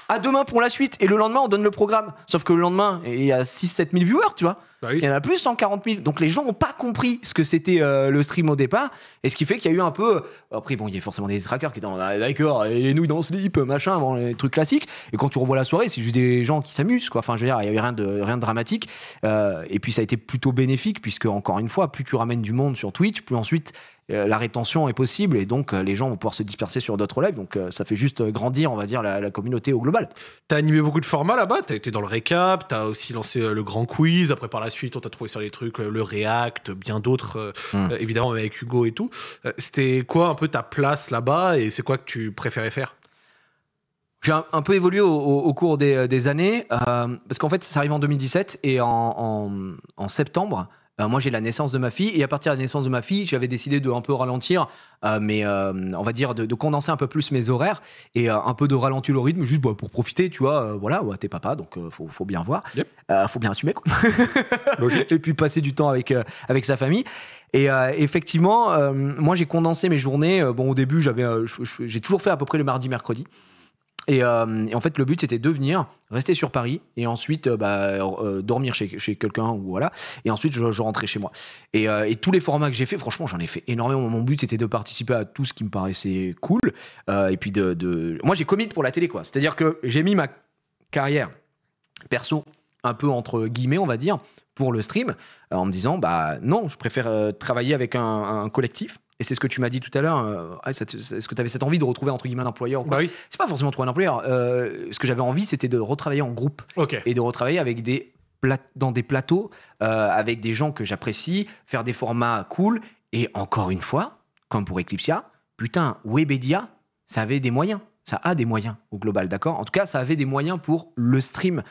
S2: À demain pour la suite. Et le lendemain, on donne le programme. Sauf que le lendemain, il y a 6-7 000 viewers, tu vois. Bah il y en a plus, 140 000. Donc les gens n'ont pas compris ce que c'était euh, le stream au départ. Et ce qui fait qu'il y a eu un peu. Euh, après, bon, il y a forcément des trackers qui étaient ah, d'accord, les nouilles dans le slip, machin, bon, les trucs classiques. Et quand tu revois la soirée, c'est juste des gens qui s'amusent, quoi. Enfin, je veux dire, il n'y avait rien de, rien de dramatique. et puis ça a été plutôt bénéfique, puisque encore une fois, plus tu ramènes du monde sur Twitch, plus ensuite euh, la rétention est possible et donc euh, les gens vont pouvoir se disperser sur
S1: d'autres lives. Donc euh, ça fait juste grandir, on va dire, la, communauté au global. T'as animé beaucoup de formats là-bas, t'as été dans le récap, t'as aussi lancé le grand quiz. Après, par la suite, on t'a trouvé sur les trucs, le React, bien d'autres, hmm. évidemment, avec Hugo et tout. C'était quoi un peu ta place là-bas et c'est quoi que tu préférais faire j'ai un, peu évolué au, cours des, années,
S2: parce qu'en fait, ça arrive en 2017, et en septembre, euh, moi, j'ai la naissance de ma fille, et à partir de la naissance de ma fille, j'avais décidé de un peu ralentir, euh, mais euh, on va dire de, condenser un peu plus mes horaires et un peu de ralentir le rythme, juste bah, pour profiter, tu vois. voilà, t'es papa, donc faut, faut, bien voir, faut bien assumer, quoi. Logique. et puis passer du temps avec, avec sa famille. Et effectivement, moi, j'ai condensé mes journées. bon, au début, j'avais, j'ai toujours fait à peu près le mardi, mercredi. Euh, et, en fait, le but, c'était de venir, rester sur Paris, et ensuite euh, bah, euh, dormir chez, quelqu'un, ou voilà. Et ensuite, je, rentrais chez moi. Et, tous les formats que j'ai fait, franchement, j'en ai fait énormément. Mon but, c'était de participer à tout ce qui me paraissait cool. et puis, de, moi, j'ai commis pour la télé, quoi. C'est-à-dire que j'ai mis ma carrière perso un peu entre guillemets, on va dire, pour le stream, en me disant, bah non, je préfère travailler avec un collectif, c'est ce que tu m'as dit tout à l'heure. Euh, est-ce que tu avais cette envie de retrouver entre guillemets un employeur bah oui. C'est pas forcément trouver un employeur. Euh, ce que j'avais envie, c'était de retravailler en groupe et de retravailler avec des dans des plateaux euh, avec des gens que j'apprécie, faire des formats cool. Et encore une fois, comme pour Eclipsia, putain, Webedia, ça avait des moyens. Ça a des moyens au global, d'accord En tout cas, ça avait des moyens pour le stream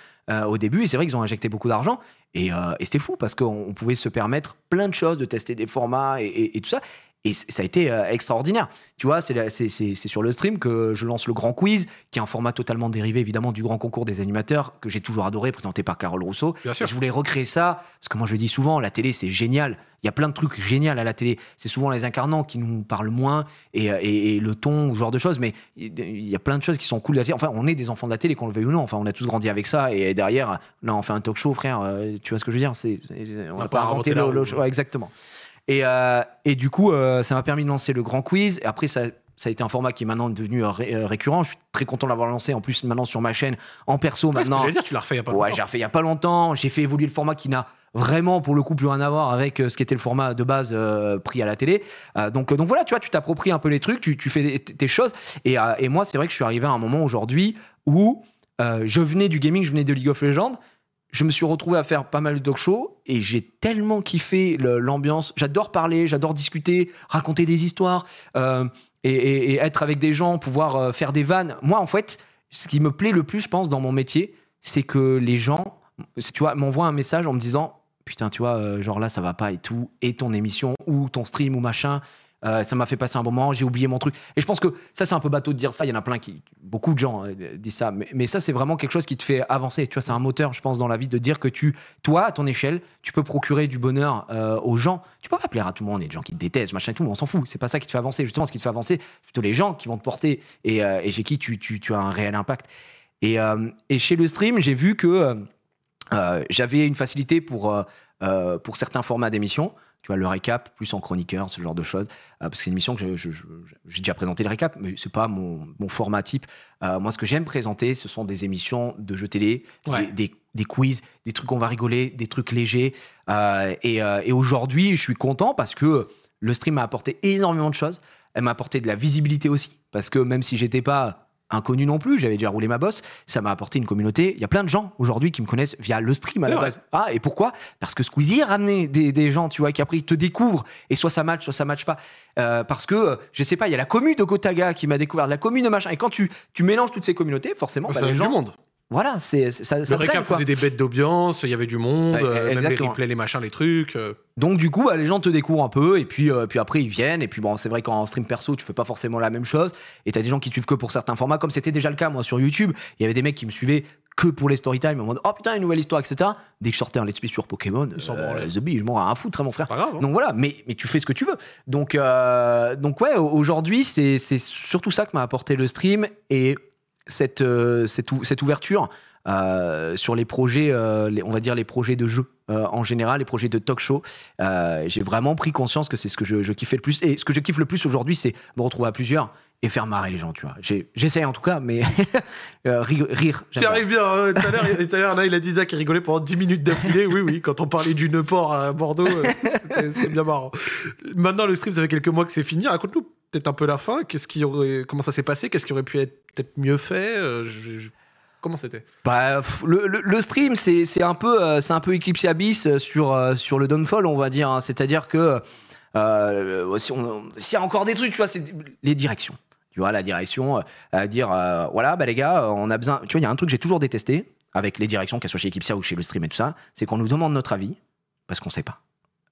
S2: au début. Et c'est vrai qu'ils ont injecté beaucoup d'argent. Et, c'était fou parce qu'on pouvait se permettre plein de choses, de tester des formats et tout ça. Et ça a été euh, extraordinaire. Tu vois, c'est sur le stream que je lance le grand quiz, qui est un format totalement dérivé évidemment du grand concours des animateurs, que j'ai toujours adoré, présenté par Carole Rousseau. Bien sûr. je voulais recréer ça, parce que moi je dis souvent, la télé c'est génial. Il y a plein de trucs géniaux à la télé. C'est souvent les incarnants qui nous parlent moins et, euh, le ton, ce genre de choses. Mais il y a plein de choses qui sont cool de la télé. Enfin, on est des enfants de la télé, qu'on le veuille ou non. Enfin, on a tous grandi avec ça. Et derrière, là, on fait un talk show, frère. Euh, tu vois ce que je veux dire On n'a pas, inventé le, show. exactement. Euh, et, du coup, euh, ça m'a permis de lancer le grand quiz. Et après, ça, a été un format qui est maintenant devenu euh, récurrent. Je suis très content de l'avoir lancé. En plus, maintenant sur ma chaîne, en perso, maintenant. dire, tu l'as refait il n'y a pas longtemps. Ouais, j'ai refait il n'y a pas longtemps. J'ai fait évoluer le format qui n'a vraiment pour le coup plus rien à voir avec ce qui était le format de base pris à la télé. donc, donc voilà, tu vois, tu t'appropries un peu les trucs, tu, fais tes choses. et moi, c'est vrai que je suis arrivé à un moment aujourd'hui où je venais du gaming, je venais de League of Legends, je me suis retrouvé à faire pas mal de talk shows et j'ai tellement kiffé l'ambiance. J'adore parler, j'adore discuter, raconter des histoires euh, et, être avec des gens, pouvoir euh, faire des vannes. Moi, en fait, ce qui me plaît le plus, je pense, dans mon métier, c'est que les gens, tu vois, m'envoient un message en me disant putain, tu vois, euh, genre là, ça va pas et tout, et ton émission ou ton stream ou machin, euh, ça m'a fait passer un bon moment, j'ai oublié mon truc. Et je pense que ça, c'est un peu bateau de dire ça. Il y en a plein qui, beaucoup de gens euh, disent ça. Mais, ça, c'est vraiment quelque chose qui te fait avancer. Tu vois, c'est un moteur, je pense, dans la vie de dire que tu, toi, à ton échelle, tu peux procurer du bonheur euh, aux gens. Tu peux pas plaire à tout le monde. Il y a des gens qui te détestent, machin et tout, on s'en fout. C'est pas ça qui te fait avancer. Justement, ce qui te fait avancer, c'est plutôt les gens qui vont te porter et, et chez qui tu, as un réel impact. Et, chez le stream, j'ai vu que j'avais une facilité pour, pour certains formats d'émissions tu vois, le récap, plus en chroniqueur, ce genre de choses. Euh, parce que c'est une émission que j'ai déjà présenté le récap, mais c'est pas mon, format type. Euh, moi, ce que j'aime présenter, ce sont des émissions de jeux télé, des, des, quiz, des trucs qu'on va rigoler, des trucs légers. Euh, et, aujourd'hui, je suis content parce que le stream m'a apporté énormément de choses. Elle m'a apporté de la visibilité aussi, parce que même si j'étais pas inconnu non plus. J'avais déjà roulé ma bosse. Ça m'a apporté une communauté. Il y a plein de gens aujourd'hui qui me connaissent via le stream à la base. Ah, et pourquoi Parce que Squeezie a ramené des, gens, tu vois, qui après ils te découvrent. Et soit ça match, soit ça match pas. Euh, parce que, euh, je sais pas, il y a la commune de Gotaga qui m'a découvert, la commune de machin. Et quand tu, mélanges toutes ces communautés, forcément, bah, les gens. monde. Voilà, c'est ça. Le ça récap faisait
S1: des bêtes d'audience, il y avait du monde, euh, même les replays, les machins, les trucs. Euh. Donc du coup, bah, les gens te
S2: découvrent un peu, et puis, euh, puis après ils viennent, et puis bon, c'est vrai qu'en stream perso, tu fais pas forcément la même chose, et t'as des gens qui te suivent que pour certains formats, comme c'était déjà le cas moi sur YouTube, il y avait des mecs qui me suivaient que pour les story time, en mode oh putain une nouvelle histoire, etc. Dès que je sortais un let's play sur Pokémon, The Bee, je m'en rends un fou, très hein, mon frère. Pas grave, hein. Donc voilà, mais, mais tu fais ce que tu veux. Donc donc ouais, aujourd'hui c'est surtout ça que m'a apporté le stream, et cette, euh, cette, ouverture euh, sur les projets, euh, on va dire les projets de jeu en général, les projets de talk show. j'ai vraiment pris conscience que c'est ce que je, je, kiffais le plus. Et ce que je kiffe le plus aujourd'hui, c'est me retrouver à plusieurs et faire marrer les gens, tu vois. J'essaye en tout cas, mais rire. tu arrives
S1: bien. Hein. Tout à l'heure, là, il a dit ça, rigolait pendant 10 minutes d'affilée. oui, oui, quand on parlait du Neuport à Bordeaux, c'est bien marrant. Maintenant, le stream, ça fait quelques mois que c'est fini. Raconte-nous peut-être un peu la fin. Qu'est-ce qui aurait, comment ça s'est passé Qu'est-ce qui aurait pu être peut-être mieux fait euh, Comment c'était bah, le, le,
S2: stream, c'est un peu, euh, c'est un peu Eclipse Abyss euh, sur, sur le downfall, on va dire. Hein. C'est-à-dire que s'il y a encore des trucs, tu vois, c'est les directions. Tu vois, la direction, à dire, voilà, bah les gars, on a besoin. Tu vois, il y a un truc que j'ai toujours détesté avec les directions, qu'elles soient chez Eclipse ou chez le stream et tout ça, c'est qu'on nous demande notre avis parce qu'on sait pas.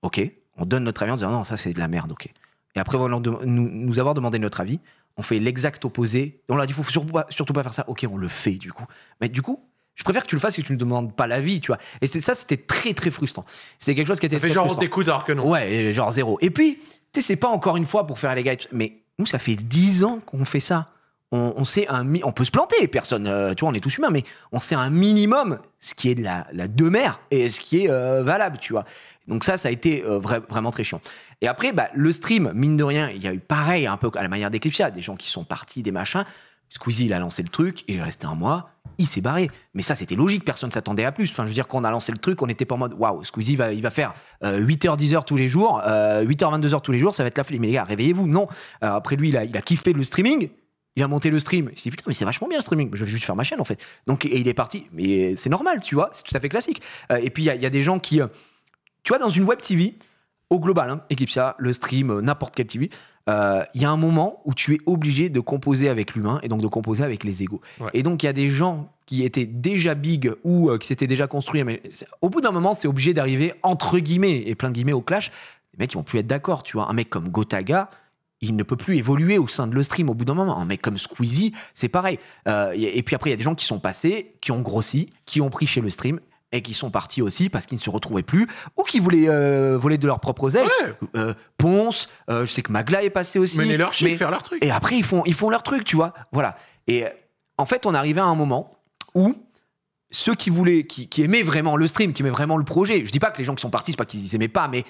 S2: Ok, on donne notre avis en disant non, ça c'est de la merde, ok et après nous, avoir demandé notre avis, on fait l'exact opposé. On leur a dit, faut surtout pas, surtout pas faire ça. Ok, on le fait du coup. Mais du coup, je préfère que tu le fasses et que tu ne demandes pas l'avis, tu vois. Et c'est ça, c'était très très frustrant. C'était quelque chose qui était. Ça fait genre on t'écoute alors que non. Ouais, genre zéro. Et puis, tu c'est pas encore une fois pour faire les gars, mais nous, ça fait 10 ans qu'on fait ça on, sait un on peut se planter, personne, euh, tu vois, on est tous humains, mais on sait un minimum ce qui est de la, la demeure et ce qui est euh, valable, tu vois. Donc ça, ça a été euh, vraiment très chiant. Et après, bah, le stream, mine de rien, il y a eu pareil, un peu à la manière d'Eclipsia, des gens qui sont partis, des machins. Squeezie, il a lancé le truc, il est resté un mois, il s'est barré. Mais ça, c'était logique, personne ne s'attendait à plus. Enfin, je veux dire, quand on a lancé le truc, on n'était pas en mode, waouh, Squeezie, va, il va faire 8h, 10h tous les jours, 8h, 22h tous les jours, ça va être la folie. Mais les gars, réveillez-vous. Non. après, lui, il il a, kiffé le streaming, il a monté le stream. Il s'est dit, putain, mais c'est vachement bien le streaming. Je vais juste faire ma chaîne, en fait. Donc, et il est parti. Mais c'est normal, tu vois. C'est tout à fait classique. Euh, et puis, il y, a des gens qui. Euh, tu vois, dans une web TV, au global, hein, ça, le stream, euh, n'importe quelle TV, il y a un moment où tu es obligé de composer avec l'humain et donc de composer avec les égaux. Et donc, il y a des gens qui étaient déjà big ou qui s'étaient déjà construits. Mais au bout d'un moment, c'est obligé d'arriver, entre guillemets, et plein de guillemets, au clash. Les mecs, ils vont plus être d'accord, tu vois. Un mec comme Gotaga il ne peut plus évoluer au sein de le stream au bout d'un moment. Mais comme Squeezie, c'est pareil. Euh, et puis après, il y a des gens qui sont passés, qui ont grossi, qui ont pris chez le stream et qui sont partis aussi parce qu'ils ne se retrouvaient plus ou qui voulaient euh, voler de leurs propres ailes. Euh, Ponce, je sais que Magla est passé aussi. Mais leur faire leur truc. Et après, ils font, ils font leur truc, tu vois. Voilà. Et en fait, on arrivait à un moment où ceux qui voulaient, qui, aimaient vraiment le stream, qui aimaient vraiment le projet, je dis pas que les gens qui sont partis, c'est pas qu'ils n'aimaient pas, mais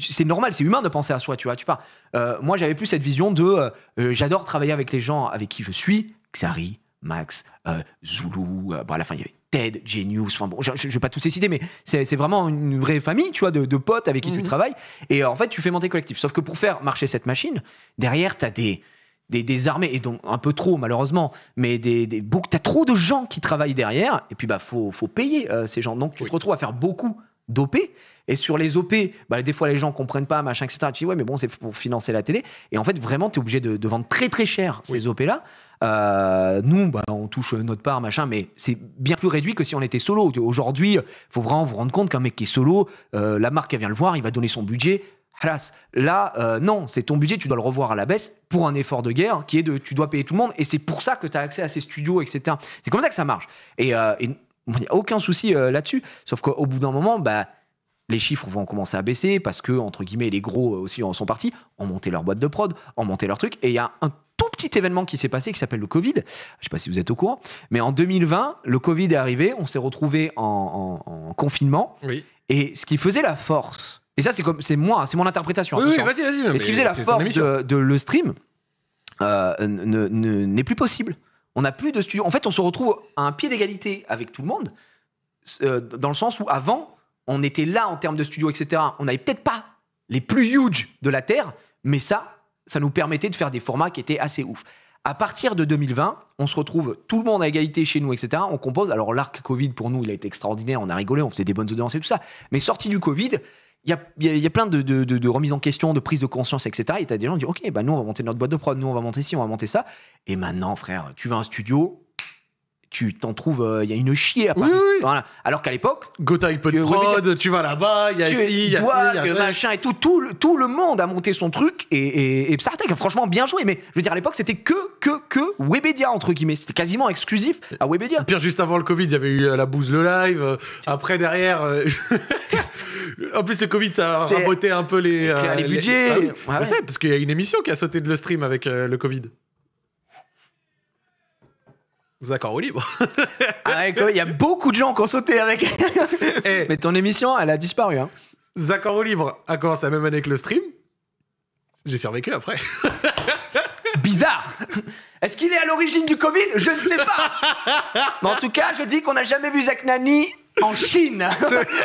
S2: c'est normal, c'est humain de penser à soi, tu vois, tu pas. Euh, moi, j'avais plus cette vision de euh, euh, j'adore travailler avec les gens avec qui je suis, Xari, Max, Zulu, à la fin, il y avait Ted, Genius, enfin bon, je, ne vais pas tous les citer, mais c'est vraiment une vraie famille, tu vois, de, potes avec qui tu mhm. travailles. Et en fait, tu fais monter collectif. Sauf que pour faire marcher cette machine, derrière, tu as des des, armées, et donc un peu trop malheureusement, mais des, des t'as trop de gens qui travaillent derrière, et puis bah faut, payer euh, ces gens. Donc tu te retrouves à faire beaucoup d'OP, et sur les OP, bah, des fois les gens comprennent pas, machin, etc. Et tu dis ouais, mais bon, c'est pour financer la télé, et en fait vraiment t'es obligé de, vendre très très cher ces OP là. Euh, nous, bah, on touche euh, notre part, machin, mais c'est bien plus réduit que si on était solo. Aujourd'hui, faut vraiment vous rendre compte qu'un mec qui est solo, la marque elle vient le voir, il va donner son budget là, euh, non, c'est ton budget, tu dois le revoir à la baisse pour un effort de guerre qui est de tu dois payer tout le monde et c'est pour ça que tu as accès à ces studios, etc. C'est comme ça que ça marche. Et, il euh, n'y a aucun souci euh, là-dessus. Sauf qu'au bout d'un moment, bah, les chiffres vont commencer à baisser parce que, entre guillemets, les gros aussi en sont partis, ont monté leur boîte de prod, ont monté leur truc. Et il y a un tout petit événement qui s'est passé qui s'appelle le Covid. Je ne sais pas si vous êtes au courant, mais en 2020, le Covid est arrivé, on s'est retrouvé en, confinement. Et ce qui faisait la force et ça, c'est comme, c'est moi, c'est mon interprétation. Oui, oui, vas-y, vas-y. Et ce qui faisait la force de, le stream euh, n'est plus possible. On n'a plus de studio. En fait, on se retrouve à un pied d'égalité avec tout le monde, euh, dans le sens où avant, on était là en termes de studio, etc. On n'avait peut-être pas les plus huge de la Terre, mais ça, ça nous permettait de faire des formats qui étaient assez ouf. À partir de 2020, on se retrouve tout le monde à égalité chez nous, etc. On compose. Alors l'arc Covid pour nous, il a été extraordinaire. On a rigolé, on faisait des bonnes audiences et tout ça. Mais sorti du Covid, il y a, plein de, de, remises en question, de prise de conscience, etc. Et as des gens qui disent, OK, bah nous, on va monter notre boîte de prod, nous, on va monter ci, on va monter ça. Et maintenant, frère, tu vas un studio, tu t'en trouves, euh, il y a une chier
S1: Alors qu'à l'époque. Gotha, il peut tu vas là-bas, il y a ici, il y a ça. machin
S2: et tout. Tout le, monde a monté son truc et, et, Psartek a franchement bien joué. Mais je veux dire, à l'époque, c'était que, que, que
S1: Webedia, entre guillemets. C'était quasiment exclusif à Webedia. Pire, juste avant le Covid, il y avait eu euh, la bouse le live. Euh, après, derrière. en plus, le Covid, ça a raboté un peu les. budgets. parce qu'il y a une émission qui a sauté de le stream avec le Covid au libre. Ah il y a beaucoup de gens qui ont sauté avec. Eh. Mais ton émission, elle a disparu. Hein. au libre a commencé la même année que le stream. J'ai survécu après. Bizarre. Est-ce
S2: qu'il est à l'origine du Covid Je ne sais pas. Mais en tout cas, je dis qu'on n'a jamais vu Zach Nani en Chine.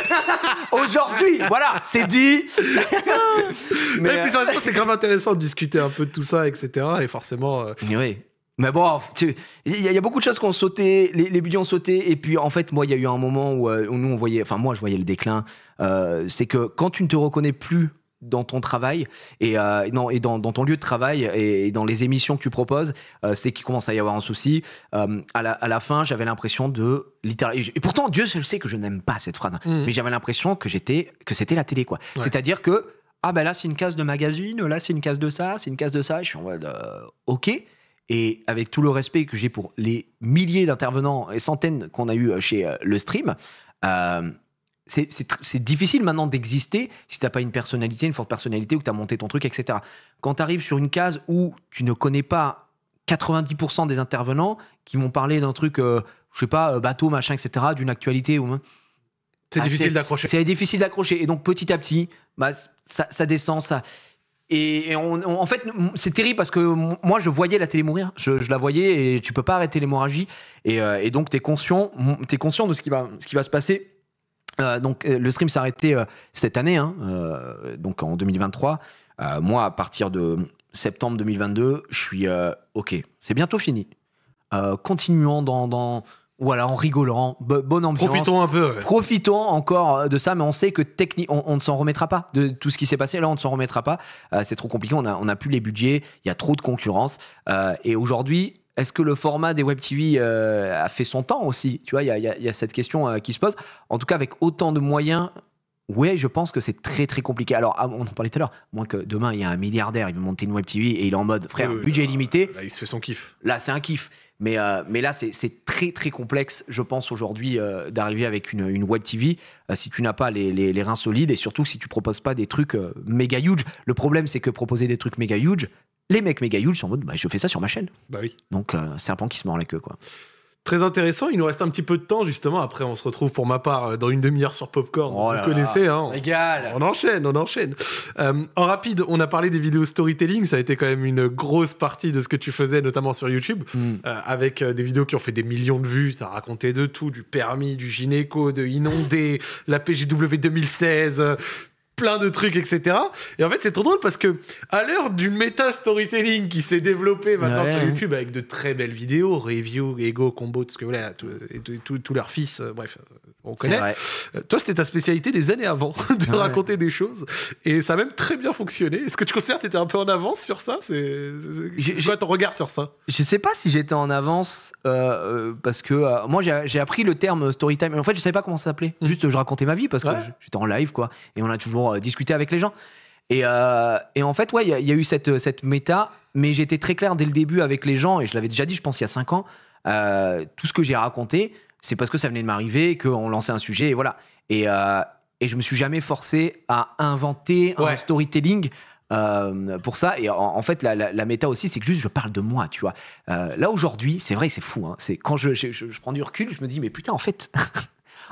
S2: Aujourd'hui, voilà, c'est dit. Mais, euh, c'est
S1: grave intéressant de discuter un peu de tout ça, etc. Et forcément, euh, oui.
S2: Mais bon, il y, a beaucoup de choses qui ont sauté, les, budgets ont sauté, et puis en fait, moi, il y a eu un moment où, euh, nous, on voyait, enfin moi, je voyais le déclin. Euh, c'est que quand tu ne te reconnais plus dans ton travail et, euh, non dans, et dans, ton lieu de travail et, dans les émissions que tu proposes, c'est qu'il commence à y avoir un souci. à, la, à, la, fin, j'avais l'impression de littéralement. Et pourtant, Dieu seul sait que je n'aime pas cette phrase, hein, mmh. mais j'avais l'impression que j'étais que c'était la télé, quoi. C'est-à-dire que ah ben là, c'est une case de magazine, là c'est une case de ça, c'est une case de ça. Je suis en mode ok. Et avec tout le respect que j'ai pour les milliers d'intervenants et centaines qu'on a eu euh, chez euh, le stream, euh, c'est difficile maintenant d'exister si tu n'as pas une personnalité, une forte personnalité ou que as monté ton truc, etc. Quand tu arrives sur une case où tu ne connais pas 90% des intervenants qui vont parler d'un truc, je je sais pas, bateau, machin, etc., d'une actualité ou. C'est ah, difficile d'accrocher. C'est difficile d'accrocher. Et donc, petit à petit, bah, ça, ça descend, ça, et, en fait, c'est terrible parce que moi, je voyais la télé mourir. Je, la voyais et tu peux pas arrêter l'hémorragie. Et, euh, donc, tu es conscient, es conscient de ce qui va, ce qui va se passer. Euh, donc, euh, le stream s'est arrêté cette année, hein, donc en 2023. moi, à partir de septembre 2022, je suis OK, c'est bientôt fini. continuons dans, dans, voilà, en rigolant, bonne ambiance. Profitons un peu. Profitons encore de ça, mais on sait que techniquement, on, ne s'en remettra pas de tout ce qui s'est passé. Là, on ne s'en remettra pas. Euh, c'est trop compliqué. On n'a a plus les budgets. Il y a trop de concurrence. Euh, et aujourd'hui, est-ce que le format des Web TV euh, a fait son temps aussi Tu vois, il y, y a, cette question qui se pose. En tout cas, avec autant de moyens, Ouais, je pense que c'est très très compliqué. Alors, ah, on en parlait tout à l'heure, moins que demain il y a un milliardaire, il veut monter une web TV et il est en mode frère, budget limité. Là, il se fait son kiff. Là, c'est un kiff. Mais, euh, mais là, c'est très très complexe, je pense, aujourd'hui euh, d'arriver avec une, web TV euh, si tu n'as pas les, reins solides et surtout si tu proposes pas des trucs méga huge. Le problème, c'est que proposer des trucs méga huge, les mecs méga huge sont en mode bah, je fais ça sur ma chaîne. Bah oui. Donc, c'est un qui se mord la queue, quoi.
S1: Très intéressant. Il nous reste un petit peu de temps, justement. Après, on se retrouve pour ma part euh, dans une demi-heure sur Popcorn. Oh vous connaissez, hein. On, enchaîne, on enchaîne. Euh, en rapide, on a parlé des vidéos storytelling. Ça a été quand même une grosse partie de ce que tu faisais, notamment sur YouTube, hmm. euh, avec des vidéos qui ont fait des millions de vues. Ça racontait de tout, du permis, du gynéco, de inonder, la PGW 2016 plein de trucs, etc. Et en fait, c'est trop drôle parce que à l'heure du méta storytelling qui s'est développé maintenant sur YouTube avec de très belles vidéos, review, ego, combo, tout ce que voilà voulez, et tous leurs fils, euh, bref, on connaît. Euh, toi, c'était ta spécialité des années avant de raconter des choses et ça a même très bien fonctionné. Est-ce que tu considères que tu étais un peu en avance sur ça C'est quoi ton regard sur ça
S2: Je sais pas si j'étais en avance euh, parce que moi, j'ai appris le terme storytime, time. En fait, je savais pas comment ça s'appelait. Mmh. Juste, je racontais ma vie parce que j'étais en live, quoi. Et on a toujours euh, discuter avec les gens. Et, euh, en fait, ouais, il y, a eu cette, cette méta, mais j'étais très clair dès le début avec les gens, et je l'avais déjà dit, je pense, il y a 5 ans, euh, tout ce que j'ai raconté, c'est parce que ça venait de m'arriver, qu'on lançait un sujet, et voilà. Et, et je me suis jamais forcé à inventer un storytelling. pour ça. Et en, fait, la, méta aussi, c'est que juste je parle de moi, tu vois. là aujourd'hui, c'est vrai, c'est fou. Hein. C'est quand je, je, prends du recul, je me dis mais putain, en fait,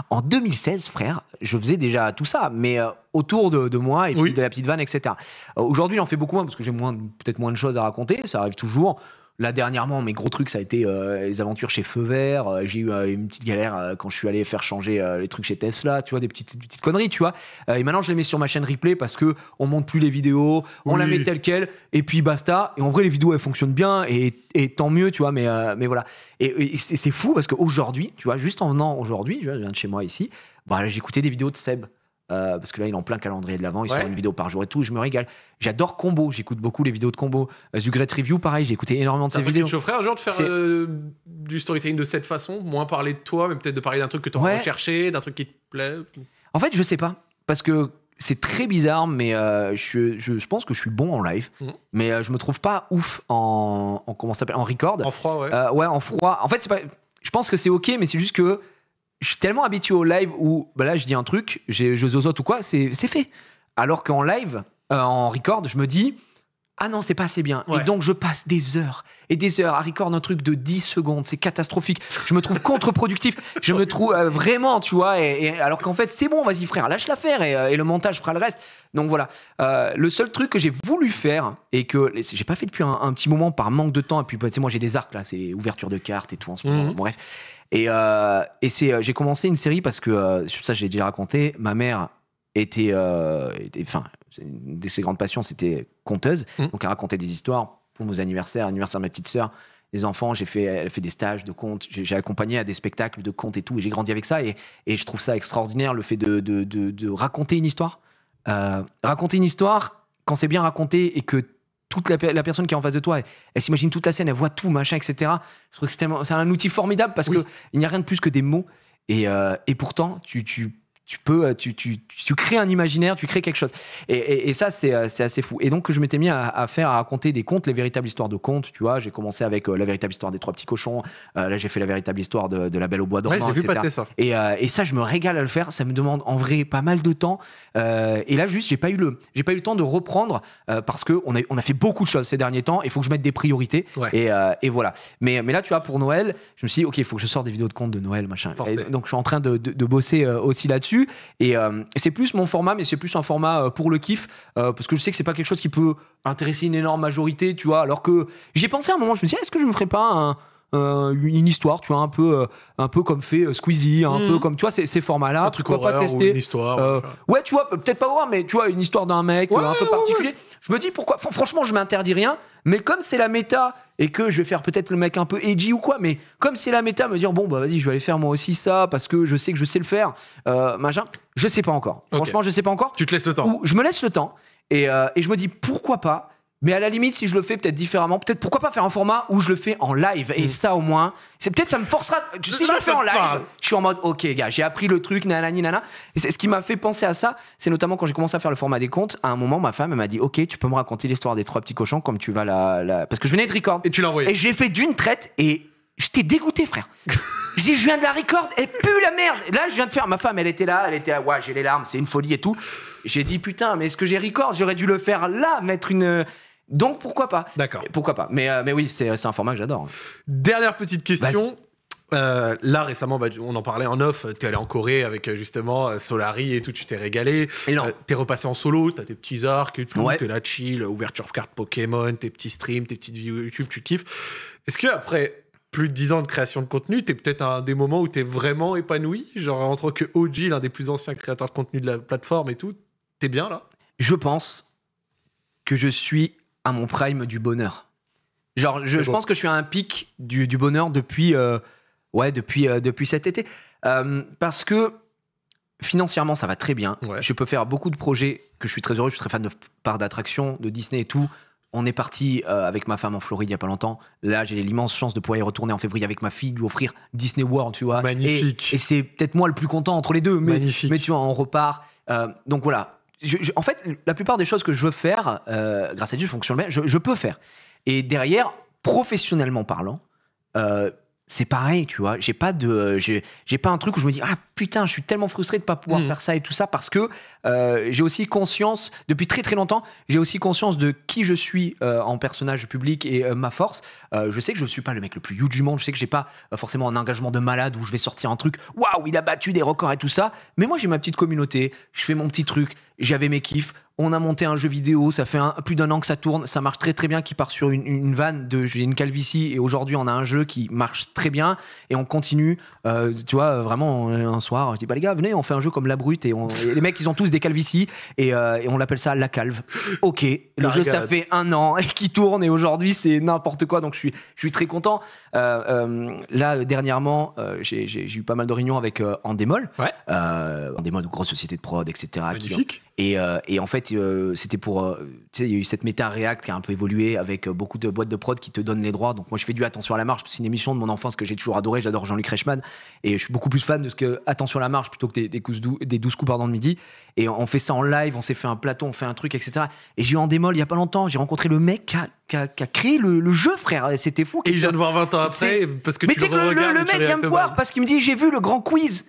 S2: En 2016, frère, je faisais déjà tout ça, mais euh, autour de, moi et de la petite vanne, etc. Euh, aujourd'hui, j'en fais beaucoup moins parce que j'ai peut-être moins de choses à raconter, ça arrive toujours. Là, dernièrement, mes gros trucs, ça a été euh, les aventures chez Feu Vert. Euh, j'ai eu euh, une petite galère quand je suis allé faire changer les trucs chez Tesla, tu vois, des petites, petites conneries, tu vois. et maintenant, je les mets sur ma chaîne replay parce que on monte plus les vidéos, on la met telle quelle, et puis basta. Et en vrai, les vidéos, elles fonctionnent bien, et, tant mieux, tu vois, mais, mais voilà. Et, c'est fou parce qu'aujourd'hui, tu vois, juste en venant aujourd'hui, je viens de chez moi ici, bah, j'ai des vidéos de Seb. Euh, parce que là, il est en plein calendrier de l'avant, il sort une vidéo par jour et tout, je me régale. J'adore Combo, j'écoute beaucoup les vidéos de Combo. du euh, Great Review, pareil, j'ai écouté énormément de ses vidéos. Tu te chaufferais un jour de faire
S1: euh, du storytelling de cette façon Moins parler de toi, mais peut-être de parler d'un truc que tu as recherché, d'un truc qui te plaît
S2: En fait, je sais pas. Parce que c'est très bizarre, mais je, pense que je suis bon en live, mm. mais je me trouve pas ouf en, comment s'appelle en record. En froid, ouais. ouais, en froid. En fait, c'est pas. Je pense que c'est ok, mais c'est juste que je suis tellement habitué au live où bah là, je dis un truc, je zozote ou quoi, c'est fait. Alors qu'en live, euh, en record, je me dis ah non, c'est pas assez bien. Et donc, je passe des heures et des heures à record un truc de 10 secondes. C'est catastrophique. Je me trouve contre-productif. Je me trouve euh, vraiment, tu vois. Et, alors qu'en fait, c'est bon, vas-y, frère, lâche l'affaire et, euh, et le montage fera le reste. Donc voilà. le seul truc que j'ai voulu faire et que j'ai pas fait depuis un, petit moment par manque de temps. Et puis, bah, tu sais, moi, j'ai des arcs là, c'est ouverture de cartes et tout en ce moment. Mmh. bref. Et, euh, et c'est, euh, j'ai commencé une série parce que, euh, ça l'ai déjà raconté, ma mère était, enfin, une de ses grandes passions, c'était conteuse. Mmh. Donc elle racontait des histoires pour nos anniversaires, anniversaire de ma petite sœur les enfants, j'ai fait, elle fait des stages de contes, j'ai accompagné à des spectacles de contes et tout, et j'ai grandi avec ça, et, et, je trouve ça extraordinaire le fait de, de, de, raconter une histoire. raconter une histoire, quand c'est bien raconté et que toute la, personne qui est en face de toi, elle, s'imagine toute la scène, elle voit tout, machin, etc. Je trouve que c'est un outil formidable parce qu'il n'y a rien de plus que des mots. Et, euh, pourtant, tu, tu tu peux, euh, tu, tu, tu, crées un imaginaire, tu crées quelque chose. Et, et, ça, euh, c'est assez fou. Et donc, je m'étais mis à, faire, à raconter des contes, les véritables histoires de contes. Tu vois, j'ai commencé avec euh, la véritable histoire des trois petits cochons. là, j'ai fait la véritable histoire de, la Belle au bois dormant. Ouais, vu ça. Et, et, ça, je me régale à le faire. Ça me demande en vrai pas mal de temps. et là, juste, j'ai pas eu le, j'ai pas eu le temps de reprendre parce que on a, on a fait beaucoup de choses ces derniers temps. Il faut que je mette des priorités. et Et, voilà. Mais, mais là, tu vois, pour Noël, je me suis dit, ok, il faut que je sorte des vidéos de contes de Noël, machin. donc, je suis en train de, de bosser aussi là-dessus. Euh, et, c'est plus mon format, mais c'est plus un format euh, pour le kiff, euh, parce que je sais que c'est pas quelque chose qui peut intéresser une énorme majorité, tu vois. Alors que j'ai pensé à un moment, je me suis dit, est-ce que je me ferais pas un euh, une histoire, tu vois, un peu, euh, un peu comme fait euh, Squeezie, un mm. peu comme, tu vois, ces, formats-là. un truc pas tester. Ou une
S1: histoire.
S2: ouais, tu vois, peut-être pas voir mais tu vois, une histoire d'un mec un peu particulier. Je me dis pourquoi. franchement, je m'interdis rien, mais comme c'est la méta et que je vais faire peut-être le mec un peu edgy ou quoi, mais comme c'est la méta, me dire bon, bah vas-y, je vais aller faire moi aussi ça parce que je sais que je sais le faire, machin, je sais pas encore.
S1: Franchement, je sais pas encore. Tu te laisses le temps. je
S2: me laisse le temps et, et je me dis pourquoi pas mais à la limite, si je le fais peut-être différemment, peut-être pourquoi pas faire un format où je le fais en live et mm. ça au moins, c'est peut-être ça me forcera. Tu sais, je le fais en live. Je suis en mode ok gars, j'ai appris le truc, nanani nana. Et c'est ce qui m'a fait penser à ça, c'est notamment quand j'ai commencé à faire le format des comptes. À un moment, ma femme elle m'a dit ok, tu peux me raconter l'histoire des trois petits cochons comme tu vas la, la... parce que je venais de record. Et tu l'as envoyé. Et j'ai fait d'une traite et j'étais dégoûté frère. j'ai dis, je viens de la record, et pue la merde. là, je viens de faire, ma femme, elle était là, elle était là, ouais, j'ai les larmes, c'est une folie et tout. J'ai dit, putain, mais est-ce que j'ai record J'aurais dû le faire
S1: là, mettre une. Donc pourquoi pas D'accord. Pourquoi pas mais, euh, mais oui, c'est un format que j'adore. Dernière petite question. Euh, là récemment, bah, on en parlait en off. Tu es allé en Corée avec euh, justement Solari et tout, tu t'es régalé. Tu es repassé en solo, Tu as tes petits arcs Tu tout, ouais. es là chill, ouverture carte Pokémon, tes petits streams, tes petites vidéos YouTube, tu kiffes. Est-ce que après plus de 10 ans de création de contenu, tu es peut-être à un des moments où tu es vraiment épanoui, genre en tant que OG, l'un des plus anciens créateurs de contenu de la plateforme et tout, es bien là Je pense
S2: que je suis à mon prime du bonheur. Genre, je, pense que je suis à un pic du, bonheur depuis, euh, ouais, depuis, euh, depuis cet été. Euh, parce que financièrement, ça va très bien. Je peux faire beaucoup de projets que je suis très heureux. Je suis très fan de part d'attractions, de Disney et tout. On est parti avec ma femme en Floride il n'y a pas longtemps. Là, j'ai l'immense chance de pouvoir y retourner en février avec ma fille, lui offrir Disney World, tu vois. Magnifique. Et, c'est peut-être moi le plus content entre les deux. Magnifique. mais tu vois, on repart. donc voilà, en fait, la plupart des choses que je veux faire, euh, grâce à Dieu, fonctionne bien, je, peux faire. Et derrière, professionnellement parlant, euh, c'est pareil, tu vois. J'ai pas de, euh, j'ai, pas un truc où je me dis ah putain, je suis tellement frustré de pas pouvoir mm. faire ça et tout ça parce que euh, j'ai aussi conscience depuis très très longtemps, j'ai aussi conscience de qui je suis euh, en personnage public et ma force. je sais que je suis pas le mec le plus huge du monde. Je sais que j'ai pas forcément un engagement de malade où je vais sortir un truc. Waouh, il a battu des records et tout ça. Mais moi j'ai ma petite communauté. Je fais mon petit truc. J'avais mes kiffs on a monté un jeu vidéo, ça fait plus d'un an que ça tourne, ça marche très très bien, qui part sur une, vanne de j'ai une calvitie et aujourd'hui on a un jeu qui marche très bien et on continue. Euh, tu vois, vraiment euh, un soir, je dis bah les gars, venez, on fait un jeu comme La Brute et, les mecs ils ont tous des calvities et, euh, et on l'appelle ça La Calve. Ok, le jeu ça fait un an et qui tourne et aujourd'hui c'est n'importe quoi donc je suis, très content. là dernièrement, j'ai eu pas mal de réunions avec Andemol, Ouais. grosse société de prod, etc. Magnifique. Euh, et, en fait, euh, c'était pour. Euh, tu sais, il y a eu cette méta React qui a un peu évolué avec beaucoup de boîtes de prod qui te donnent les droits. Donc moi, je fais du Attention à la marche. C'est une émission de mon enfance que j'ai toujours adoré. J'adore Jean-Luc Reichmann. Et je suis beaucoup plus fan de ce que Attention à la marche plutôt que des, des, coups par 12 coups de midi. Et on fait ça en live, on s'est fait un plateau, on fait un truc, etc. Et j'ai eu en démol il y a pas longtemps. J'ai rencontré le mec qui a, créé le, jeu, frère. C'était fou. Et il vient de voir 20 ans après parce que mais tu le, le, le mec vient me voir parce qu'il me dit J'ai vu le grand quiz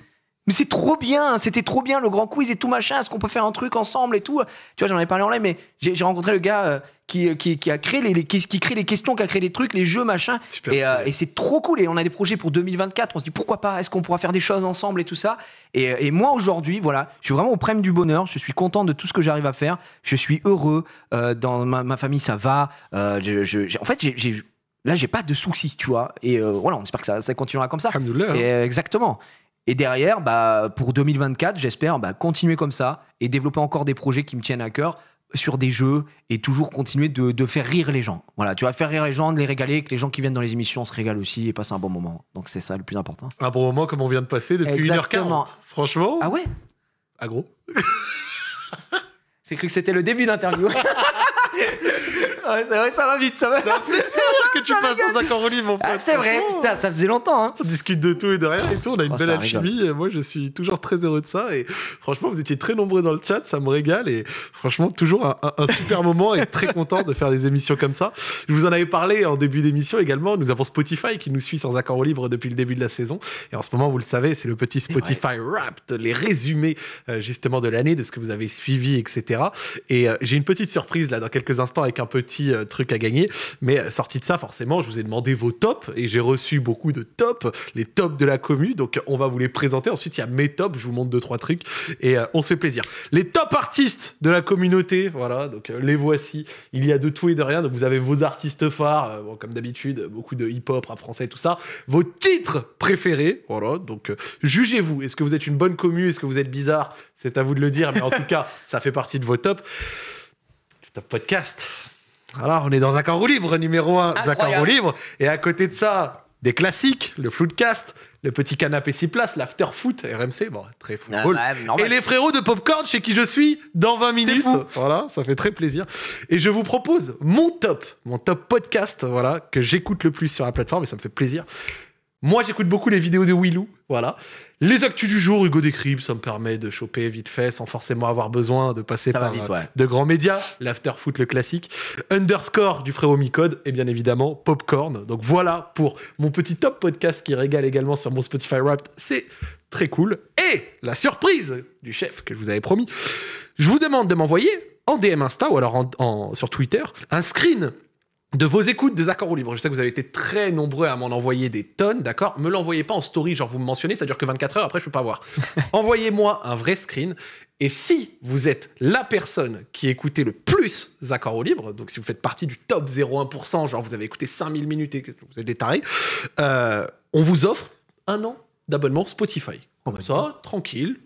S2: mais c'est trop bien, c'était trop bien le grand quiz et tout machin, est-ce qu'on peut faire un truc ensemble et tout. Tu vois, j'en avais parlé en live, mais j'ai rencontré le gars euh, euh, qui, qui, a créé les, qui, crée les questions, qui a créé les trucs, les jeux, machin. Euh, et, c'est trop cool. Et on a des projets pour 2024. On se dit pourquoi pas, est-ce qu'on pourra faire des choses ensemble et tout ça. Et, moi aujourd'hui, voilà, je suis vraiment au prime du bonheur. Je suis content de tout ce que j'arrive à faire. Je suis heureux. dans ma, famille, ça va. en fait, j'ai là j'ai pas de soucis tu vois et voilà on espère que ça, continuera comme ça hein. et, exactement et derrière, bah, pour 2024, j'espère bah, continuer comme ça et développer encore des projets qui me tiennent à cœur sur des jeux et toujours continuer de, faire rire les gens. Voilà, tu vas faire rire les gens, de les régaler, que les gens qui viennent dans les émissions se régalent aussi et passent un bon moment. Donc c'est ça le plus important.
S1: Un bon moment comme on vient de passer depuis 1h40. Franchement.
S2: Ah ouais Agro.
S1: J'ai cru que c'était le début d'interview. Ah c'est vrai, ça va vite, ça va. C'est un plaisir que tu passes dans un camp mon pote. Ah, c'est vrai, putain, ça faisait longtemps. Hein. On discute de tout et de rien et tout. On a une oh, belle alchimie. moi, je suis toujours très heureux de ça. Et franchement, vous étiez très nombreux dans le chat. Ça me régale. Et franchement, toujours un, super moment et très content de faire des émissions comme ça. Je vous en avais parlé en début d'émission également. Nous avons Spotify qui nous suit sans accord au libre depuis le début de la saison. Et en ce moment, vous le savez, c'est le petit Spotify Wrapped, les résumés euh, justement de l'année, de ce que vous avez suivi, etc. Et euh, j'ai une petite surprise là dans quelques instants avec un petit euh, truc à gagner. Mais euh, sorti de ça, forcément, je vous ai demandé vos tops et j'ai reçu beaucoup de tops, les tops de la commu. Donc, on va vous les présenter. Ensuite, il y a mes tops. Je vous montre deux, trois trucs et euh, on se fait plaisir. Les top artistes de la communauté. Voilà. Donc, les voici. Il y a de tout et de rien. Donc, vous avez vos artistes phares. comme d'habitude, beaucoup de hip-hop, à français, tout ça. Vos titres préférés. Voilà. Donc, jugez-vous. Est-ce que vous êtes une bonne commu Est-ce que vous êtes bizarre C'est à vous de le dire. Mais en tout cas, ça fait partie de vos tops. Top podcast. Alors, on est dans un carrousel libre, numéro 1, un carrousel libre. Et à côté de ça, des classiques, le Floodcast, le petit canapé 6 places, l'after foot, RMC, bon, très football. Ah, bah, et les frérots de Popcorn, chez qui je suis, dans 20 minutes. Voilà, ça fait très plaisir. Et je vous propose mon top, mon top podcast, voilà, que j'écoute le plus sur la plateforme, et ça me fait plaisir. Moi, j'écoute beaucoup les vidéos de Willou, voilà. Les actus du jour, Hugo décrit, ça me permet de choper vite fait sans forcément avoir besoin de passer par euh, de grands médias, l'after-foot, le classique, underscore du frérot Micode et bien évidemment Popcorn. Donc voilà pour mon petit top podcast qui régale également sur mon Spotify Wrapped. C'est très cool. Et la surprise du chef que je vous avais promis, je vous demande de m'envoyer en DM Insta ou alors en, sur Twitter un screen de vos écoutes de accords au libre. Je sais que vous avez été très nombreux à m'en envoyer des tonnes, d'accord Me l'envoyez pas en story, genre vous me mentionnez, ça dure que 24 heures, après je peux pas voir. Envoyez-moi un vrai screen. Et si vous êtes la personne qui écoutez le plus accords au libre, donc si vous faites partie du top 0,1%, genre vous avez écouté 5000 minutes et que vous êtes des euh, on vous offre un an d'abonnement Spotify. Oh, Comme bah, ça, tranquille,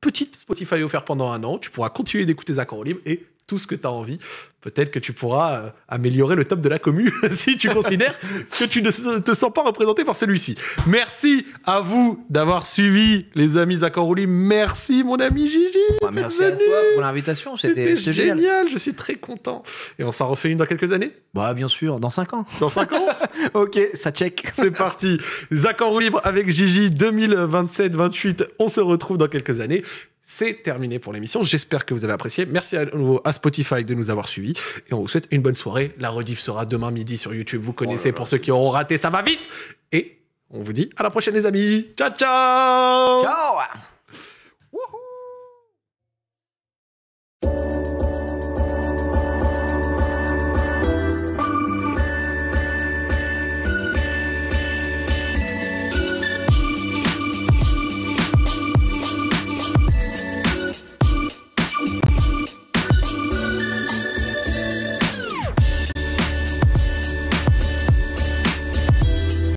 S1: petite Spotify offert pendant un an, tu pourras continuer d'écouter accords au libre et tout ce que tu as envie. Peut-être que tu pourras euh, améliorer le top de la commune si tu considères que tu ne te sens pas représenté par celui-ci. Merci à vous d'avoir suivi, les amis Zakorouli. Merci, mon ami Gigi. merci à toi pour l'invitation. C'était génial. Je suis très content. Et on s'en refait une dans quelques années Bah, bien sûr, dans cinq ans. Dans cinq ans Ok, ça check. C'est parti. Zakorouli libre avec Gigi 2027-28. On se retrouve dans quelques années. C'est terminé pour l'émission. J'espère que vous avez apprécié. Merci à nouveau à Spotify de nous avoir suivis. Et on vous souhaite une bonne soirée. La rediff sera demain midi sur YouTube. Vous connaissez oh pour ceux qui auront raté, ça va vite. Et on vous dit à la prochaine, les amis. Ciao, ciao. Ciao.